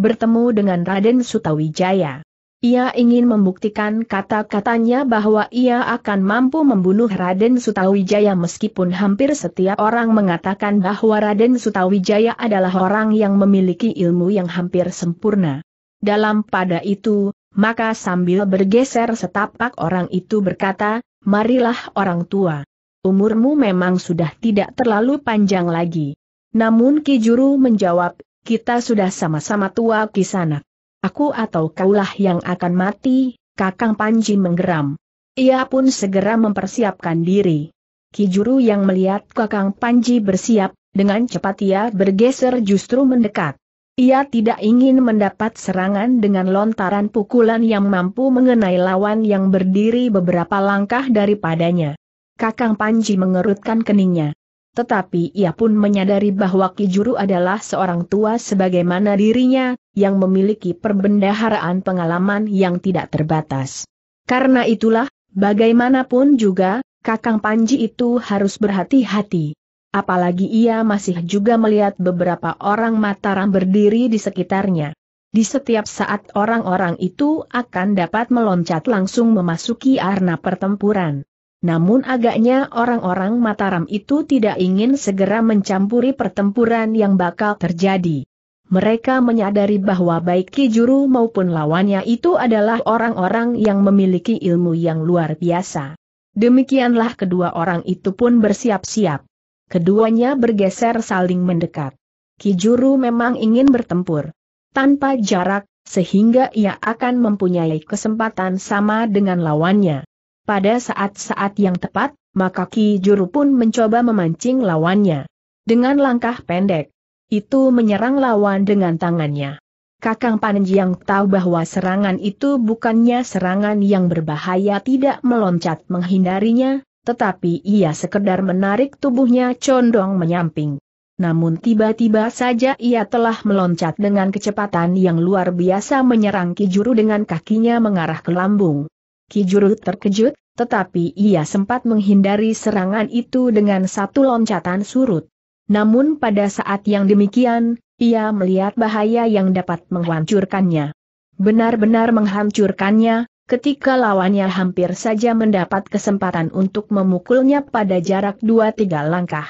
bertemu dengan Raden Sutawijaya. Ia ingin membuktikan kata-katanya bahwa ia akan mampu membunuh Raden Sutawijaya meskipun hampir setiap orang mengatakan bahwa Raden Sutawijaya adalah orang yang memiliki ilmu yang hampir sempurna. Dalam pada itu, maka sambil bergeser setapak orang itu berkata, marilah orang tua. Umurmu memang sudah tidak terlalu panjang lagi. Namun Kijuru menjawab, kita sudah sama-sama tua kisanak. Aku atau kaulah yang akan mati, Kakang Panji menggeram. Ia pun segera mempersiapkan diri. Kijuru yang melihat Kakang Panji bersiap, dengan cepat ia bergeser justru mendekat. Ia tidak ingin mendapat serangan dengan lontaran pukulan yang mampu mengenai lawan yang berdiri beberapa langkah daripadanya. Kakang Panji mengerutkan keningnya. Tetapi ia pun menyadari bahwa Ki Juru adalah seorang tua sebagaimana dirinya, yang memiliki perbendaharaan pengalaman yang tidak terbatas. Karena itulah, bagaimanapun juga, Kakang Panji itu harus berhati-hati. Apalagi ia masih juga melihat beberapa orang Mataram berdiri di sekitarnya. Di setiap saat orang-orang itu akan dapat meloncat langsung memasuki arena pertempuran. Namun agaknya orang-orang Mataram itu tidak ingin segera mencampuri pertempuran yang bakal terjadi. Mereka menyadari bahwa baik Ki Juru maupun lawannya itu adalah orang-orang yang memiliki ilmu yang luar biasa. Demikianlah kedua orang itu pun bersiap-siap. Keduanya bergeser saling mendekat. Ki Juru memang ingin bertempur. Tanpa jarak, sehingga ia akan mempunyai kesempatan sama dengan lawannya. Pada saat-saat yang tepat, maka Ki Juru pun mencoba memancing lawannya. Dengan langkah pendek, itu menyerang lawan dengan tangannya. Kakang Panji yang tahu bahwa serangan itu bukannya serangan yang berbahaya tidak meloncat menghindarinya, tetapi ia sekedar menarik tubuhnya condong menyamping. Namun tiba-tiba saja ia telah meloncat dengan kecepatan yang luar biasa menyerang Ki Juru dengan kakinya mengarah ke lambung. Kijuru terkejut, tetapi ia sempat menghindari serangan itu dengan satu loncatan surut. Namun pada saat yang demikian, ia melihat bahaya yang dapat menghancurkannya. Benar-benar menghancurkannya, ketika lawannya hampir saja mendapat kesempatan untuk memukulnya pada jarak 2 tiga langkah.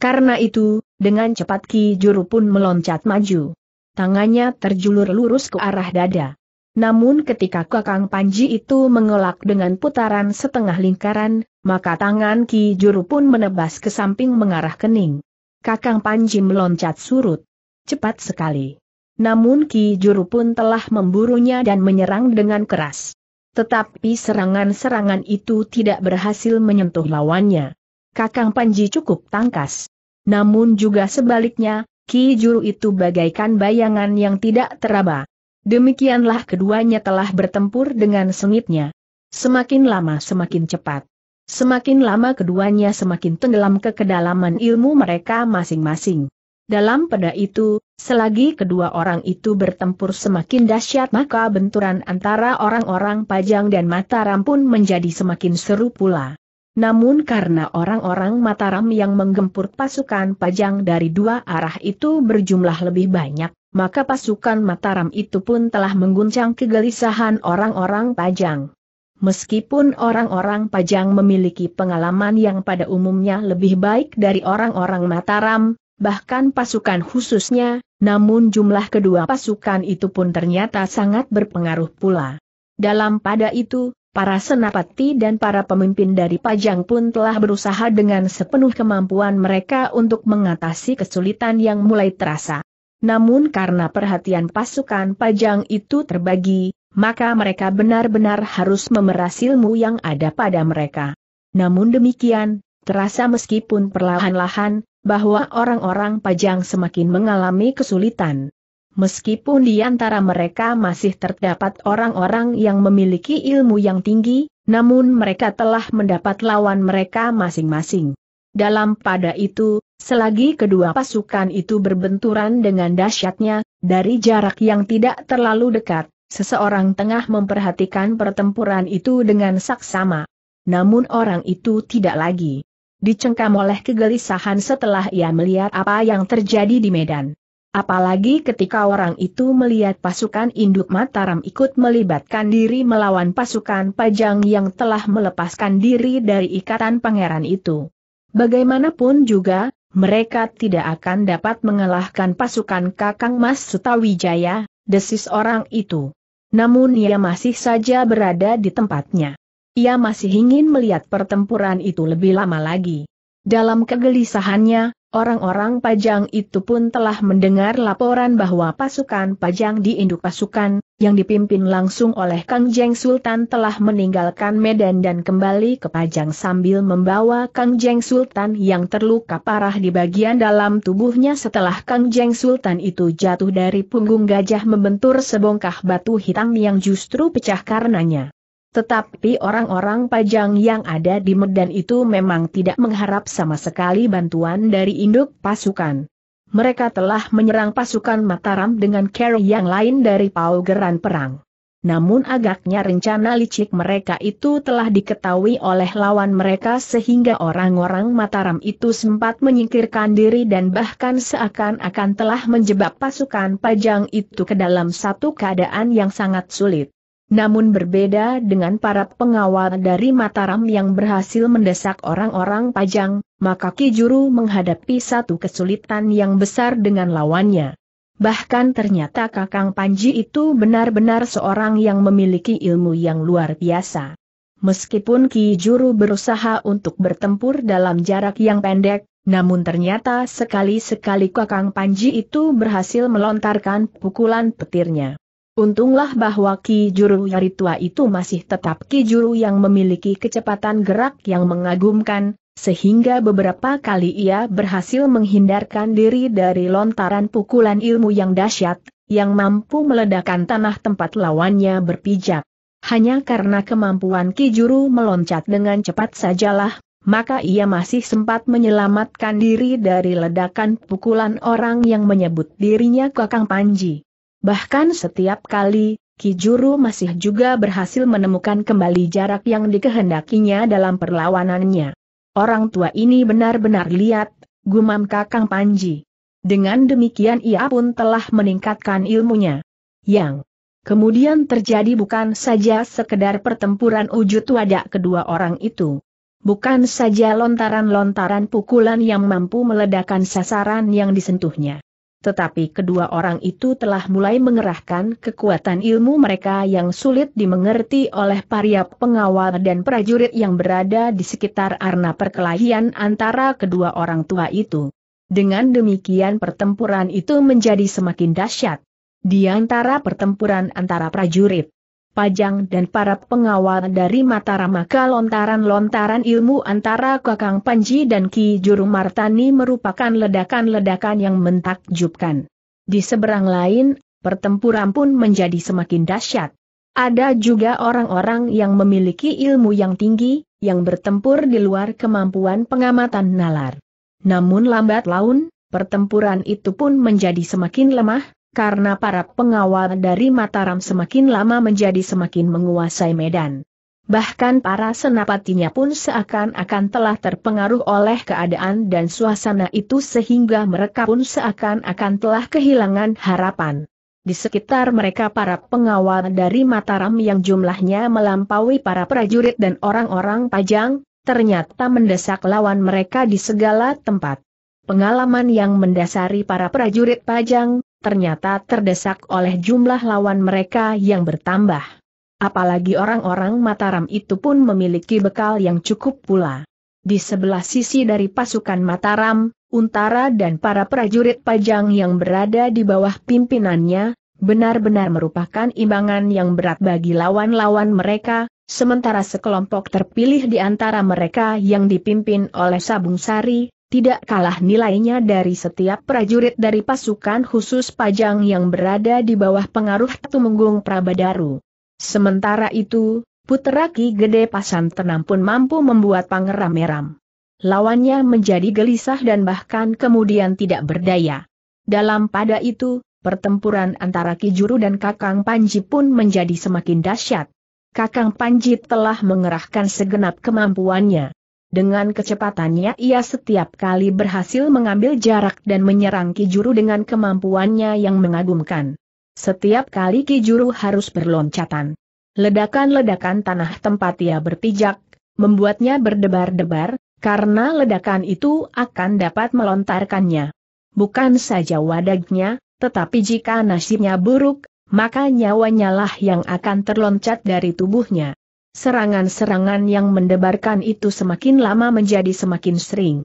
Karena itu, dengan cepat Ki Juru pun meloncat maju. Tangannya terjulur lurus ke arah dada. Namun ketika Kakang Panji itu mengelak dengan putaran setengah lingkaran, maka tangan Ki Juru pun menebas ke samping mengarah kening. Kakang Panji meloncat surut. Cepat sekali. Namun Ki Juru pun telah memburunya dan menyerang dengan keras. Tetapi serangan-serangan itu tidak berhasil menyentuh lawannya. Kakang Panji cukup tangkas. Namun juga sebaliknya, Ki Juru itu bagaikan bayangan yang tidak teraba. Demikianlah keduanya telah bertempur dengan sengitnya. Semakin lama semakin cepat. Semakin lama keduanya semakin tenggelam ke kedalaman ilmu mereka masing-masing. Dalam peda itu, selagi kedua orang itu bertempur semakin dahsyat maka benturan antara orang-orang Pajang dan Mataram pun menjadi semakin seru pula. Namun karena orang-orang Mataram yang menggempur pasukan Pajang dari dua arah itu berjumlah lebih banyak, maka pasukan Mataram itu pun telah mengguncang kegelisahan orang-orang Pajang. Meskipun orang-orang Pajang memiliki pengalaman yang pada umumnya lebih baik dari orang-orang Mataram, bahkan pasukan khususnya, namun jumlah kedua pasukan itu pun ternyata sangat berpengaruh pula. Dalam pada itu, para senapati dan para pemimpin dari Pajang pun telah berusaha dengan sepenuh kemampuan mereka untuk mengatasi kesulitan yang mulai terasa. Namun karena perhatian pasukan pajang itu terbagi, maka mereka benar-benar harus memeras ilmu yang ada pada mereka. Namun demikian, terasa meskipun perlahan-lahan, bahwa orang-orang pajang semakin mengalami kesulitan. Meskipun di antara mereka masih terdapat orang-orang yang memiliki ilmu yang tinggi, namun mereka telah mendapat lawan mereka masing-masing. Dalam pada itu, Selagi kedua pasukan itu berbenturan dengan dahsyatnya, dari jarak yang tidak terlalu dekat, seseorang tengah memperhatikan pertempuran itu dengan saksama. Namun orang itu tidak lagi dicengkam oleh kegelisahan setelah ia melihat apa yang terjadi di Medan. Apalagi ketika orang itu melihat pasukan induk Mataram ikut melibatkan diri melawan pasukan Pajang yang telah melepaskan diri dari ikatan pangeran itu. Bagaimanapun juga, mereka tidak akan dapat mengalahkan pasukan Kakang Mas Sutawijaya, desis orang itu. Namun ia masih saja berada di tempatnya. Ia masih ingin melihat pertempuran itu lebih lama lagi. Dalam kegelisahannya, orang-orang Pajang itu pun telah mendengar laporan bahwa pasukan Pajang di induk pasukan yang dipimpin langsung oleh Kang Jeng Sultan telah meninggalkan Medan dan kembali ke Pajang sambil membawa Kang Jeng Sultan yang terluka parah di bagian dalam tubuhnya setelah Kang Jeng Sultan itu jatuh dari punggung gajah membentur sebongkah batu hitam yang justru pecah karenanya. Tetapi orang-orang Pajang yang ada di Medan itu memang tidak mengharap sama sekali bantuan dari induk pasukan mereka telah menyerang pasukan Mataram dengan cara yang lain dari paugeran perang. Namun agaknya rencana licik mereka itu telah diketahui oleh lawan mereka sehingga orang-orang Mataram itu sempat menyingkirkan diri dan bahkan seakan-akan telah menjebak pasukan pajang itu ke dalam satu keadaan yang sangat sulit. Namun berbeda dengan para pengawal dari Mataram yang berhasil mendesak orang-orang Pajang, maka Ki Juru menghadapi satu kesulitan yang besar dengan lawannya. Bahkan ternyata Kakang Panji itu benar-benar seorang yang memiliki ilmu yang luar biasa. Meskipun Ki Juru berusaha untuk bertempur dalam jarak yang pendek, namun ternyata sekali-sekali Kakang Panji itu berhasil melontarkan pukulan petirnya. Untunglah bahwa Ki Juru Yari tua itu masih tetap Ki Juru yang memiliki kecepatan gerak yang mengagumkan, sehingga beberapa kali ia berhasil menghindarkan diri dari lontaran pukulan ilmu yang dahsyat, yang mampu meledakkan tanah tempat lawannya berpijak. Hanya karena kemampuan Ki Juru meloncat dengan cepat sajalah, maka ia masih sempat menyelamatkan diri dari ledakan pukulan orang yang menyebut dirinya Kakang Panji. Bahkan setiap kali, Kijuru masih juga berhasil menemukan kembali jarak yang dikehendakinya dalam perlawanannya. Orang tua ini benar-benar lihat, gumam Kakang Panji. Dengan demikian ia pun telah meningkatkan ilmunya. Yang kemudian terjadi bukan saja sekedar pertempuran wujud wadah kedua orang itu. Bukan saja lontaran-lontaran pukulan yang mampu meledakkan sasaran yang disentuhnya tetapi kedua orang itu telah mulai mengerahkan kekuatan ilmu mereka yang sulit dimengerti oleh paria pengawal dan prajurit yang berada di sekitar arna perkelahian antara kedua orang tua itu. Dengan demikian pertempuran itu menjadi semakin dahsyat. Di antara pertempuran antara prajurit, Pajang dan para pengawal dari Mataram maka lontaran-lontaran ilmu antara Kakang Panji dan Ki Juru Martani merupakan ledakan-ledakan yang mentakjubkan. Di seberang lain, pertempuran pun menjadi semakin dahsyat. Ada juga orang-orang yang memiliki ilmu yang tinggi, yang bertempur di luar kemampuan pengamatan nalar. Namun lambat laun, pertempuran itu pun menjadi semakin lemah, karena para pengawal dari Mataram semakin lama menjadi semakin menguasai medan. Bahkan para senapatinya pun seakan-akan telah terpengaruh oleh keadaan dan suasana itu sehingga mereka pun seakan-akan telah kehilangan harapan. Di sekitar mereka para pengawal dari Mataram yang jumlahnya melampaui para prajurit dan orang-orang pajang, ternyata mendesak lawan mereka di segala tempat. Pengalaman yang mendasari para prajurit pajang, ternyata terdesak oleh jumlah lawan mereka yang bertambah. Apalagi orang-orang Mataram itu pun memiliki bekal yang cukup pula. Di sebelah sisi dari pasukan Mataram, Untara dan para prajurit Pajang yang berada di bawah pimpinannya, benar-benar merupakan imbangan yang berat bagi lawan-lawan mereka, sementara sekelompok terpilih di antara mereka yang dipimpin oleh Sabung Sari, tidak kalah nilainya dari setiap prajurit dari pasukan khusus pajang yang berada di bawah pengaruh Tumenggung Prabadaru. Sementara itu, putera Ki Gede Pasan Tenam pun mampu membuat Pangeran Meram. Lawannya menjadi gelisah dan bahkan kemudian tidak berdaya. Dalam pada itu, pertempuran antara Ki Juru dan Kakang Panji pun menjadi semakin dahsyat. Kakang Panji telah mengerahkan segenap kemampuannya. Dengan kecepatannya ia setiap kali berhasil mengambil jarak dan menyerang Ki Juru dengan kemampuannya yang mengagumkan. Setiap kali Ki Juru harus berloncatan. Ledakan-ledakan tanah tempat ia berpijak, membuatnya berdebar-debar, karena ledakan itu akan dapat melontarkannya. Bukan saja wadagnya, tetapi jika nasibnya buruk, maka nyawanya lah yang akan terloncat dari tubuhnya. Serangan-serangan yang mendebarkan itu semakin lama menjadi semakin sering.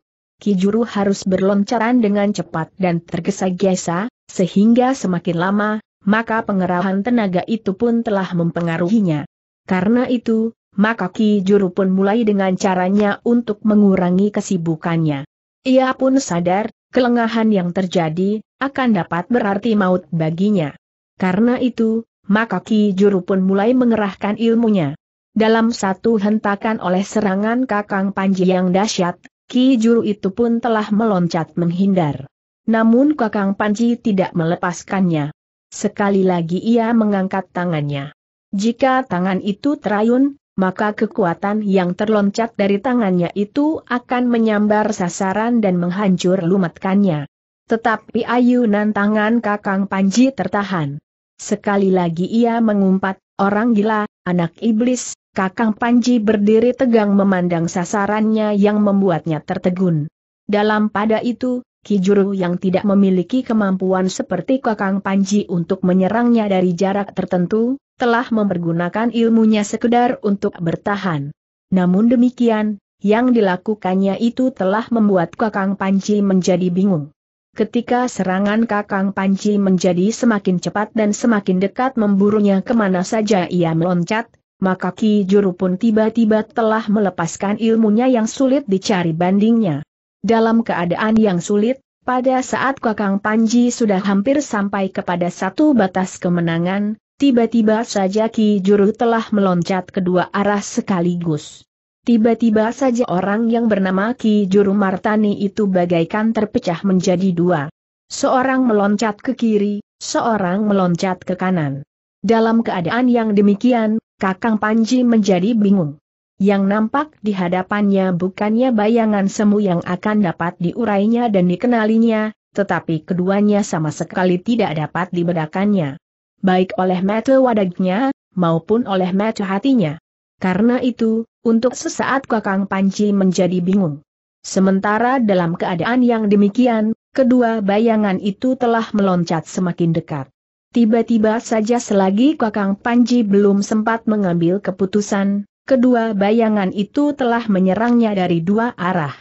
Kijuru harus berloncaran dengan cepat dan tergesa-gesa, sehingga semakin lama, maka pengerahan tenaga itu pun telah mempengaruhinya. Karena itu, maka Ki Juru pun mulai dengan caranya untuk mengurangi kesibukannya. Ia pun sadar, kelengahan yang terjadi, akan dapat berarti maut baginya. Karena itu, maka Ki Juru pun mulai mengerahkan ilmunya. Dalam satu hentakan oleh serangan Kakang Panji yang dahsyat, Ki Juru itu pun telah meloncat menghindar. Namun Kakang Panji tidak melepaskannya. Sekali lagi ia mengangkat tangannya. Jika tangan itu terayun, maka kekuatan yang terloncat dari tangannya itu akan menyambar sasaran dan menghancur lumatkannya. Tetapi ayunan tangan Kakang Panji tertahan. Sekali lagi ia mengumpat, orang gila, anak iblis, Kakang Panji berdiri tegang memandang sasarannya yang membuatnya tertegun. Dalam pada itu, Kijuru yang tidak memiliki kemampuan seperti Kakang Panji untuk menyerangnya dari jarak tertentu, telah mempergunakan ilmunya sekedar untuk bertahan. Namun demikian, yang dilakukannya itu telah membuat Kakang Panji menjadi bingung. Ketika serangan Kakang Panji menjadi semakin cepat dan semakin dekat memburunya kemana saja ia meloncat, maka Ki Juru pun tiba-tiba telah melepaskan ilmunya yang sulit dicari bandingnya. Dalam keadaan yang sulit, pada saat Kakang Panji sudah hampir sampai kepada satu batas kemenangan, tiba-tiba saja Ki Juru telah meloncat kedua arah sekaligus. Tiba-tiba saja orang yang bernama Ki Juru Martani itu bagaikan terpecah menjadi dua. Seorang meloncat ke kiri, seorang meloncat ke kanan. Dalam keadaan yang demikian, Kakang Panji menjadi bingung. Yang nampak di hadapannya bukannya bayangan semu yang akan dapat diurainya dan dikenalinya, tetapi keduanya sama sekali tidak dapat dibedakannya. Baik oleh mata wadagnya, maupun oleh mata hatinya. Karena itu, untuk sesaat Kakang Panji menjadi bingung. Sementara dalam keadaan yang demikian, kedua bayangan itu telah meloncat semakin dekat. Tiba-tiba saja selagi Kakang Panji belum sempat mengambil keputusan, kedua bayangan itu telah menyerangnya dari dua arah.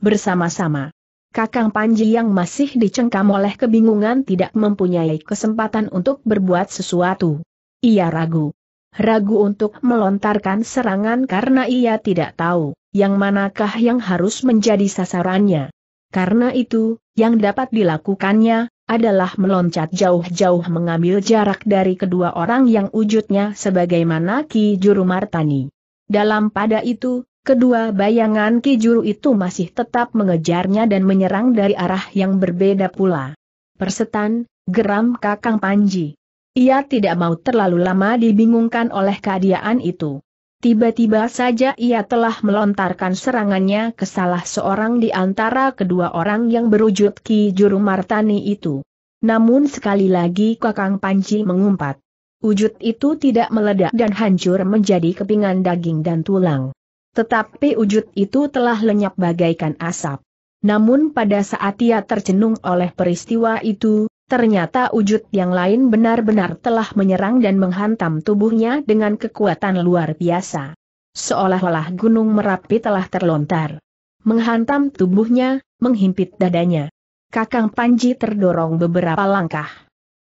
Bersama-sama. Kakang Panji yang masih dicengkam oleh kebingungan tidak mempunyai kesempatan untuk berbuat sesuatu. Ia ragu. Ragu untuk melontarkan serangan karena ia tidak tahu, yang manakah yang harus menjadi sasarannya. Karena itu, yang dapat dilakukannya, adalah meloncat jauh-jauh mengambil jarak dari kedua orang yang wujudnya sebagaimana Ki Juru Martani. Dalam pada itu, kedua bayangan Ki Juru itu masih tetap mengejarnya dan menyerang dari arah yang berbeda pula. Persetan, geram Kakang Panji. Ia tidak mau terlalu lama dibingungkan oleh keadaan itu. Tiba-tiba saja ia telah melontarkan serangannya ke salah seorang di antara kedua orang yang berujud Ki Juru Martani itu. Namun sekali lagi Kakang Panci mengumpat. Wujud itu tidak meledak dan hancur menjadi kepingan daging dan tulang. Tetapi wujud itu telah lenyap bagaikan asap. Namun pada saat ia tercenung oleh peristiwa itu, Ternyata wujud yang lain benar-benar telah menyerang dan menghantam tubuhnya dengan kekuatan luar biasa. Seolah-olah gunung Merapi telah terlontar. Menghantam tubuhnya, menghimpit dadanya. Kakang Panji terdorong beberapa langkah.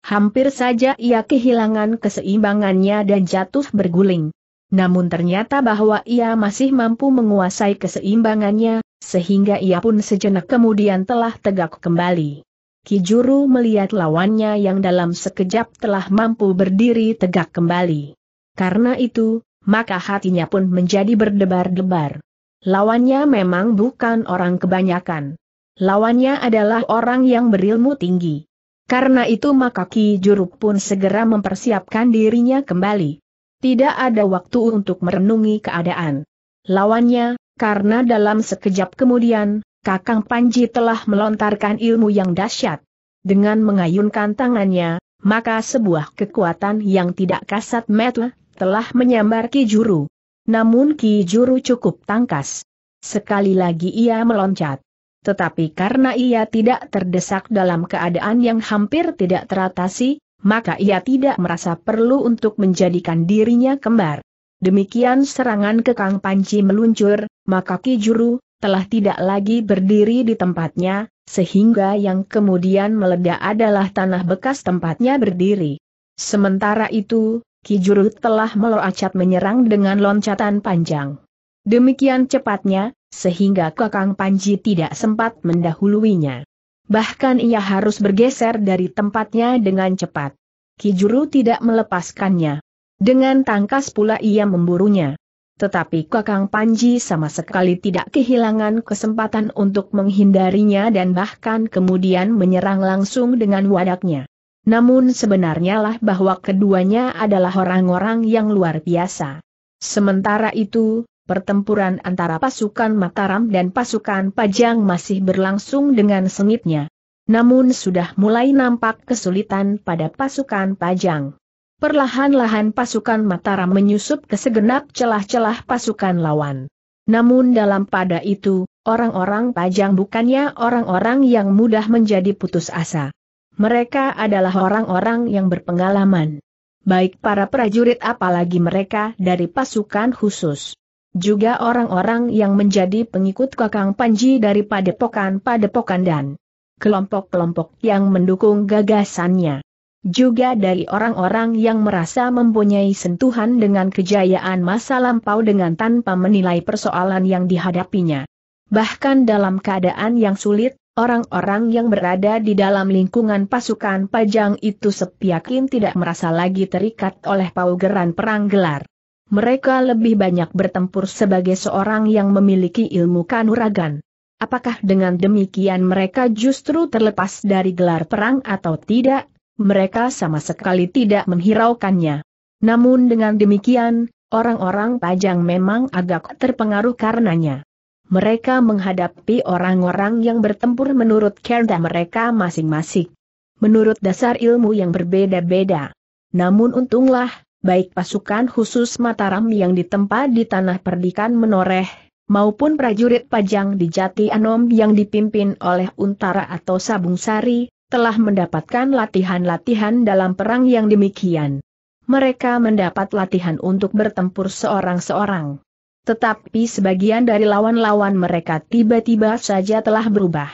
Hampir saja ia kehilangan keseimbangannya dan jatuh berguling. Namun ternyata bahwa ia masih mampu menguasai keseimbangannya, sehingga ia pun sejenak kemudian telah tegak kembali. Kijuru melihat lawannya yang dalam sekejap telah mampu berdiri tegak kembali. Karena itu, maka hatinya pun menjadi berdebar-debar. Lawannya memang bukan orang kebanyakan. Lawannya adalah orang yang berilmu tinggi. Karena itu maka Ki Juru pun segera mempersiapkan dirinya kembali. Tidak ada waktu untuk merenungi keadaan. Lawannya, karena dalam sekejap kemudian, Kakang Panji telah melontarkan ilmu yang dahsyat. Dengan mengayunkan tangannya, maka sebuah kekuatan yang tidak kasat mata telah menyambar Ki Juru. Namun Ki Juru cukup tangkas. Sekali lagi ia meloncat. Tetapi karena ia tidak terdesak dalam keadaan yang hampir tidak teratasi, maka ia tidak merasa perlu untuk menjadikan dirinya kembar. Demikian serangan ke Panji meluncur, maka Ki Juru, telah tidak lagi berdiri di tempatnya, sehingga yang kemudian meledak adalah tanah bekas tempatnya berdiri. Sementara itu, Kijuru telah meloacat menyerang dengan loncatan panjang. Demikian cepatnya, sehingga Kakang Panji tidak sempat mendahuluinya. Bahkan ia harus bergeser dari tempatnya dengan cepat. Kijuru tidak melepaskannya. Dengan tangkas pula ia memburunya. Tetapi Kakang Panji sama sekali tidak kehilangan kesempatan untuk menghindarinya dan bahkan kemudian menyerang langsung dengan wadaknya. Namun sebenarnya lah bahwa keduanya adalah orang-orang yang luar biasa. Sementara itu, pertempuran antara pasukan Mataram dan pasukan Pajang masih berlangsung dengan sengitnya. Namun sudah mulai nampak kesulitan pada pasukan Pajang. Perlahan-lahan pasukan Mataram menyusup ke segenap celah-celah pasukan lawan. Namun dalam pada itu, orang-orang Pajang bukannya orang-orang yang mudah menjadi putus asa. Mereka adalah orang-orang yang berpengalaman. Baik para prajurit apalagi mereka dari pasukan khusus. Juga orang-orang yang menjadi pengikut Kakang Panji dari padepokan-padepokan dan kelompok-kelompok yang mendukung gagasannya juga dari orang-orang yang merasa mempunyai sentuhan dengan kejayaan masa lampau dengan tanpa menilai persoalan yang dihadapinya. Bahkan dalam keadaan yang sulit, orang-orang yang berada di dalam lingkungan pasukan pajang itu sepiakin tidak merasa lagi terikat oleh paugeran perang gelar. Mereka lebih banyak bertempur sebagai seorang yang memiliki ilmu kanuragan. Apakah dengan demikian mereka justru terlepas dari gelar perang atau tidak, mereka sama sekali tidak menghiraukannya. Namun dengan demikian, orang-orang Pajang memang agak terpengaruh karenanya. Mereka menghadapi orang-orang yang bertempur menurut kerda mereka masing-masing. Menurut dasar ilmu yang berbeda-beda. Namun untunglah, baik pasukan khusus Mataram yang ditempa di tanah perdikan menoreh, maupun prajurit pajang di Jati Anom yang dipimpin oleh Untara atau Sabung Sari, telah mendapatkan latihan-latihan dalam perang yang demikian. Mereka mendapat latihan untuk bertempur seorang-seorang. Tetapi sebagian dari lawan-lawan mereka tiba-tiba saja telah berubah.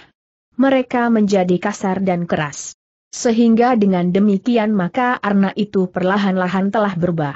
Mereka menjadi kasar dan keras. Sehingga dengan demikian maka Arna itu perlahan-lahan telah berubah.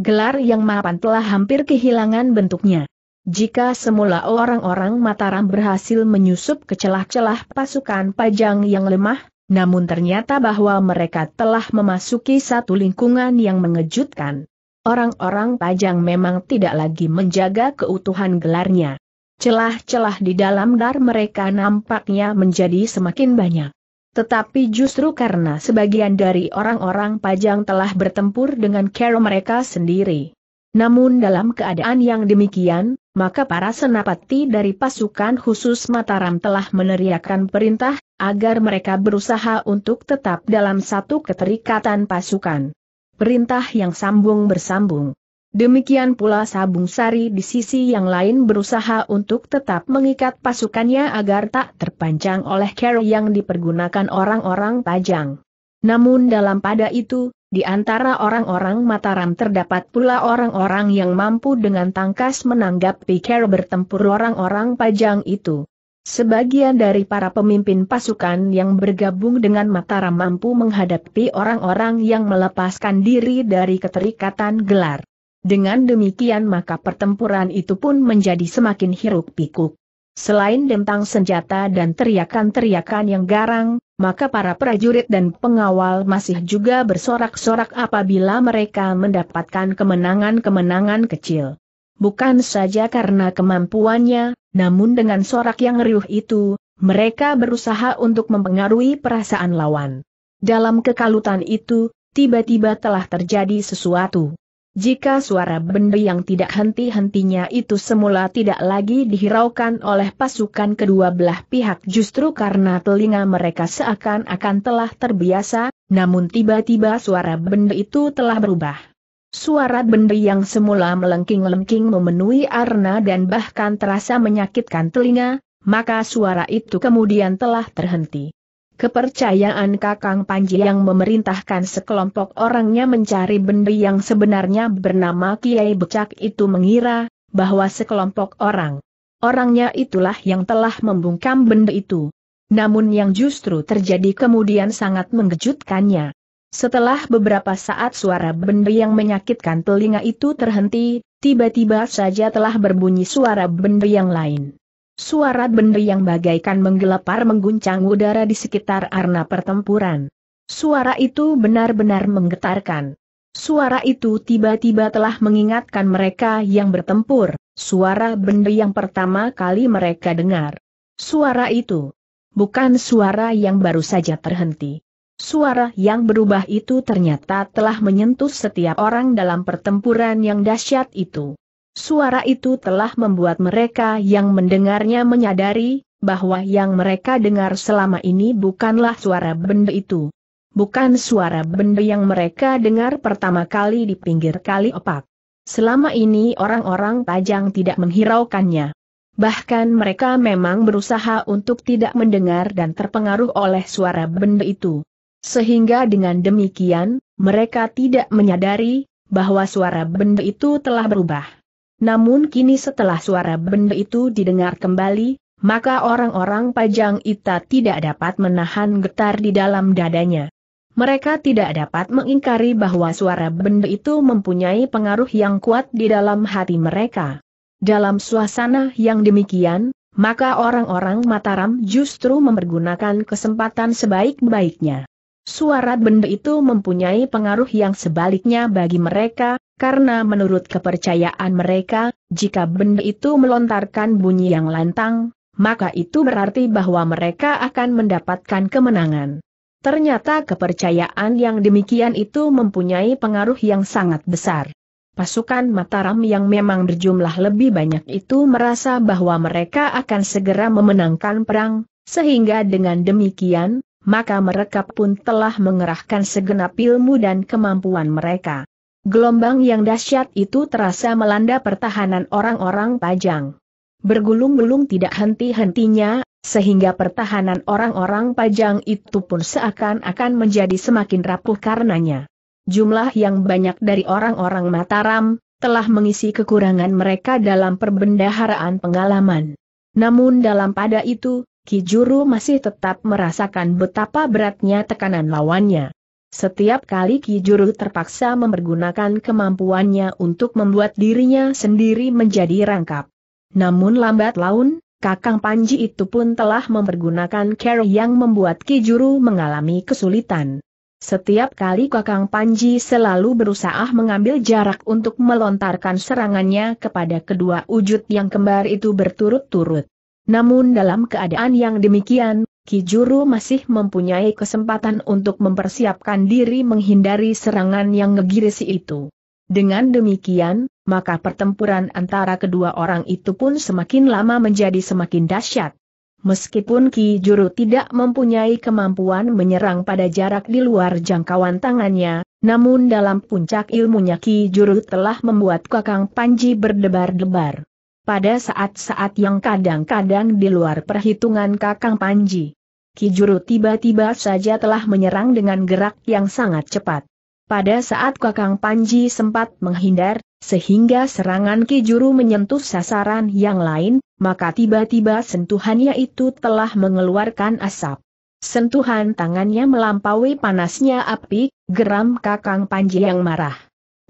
Gelar yang mapan telah hampir kehilangan bentuknya. Jika semula orang-orang Mataram berhasil menyusup ke celah-celah pasukan pajang yang lemah, namun ternyata bahwa mereka telah memasuki satu lingkungan yang mengejutkan. Orang-orang pajang memang tidak lagi menjaga keutuhan gelarnya. Celah-celah di dalam dar mereka nampaknya menjadi semakin banyak. Tetapi justru karena sebagian dari orang-orang pajang telah bertempur dengan cara mereka sendiri namun dalam keadaan yang demikian, maka para senapati dari pasukan khusus Mataram telah meneriakkan perintah, agar mereka berusaha untuk tetap dalam satu keterikatan pasukan. Perintah yang sambung bersambung. Demikian pula Sabung Sari di sisi yang lain berusaha untuk tetap mengikat pasukannya agar tak terpanjang oleh cara yang dipergunakan orang-orang Pajang. Namun dalam pada itu, di antara orang-orang Mataram terdapat pula orang-orang yang mampu dengan tangkas menanggap pikir bertempur orang-orang pajang itu. Sebagian dari para pemimpin pasukan yang bergabung dengan Mataram mampu menghadapi orang-orang yang melepaskan diri dari keterikatan gelar. Dengan demikian maka pertempuran itu pun menjadi semakin hiruk pikuk. Selain dentang senjata dan teriakan-teriakan yang garang, maka para prajurit dan pengawal masih juga bersorak-sorak apabila mereka mendapatkan kemenangan-kemenangan kecil. Bukan saja karena kemampuannya, namun dengan sorak yang riuh itu, mereka berusaha untuk mempengaruhi perasaan lawan. Dalam kekalutan itu, tiba-tiba telah terjadi sesuatu. Jika suara benda yang tidak henti-hentinya itu semula tidak lagi dihiraukan oleh pasukan kedua belah pihak justru karena telinga mereka seakan-akan telah terbiasa, namun tiba-tiba suara benda itu telah berubah. Suara benda yang semula melengking-lengking memenuhi arna dan bahkan terasa menyakitkan telinga, maka suara itu kemudian telah terhenti. Kepercayaan Kakang Panji yang memerintahkan sekelompok orangnya mencari benda yang sebenarnya bernama Kiai Becak itu mengira, bahwa sekelompok orang. Orangnya itulah yang telah membungkam benda itu. Namun yang justru terjadi kemudian sangat mengejutkannya. Setelah beberapa saat suara benda yang menyakitkan telinga itu terhenti, tiba-tiba saja telah berbunyi suara benda yang lain. Suara benda yang bagaikan menggelepar mengguncang udara di sekitar arena pertempuran. Suara itu benar-benar menggetarkan. Suara itu tiba-tiba telah mengingatkan mereka yang bertempur, suara benda yang pertama kali mereka dengar. Suara itu bukan suara yang baru saja terhenti. Suara yang berubah itu ternyata telah menyentuh setiap orang dalam pertempuran yang dahsyat itu. Suara itu telah membuat mereka yang mendengarnya menyadari bahwa yang mereka dengar selama ini bukanlah suara benda itu. Bukan suara benda yang mereka dengar pertama kali di pinggir kali opak. Selama ini orang-orang Pajang tidak menghiraukannya. Bahkan mereka memang berusaha untuk tidak mendengar dan terpengaruh oleh suara benda itu. Sehingga dengan demikian, mereka tidak menyadari bahwa suara benda itu telah berubah. Namun kini setelah suara benda itu didengar kembali, maka orang-orang Pajang Ita tidak dapat menahan getar di dalam dadanya. Mereka tidak dapat mengingkari bahwa suara benda itu mempunyai pengaruh yang kuat di dalam hati mereka. Dalam suasana yang demikian, maka orang-orang Mataram justru mempergunakan kesempatan sebaik-baiknya. Suara benda itu mempunyai pengaruh yang sebaliknya bagi mereka, karena menurut kepercayaan mereka, jika benda itu melontarkan bunyi yang lantang, maka itu berarti bahwa mereka akan mendapatkan kemenangan. Ternyata kepercayaan yang demikian itu mempunyai pengaruh yang sangat besar. Pasukan Mataram yang memang berjumlah lebih banyak itu merasa bahwa mereka akan segera memenangkan perang, sehingga dengan demikian, maka mereka pun telah mengerahkan segenap ilmu dan kemampuan mereka. Gelombang yang dahsyat itu terasa melanda pertahanan orang-orang Pajang. Bergulung-gulung tidak henti-hentinya, sehingga pertahanan orang-orang Pajang itu pun seakan-akan menjadi semakin rapuh karenanya. Jumlah yang banyak dari orang-orang Mataram, telah mengisi kekurangan mereka dalam perbendaharaan pengalaman. Namun dalam pada itu, Kijuru masih tetap merasakan betapa beratnya tekanan lawannya. Setiap kali Kijuru terpaksa mempergunakan kemampuannya untuk membuat dirinya sendiri menjadi rangkap. Namun lambat laun, Kakang Panji itu pun telah mempergunakan care yang membuat Kijuru mengalami kesulitan. Setiap kali Kakang Panji selalu berusaha mengambil jarak untuk melontarkan serangannya kepada kedua wujud yang kembar itu berturut-turut. Namun dalam keadaan yang demikian, Ki Juru masih mempunyai kesempatan untuk mempersiapkan diri menghindari serangan yang ngegirisi itu. Dengan demikian, maka pertempuran antara kedua orang itu pun semakin lama menjadi semakin dahsyat. Meskipun Ki Juru tidak mempunyai kemampuan menyerang pada jarak di luar jangkauan tangannya, namun dalam puncak ilmunya Ki Juru telah membuat Kakang Panji berdebar-debar pada saat-saat yang kadang-kadang di luar perhitungan Kakang Panji. Kijuru tiba-tiba saja telah menyerang dengan gerak yang sangat cepat. Pada saat Kakang Panji sempat menghindar, sehingga serangan Kijuru menyentuh sasaran yang lain, maka tiba-tiba sentuhannya itu telah mengeluarkan asap. Sentuhan tangannya melampaui panasnya api, geram Kakang Panji yang marah.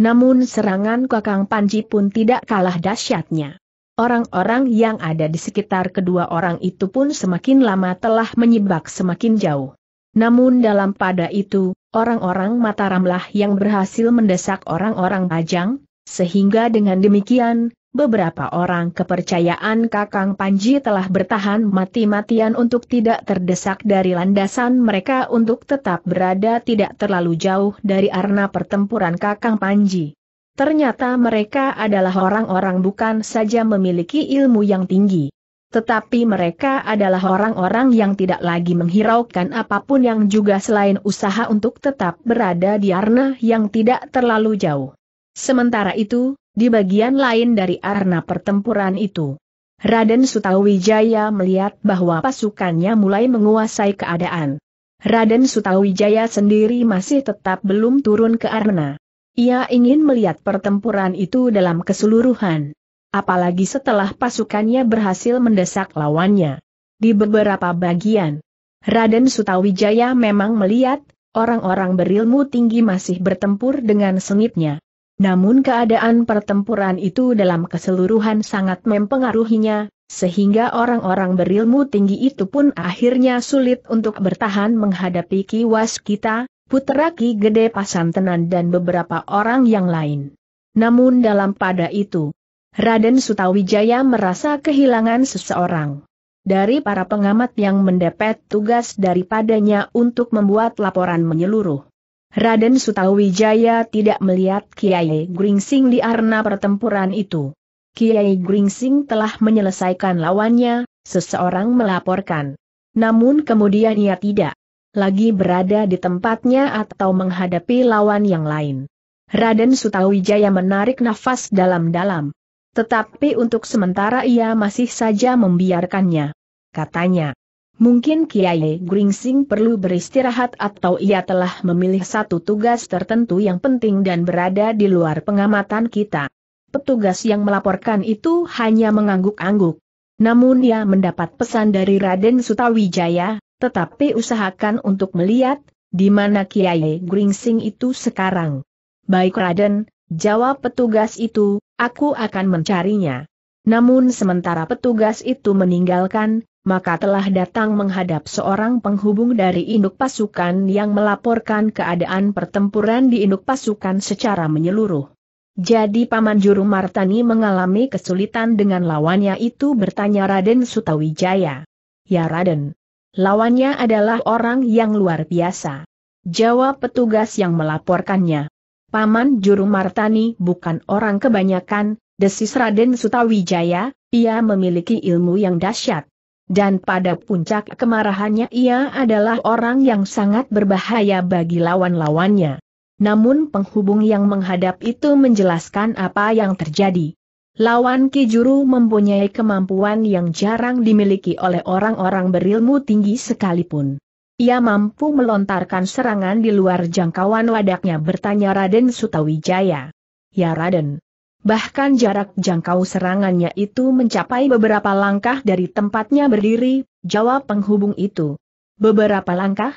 Namun serangan Kakang Panji pun tidak kalah dahsyatnya. Orang-orang yang ada di sekitar kedua orang itu pun semakin lama telah menyibak semakin jauh. Namun dalam pada itu, orang-orang Mataramlah yang berhasil mendesak orang-orang Pajang, sehingga dengan demikian, beberapa orang kepercayaan Kakang Panji telah bertahan mati-matian untuk tidak terdesak dari landasan mereka untuk tetap berada tidak terlalu jauh dari arena pertempuran Kakang Panji. Ternyata mereka adalah orang-orang bukan saja memiliki ilmu yang tinggi. Tetapi mereka adalah orang-orang yang tidak lagi menghiraukan apapun yang juga selain usaha untuk tetap berada di arna yang tidak terlalu jauh. Sementara itu, di bagian lain dari arna pertempuran itu, Raden Sutawijaya melihat bahwa pasukannya mulai menguasai keadaan. Raden Sutawijaya sendiri masih tetap belum turun ke arna. Ia ingin melihat pertempuran itu dalam keseluruhan. Apalagi setelah pasukannya berhasil mendesak lawannya. Di beberapa bagian, Raden Sutawijaya memang melihat, orang-orang berilmu tinggi masih bertempur dengan sengitnya. Namun keadaan pertempuran itu dalam keseluruhan sangat mempengaruhinya, sehingga orang-orang berilmu tinggi itu pun akhirnya sulit untuk bertahan menghadapi kiwas kita, Putera Ki Gede Pasantenan dan beberapa orang yang lain. Namun dalam pada itu, Raden Sutawijaya merasa kehilangan seseorang. Dari para pengamat yang mendapat tugas daripadanya untuk membuat laporan menyeluruh. Raden Sutawijaya tidak melihat Kiai Gringsing di arena pertempuran itu. Kiai Gringsing telah menyelesaikan lawannya, seseorang melaporkan. Namun kemudian ia tidak lagi berada di tempatnya atau menghadapi lawan yang lain. Raden Sutawijaya menarik nafas dalam-dalam. Tetapi untuk sementara ia masih saja membiarkannya. Katanya, mungkin Kiai Gringsing perlu beristirahat atau ia telah memilih satu tugas tertentu yang penting dan berada di luar pengamatan kita. Petugas yang melaporkan itu hanya mengangguk-angguk. Namun ia mendapat pesan dari Raden Sutawijaya, tetapi usahakan untuk melihat, di mana Kiai Gringsing itu sekarang. Baik Raden, jawab petugas itu, aku akan mencarinya. Namun sementara petugas itu meninggalkan, maka telah datang menghadap seorang penghubung dari induk pasukan yang melaporkan keadaan pertempuran di induk pasukan secara menyeluruh. Jadi Paman Juru Martani mengalami kesulitan dengan lawannya itu bertanya Raden Sutawijaya. Ya Raden, Lawannya adalah orang yang luar biasa. Jawab petugas yang melaporkannya. Paman Juru Martani bukan orang kebanyakan, desis Raden Sutawijaya, ia memiliki ilmu yang dahsyat. Dan pada puncak kemarahannya ia adalah orang yang sangat berbahaya bagi lawan-lawannya. Namun penghubung yang menghadap itu menjelaskan apa yang terjadi. Lawan Kijuru mempunyai kemampuan yang jarang dimiliki oleh orang-orang berilmu tinggi sekalipun. Ia mampu melontarkan serangan di luar jangkauan wadaknya bertanya Raden Sutawijaya. Ya Raden. Bahkan jarak jangkau serangannya itu mencapai beberapa langkah dari tempatnya berdiri, jawab penghubung itu. Beberapa langkah?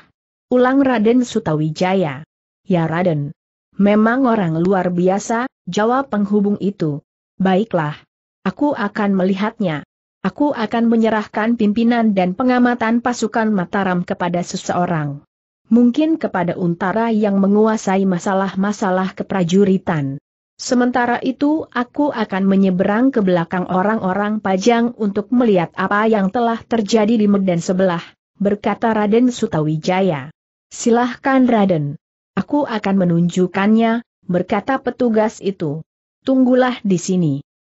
Ulang Raden Sutawijaya. Ya Raden. Memang orang luar biasa, jawab penghubung itu. Baiklah. Aku akan melihatnya. Aku akan menyerahkan pimpinan dan pengamatan pasukan Mataram kepada seseorang. Mungkin kepada untara yang menguasai masalah-masalah keprajuritan. Sementara itu aku akan menyeberang ke belakang orang-orang pajang untuk melihat apa yang telah terjadi di Medan sebelah, berkata Raden Sutawijaya. Silahkan Raden. Aku akan menunjukkannya, berkata petugas itu. Tunggulah di sini.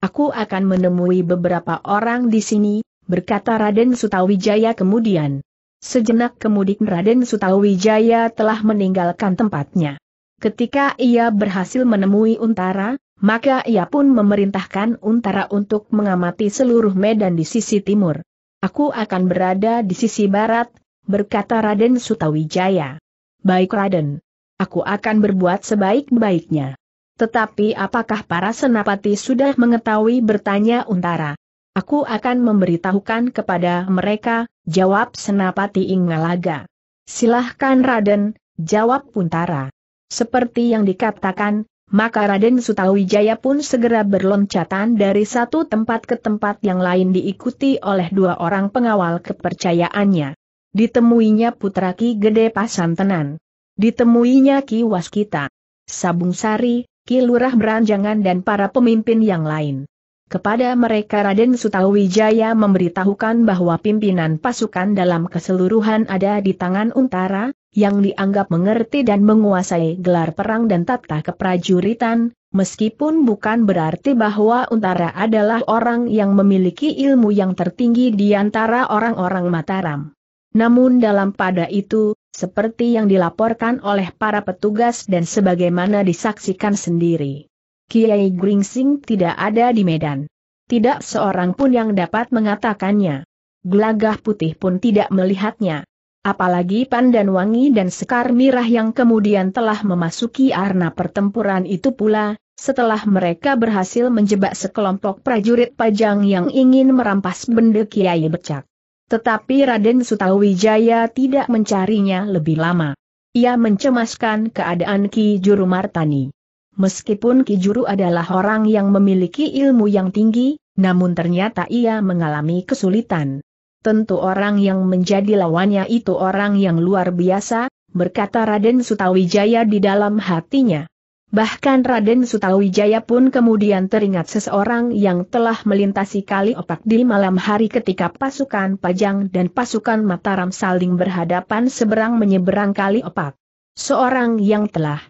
Aku akan menemui beberapa orang di sini, berkata Raden Sutawijaya kemudian. Sejenak kemudian Raden Sutawijaya telah meninggalkan tempatnya. Ketika ia berhasil menemui Untara, maka ia pun memerintahkan Untara untuk mengamati seluruh medan di sisi timur. Aku akan berada di sisi barat, berkata Raden Sutawijaya. Baik Raden. Aku akan berbuat sebaik-baiknya. Tetapi apakah para senapati sudah mengetahui bertanya Untara? Aku akan memberitahukan kepada mereka, jawab senapati Ingalaga. Silahkan Raden, jawab Untara. Seperti yang dikatakan, maka Raden Sutawijaya pun segera berloncatan dari satu tempat ke tempat yang lain diikuti oleh dua orang pengawal kepercayaannya. Ditemuinya putra Ki Gede Pasantenan. Ditemuinya Ki Waskita. Sabung Sari, Kilurah Beranjangan dan para pemimpin yang lain. Kepada mereka Raden Sutawijaya memberitahukan bahwa pimpinan pasukan dalam keseluruhan ada di tangan Untara, yang dianggap mengerti dan menguasai gelar perang dan tata keprajuritan, meskipun bukan berarti bahwa Untara adalah orang yang memiliki ilmu yang tertinggi di antara orang-orang Mataram. Namun dalam pada itu, seperti yang dilaporkan oleh para petugas dan sebagaimana disaksikan sendiri. Kiai Gringsing tidak ada di Medan. Tidak seorang pun yang dapat mengatakannya. Gelagah putih pun tidak melihatnya. Apalagi Pandan Wangi dan Sekar Mirah yang kemudian telah memasuki arena pertempuran itu pula, setelah mereka berhasil menjebak sekelompok prajurit pajang yang ingin merampas benda Kiai Becak. Tetapi Raden Sutawijaya tidak mencarinya lebih lama. Ia mencemaskan keadaan Ki Juru Martani. Meskipun Ki Juru adalah orang yang memiliki ilmu yang tinggi, namun ternyata ia mengalami kesulitan. Tentu orang yang menjadi lawannya itu orang yang luar biasa, berkata Raden Sutawijaya di dalam hatinya. Bahkan Raden Sutawijaya pun kemudian teringat seseorang yang telah melintasi kali opak di malam hari ketika pasukan Pajang dan pasukan Mataram saling berhadapan seberang menyeberang kali opak. Seorang yang telah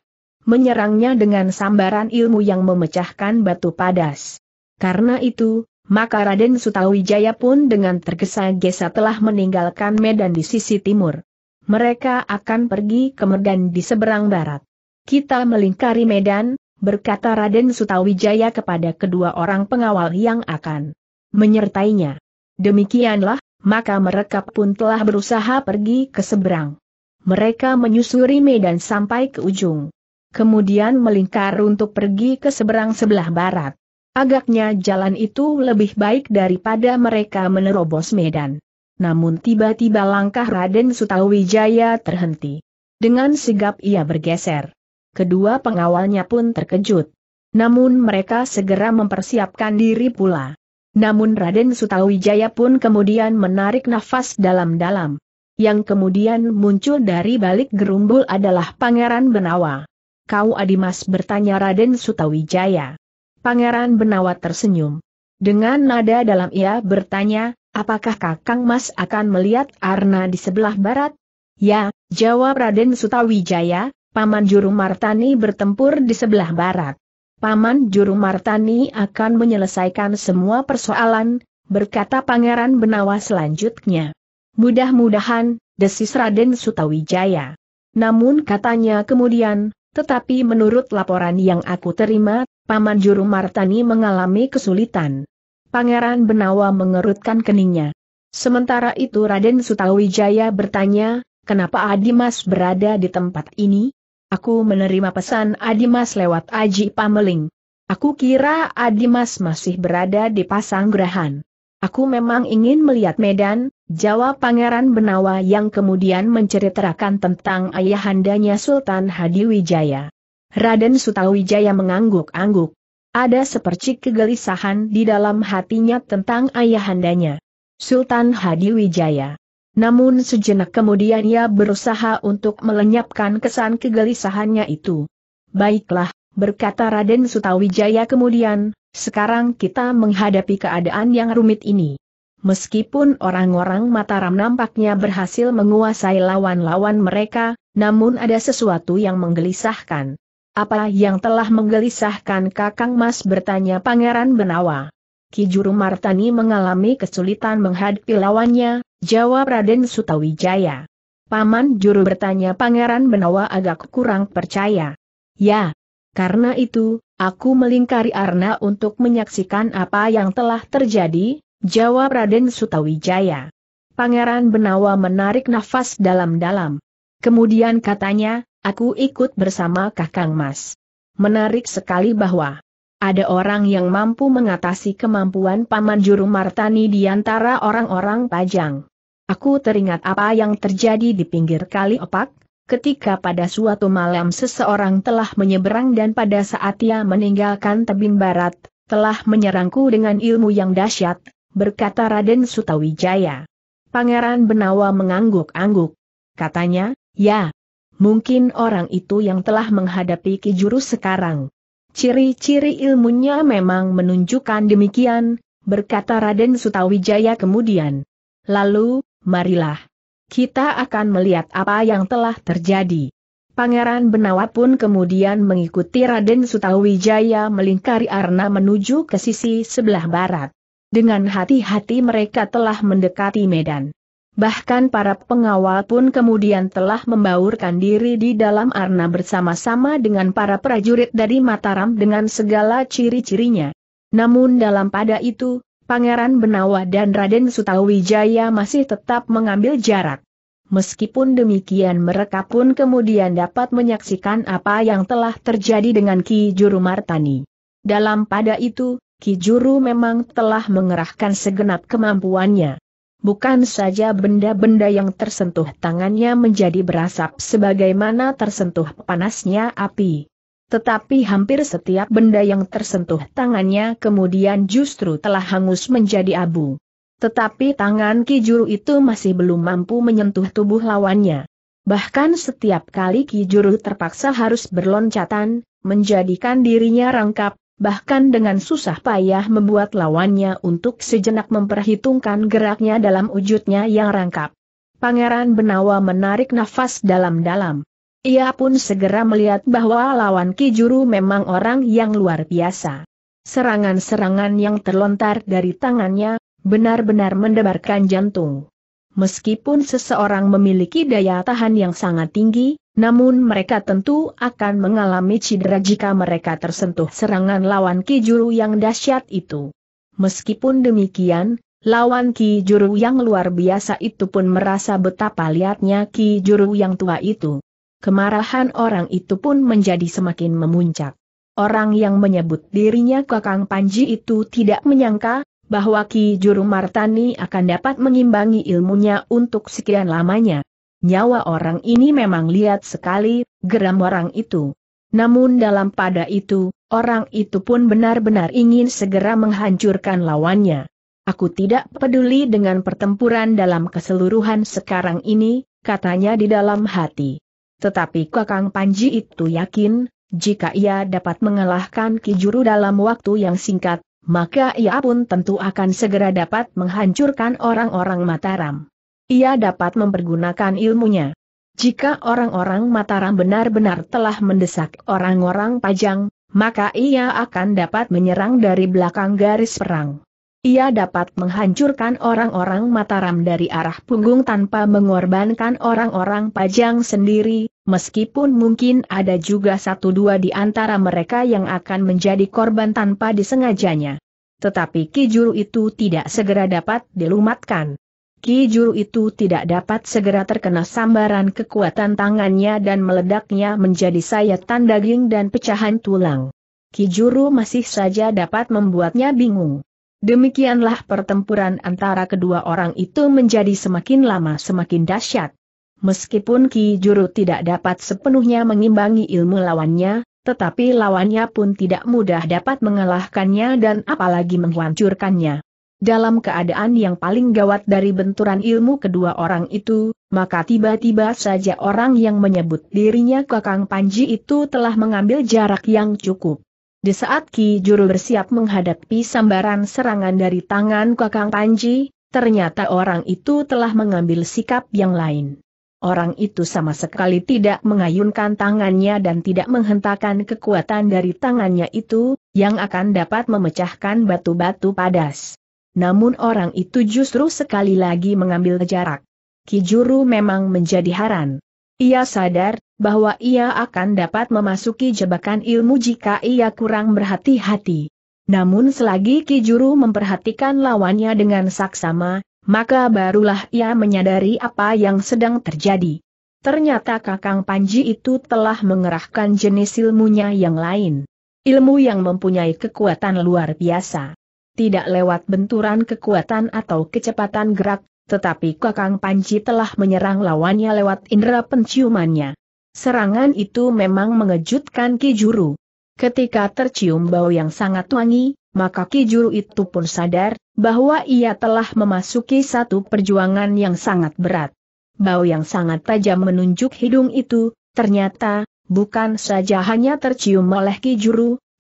menyerangnya dengan sambaran ilmu yang memecahkan batu padas. Karena itu, maka Raden Sutawijaya pun dengan tergesa-gesa telah meninggalkan medan di sisi timur. Mereka akan pergi ke medan di seberang barat. Kita melingkari medan, berkata Raden Sutawijaya kepada kedua orang pengawal yang akan menyertainya. Demikianlah, maka mereka pun telah berusaha pergi ke seberang. Mereka menyusuri medan sampai ke ujung. Kemudian melingkar untuk pergi ke seberang sebelah barat. Agaknya jalan itu lebih baik daripada mereka menerobos medan. Namun tiba-tiba langkah Raden Sutawijaya terhenti. Dengan sigap ia bergeser kedua pengawalnya pun terkejut. Namun mereka segera mempersiapkan diri pula. Namun Raden Sutawijaya pun kemudian menarik nafas dalam-dalam. Yang kemudian muncul dari balik gerumbul adalah Pangeran Benawa. Kau Adimas bertanya Raden Sutawijaya. Pangeran Benawa tersenyum. Dengan nada dalam ia bertanya, apakah Kakang Mas akan melihat Arna di sebelah barat? Ya, jawab Raden Sutawijaya, Paman Juru Martani bertempur di sebelah barat. Paman Juru Martani akan menyelesaikan semua persoalan, berkata Pangeran Benawa selanjutnya. Mudah-mudahan, desis Raden Sutawijaya. Namun katanya kemudian, tetapi menurut laporan yang aku terima, Paman Juru Martani mengalami kesulitan. Pangeran Benawa mengerutkan keningnya. Sementara itu Raden Sutawijaya bertanya, kenapa Adimas berada di tempat ini? Aku menerima pesan Adimas lewat Aji Pameling. Aku kira Adimas masih berada di Pasanggrahan. Aku memang ingin melihat Medan, jawab Pangeran Benawa yang kemudian menceritakan tentang ayahandanya Sultan Hadiwijaya. Raden Sutawijaya mengangguk-angguk. Ada sepercik kegelisahan di dalam hatinya tentang ayahandanya. Sultan Hadiwijaya. Namun sejenak kemudian ia berusaha untuk melenyapkan kesan kegelisahannya itu. Baiklah, berkata Raden Sutawijaya kemudian, sekarang kita menghadapi keadaan yang rumit ini. Meskipun orang-orang Mataram nampaknya berhasil menguasai lawan-lawan mereka, namun ada sesuatu yang menggelisahkan. Apa yang telah menggelisahkan Kakang Mas bertanya Pangeran Benawa. Kijuru Martani mengalami kesulitan menghadapi lawannya, Jawab Raden Sutawijaya. Paman juru bertanya Pangeran Benawa agak kurang percaya. Ya, karena itu, aku melingkari Arna untuk menyaksikan apa yang telah terjadi, jawab Raden Sutawijaya. Pangeran Benawa menarik nafas dalam-dalam. Kemudian katanya, aku ikut bersama Kakang Mas. Menarik sekali bahwa ada orang yang mampu mengatasi kemampuan Paman Juru Martani di antara orang-orang Pajang. Aku teringat apa yang terjadi di pinggir kali opak, ketika pada suatu malam seseorang telah menyeberang dan pada saat ia meninggalkan tebing barat, telah menyerangku dengan ilmu yang dahsyat, berkata Raden Sutawijaya. Pangeran Benawa mengangguk-angguk. Katanya, ya, mungkin orang itu yang telah menghadapi Kijuru sekarang. Ciri-ciri ilmunya memang menunjukkan demikian, berkata Raden Sutawijaya kemudian. Lalu, marilah. Kita akan melihat apa yang telah terjadi. Pangeran Benawa pun kemudian mengikuti Raden Sutawijaya melingkari Arna menuju ke sisi sebelah barat. Dengan hati-hati mereka telah mendekati medan. Bahkan para pengawal pun kemudian telah membaurkan diri di dalam Arna bersama-sama dengan para prajurit dari Mataram dengan segala ciri-cirinya. Namun dalam pada itu, Pangeran Benawa dan Raden Sutawijaya masih tetap mengambil jarak. Meskipun demikian mereka pun kemudian dapat menyaksikan apa yang telah terjadi dengan Ki Juru Martani. Dalam pada itu, Ki Juru memang telah mengerahkan segenap kemampuannya. Bukan saja benda-benda yang tersentuh tangannya menjadi berasap sebagaimana tersentuh panasnya api. Tetapi hampir setiap benda yang tersentuh tangannya kemudian justru telah hangus menjadi abu. Tetapi tangan Kijuru itu masih belum mampu menyentuh tubuh lawannya. Bahkan setiap kali Kijuru terpaksa harus berloncatan, menjadikan dirinya rangkap, bahkan dengan susah payah membuat lawannya untuk sejenak memperhitungkan geraknya dalam wujudnya yang rangkap. Pangeran Benawa menarik nafas dalam-dalam. Ia pun segera melihat bahwa lawan Ki Juru memang orang yang luar biasa. Serangan-serangan yang terlontar dari tangannya, benar-benar mendebarkan jantung. Meskipun seseorang memiliki daya tahan yang sangat tinggi, namun mereka tentu akan mengalami cedera jika mereka tersentuh serangan lawan Ki Juru yang dahsyat itu. Meskipun demikian, lawan Ki Juru yang luar biasa itu pun merasa betapa liatnya Ki Juru yang tua itu. Kemarahan orang itu pun menjadi semakin memuncak. Orang yang menyebut dirinya Kakang Panji itu tidak menyangka, bahwa Ki Juru Martani akan dapat mengimbangi ilmunya untuk sekian lamanya. Nyawa orang ini memang lihat sekali, geram orang itu. Namun dalam pada itu, orang itu pun benar-benar ingin segera menghancurkan lawannya. Aku tidak peduli dengan pertempuran dalam keseluruhan sekarang ini, katanya di dalam hati. Tetapi Kakang Panji itu yakin, jika ia dapat mengalahkan Kijuru dalam waktu yang singkat, maka ia pun tentu akan segera dapat menghancurkan orang-orang Mataram. Ia dapat mempergunakan ilmunya. Jika orang-orang Mataram benar-benar telah mendesak orang-orang Pajang, maka ia akan dapat menyerang dari belakang garis perang. Ia dapat menghancurkan orang-orang Mataram dari arah punggung tanpa mengorbankan orang-orang Pajang sendiri, meskipun mungkin ada juga satu dua di antara mereka yang akan menjadi korban tanpa disengajanya. Tetapi Kijuru itu tidak segera dapat dilumatkan. Kijuru itu tidak dapat segera terkena sambaran kekuatan tangannya dan meledaknya menjadi sayatan daging dan pecahan tulang. Kijuru masih saja dapat membuatnya bingung. Demikianlah pertempuran antara kedua orang itu menjadi semakin lama semakin dahsyat. Meskipun Ki Juru tidak dapat sepenuhnya mengimbangi ilmu lawannya, tetapi lawannya pun tidak mudah dapat mengalahkannya dan apalagi menghancurkannya. Dalam keadaan yang paling gawat dari benturan ilmu kedua orang itu, maka tiba-tiba saja orang yang menyebut dirinya Kakang Panji itu telah mengambil jarak yang cukup. Di saat Ki Juru bersiap menghadapi sambaran serangan dari tangan Kakang Panji, ternyata orang itu telah mengambil sikap yang lain. Orang itu sama sekali tidak mengayunkan tangannya dan tidak menghentakkan kekuatan dari tangannya itu, yang akan dapat memecahkan batu-batu padas. Namun orang itu justru sekali lagi mengambil jarak. Ki Juru memang menjadi haran. Ia sadar, bahwa ia akan dapat memasuki jebakan ilmu jika ia kurang berhati-hati. Namun selagi Kijuru memperhatikan lawannya dengan saksama, maka barulah ia menyadari apa yang sedang terjadi. Ternyata Kakang Panji itu telah mengerahkan jenis ilmunya yang lain. Ilmu yang mempunyai kekuatan luar biasa. Tidak lewat benturan kekuatan atau kecepatan gerak, tetapi Kakang Panji telah menyerang lawannya lewat indera penciumannya. Serangan itu memang mengejutkan Ki Ketika tercium bau yang sangat wangi, maka Ki itu pun sadar bahwa ia telah memasuki satu perjuangan yang sangat berat. Bau yang sangat tajam menunjuk hidung itu, ternyata, bukan saja hanya tercium oleh Ki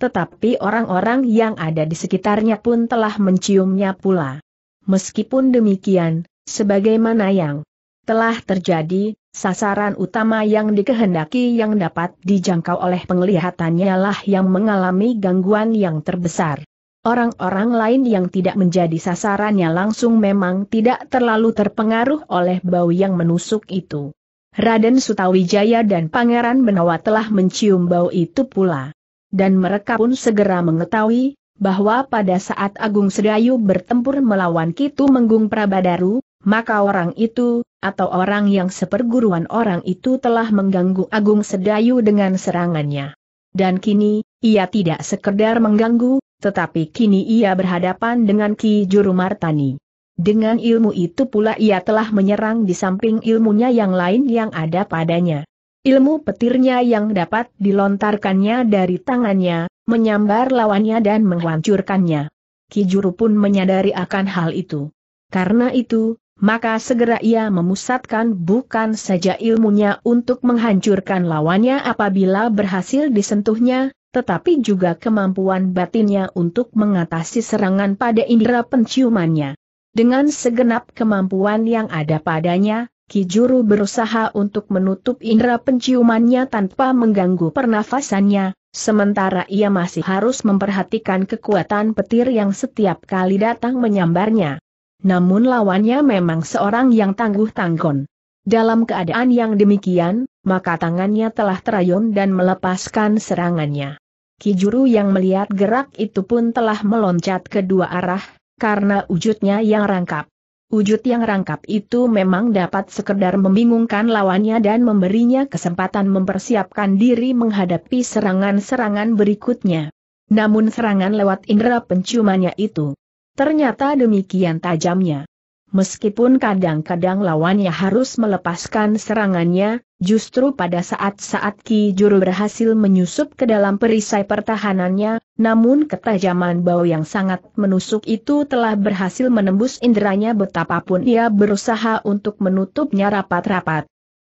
tetapi orang-orang yang ada di sekitarnya pun telah menciumnya pula. Meskipun demikian, sebagaimana yang telah terjadi, Sasaran utama yang dikehendaki yang dapat dijangkau oleh penglihatannya lah yang mengalami gangguan yang terbesar. Orang-orang lain yang tidak menjadi sasarannya langsung memang tidak terlalu terpengaruh oleh bau yang menusuk itu. Raden Sutawijaya dan Pangeran Benawa telah mencium bau itu pula. Dan mereka pun segera mengetahui, bahwa pada saat Agung Sedayu bertempur melawan Kitu Menggung Prabadaru, maka orang itu, atau orang yang seperguruan orang itu telah mengganggu Agung Sedayu dengan serangannya. Dan kini, ia tidak sekedar mengganggu, tetapi kini ia berhadapan dengan Ki Juru Martani. Dengan ilmu itu pula ia telah menyerang di samping ilmunya yang lain yang ada padanya. Ilmu petirnya yang dapat dilontarkannya dari tangannya, menyambar lawannya dan menghancurkannya. Ki Juru pun menyadari akan hal itu. Karena itu, maka segera ia memusatkan bukan saja ilmunya untuk menghancurkan lawannya apabila berhasil disentuhnya, tetapi juga kemampuan batinnya untuk mengatasi serangan pada indera penciumannya. Dengan segenap kemampuan yang ada padanya, Kijuru berusaha untuk menutup indera penciumannya tanpa mengganggu pernafasannya, sementara ia masih harus memperhatikan kekuatan petir yang setiap kali datang menyambarnya. Namun lawannya memang seorang yang tangguh tangkon. Dalam keadaan yang demikian, maka tangannya telah terayun dan melepaskan serangannya. Kijuru yang melihat gerak itu pun telah meloncat ke dua arah, karena wujudnya yang rangkap. Wujud yang rangkap itu memang dapat sekedar membingungkan lawannya dan memberinya kesempatan mempersiapkan diri menghadapi serangan-serangan berikutnya. Namun serangan lewat indera penciumannya itu Ternyata demikian tajamnya. Meskipun kadang-kadang lawannya harus melepaskan serangannya, justru pada saat-saat Ki Juru berhasil menyusup ke dalam perisai pertahanannya, namun ketajaman bau yang sangat menusuk itu telah berhasil menembus inderanya betapapun ia berusaha untuk menutupnya rapat-rapat.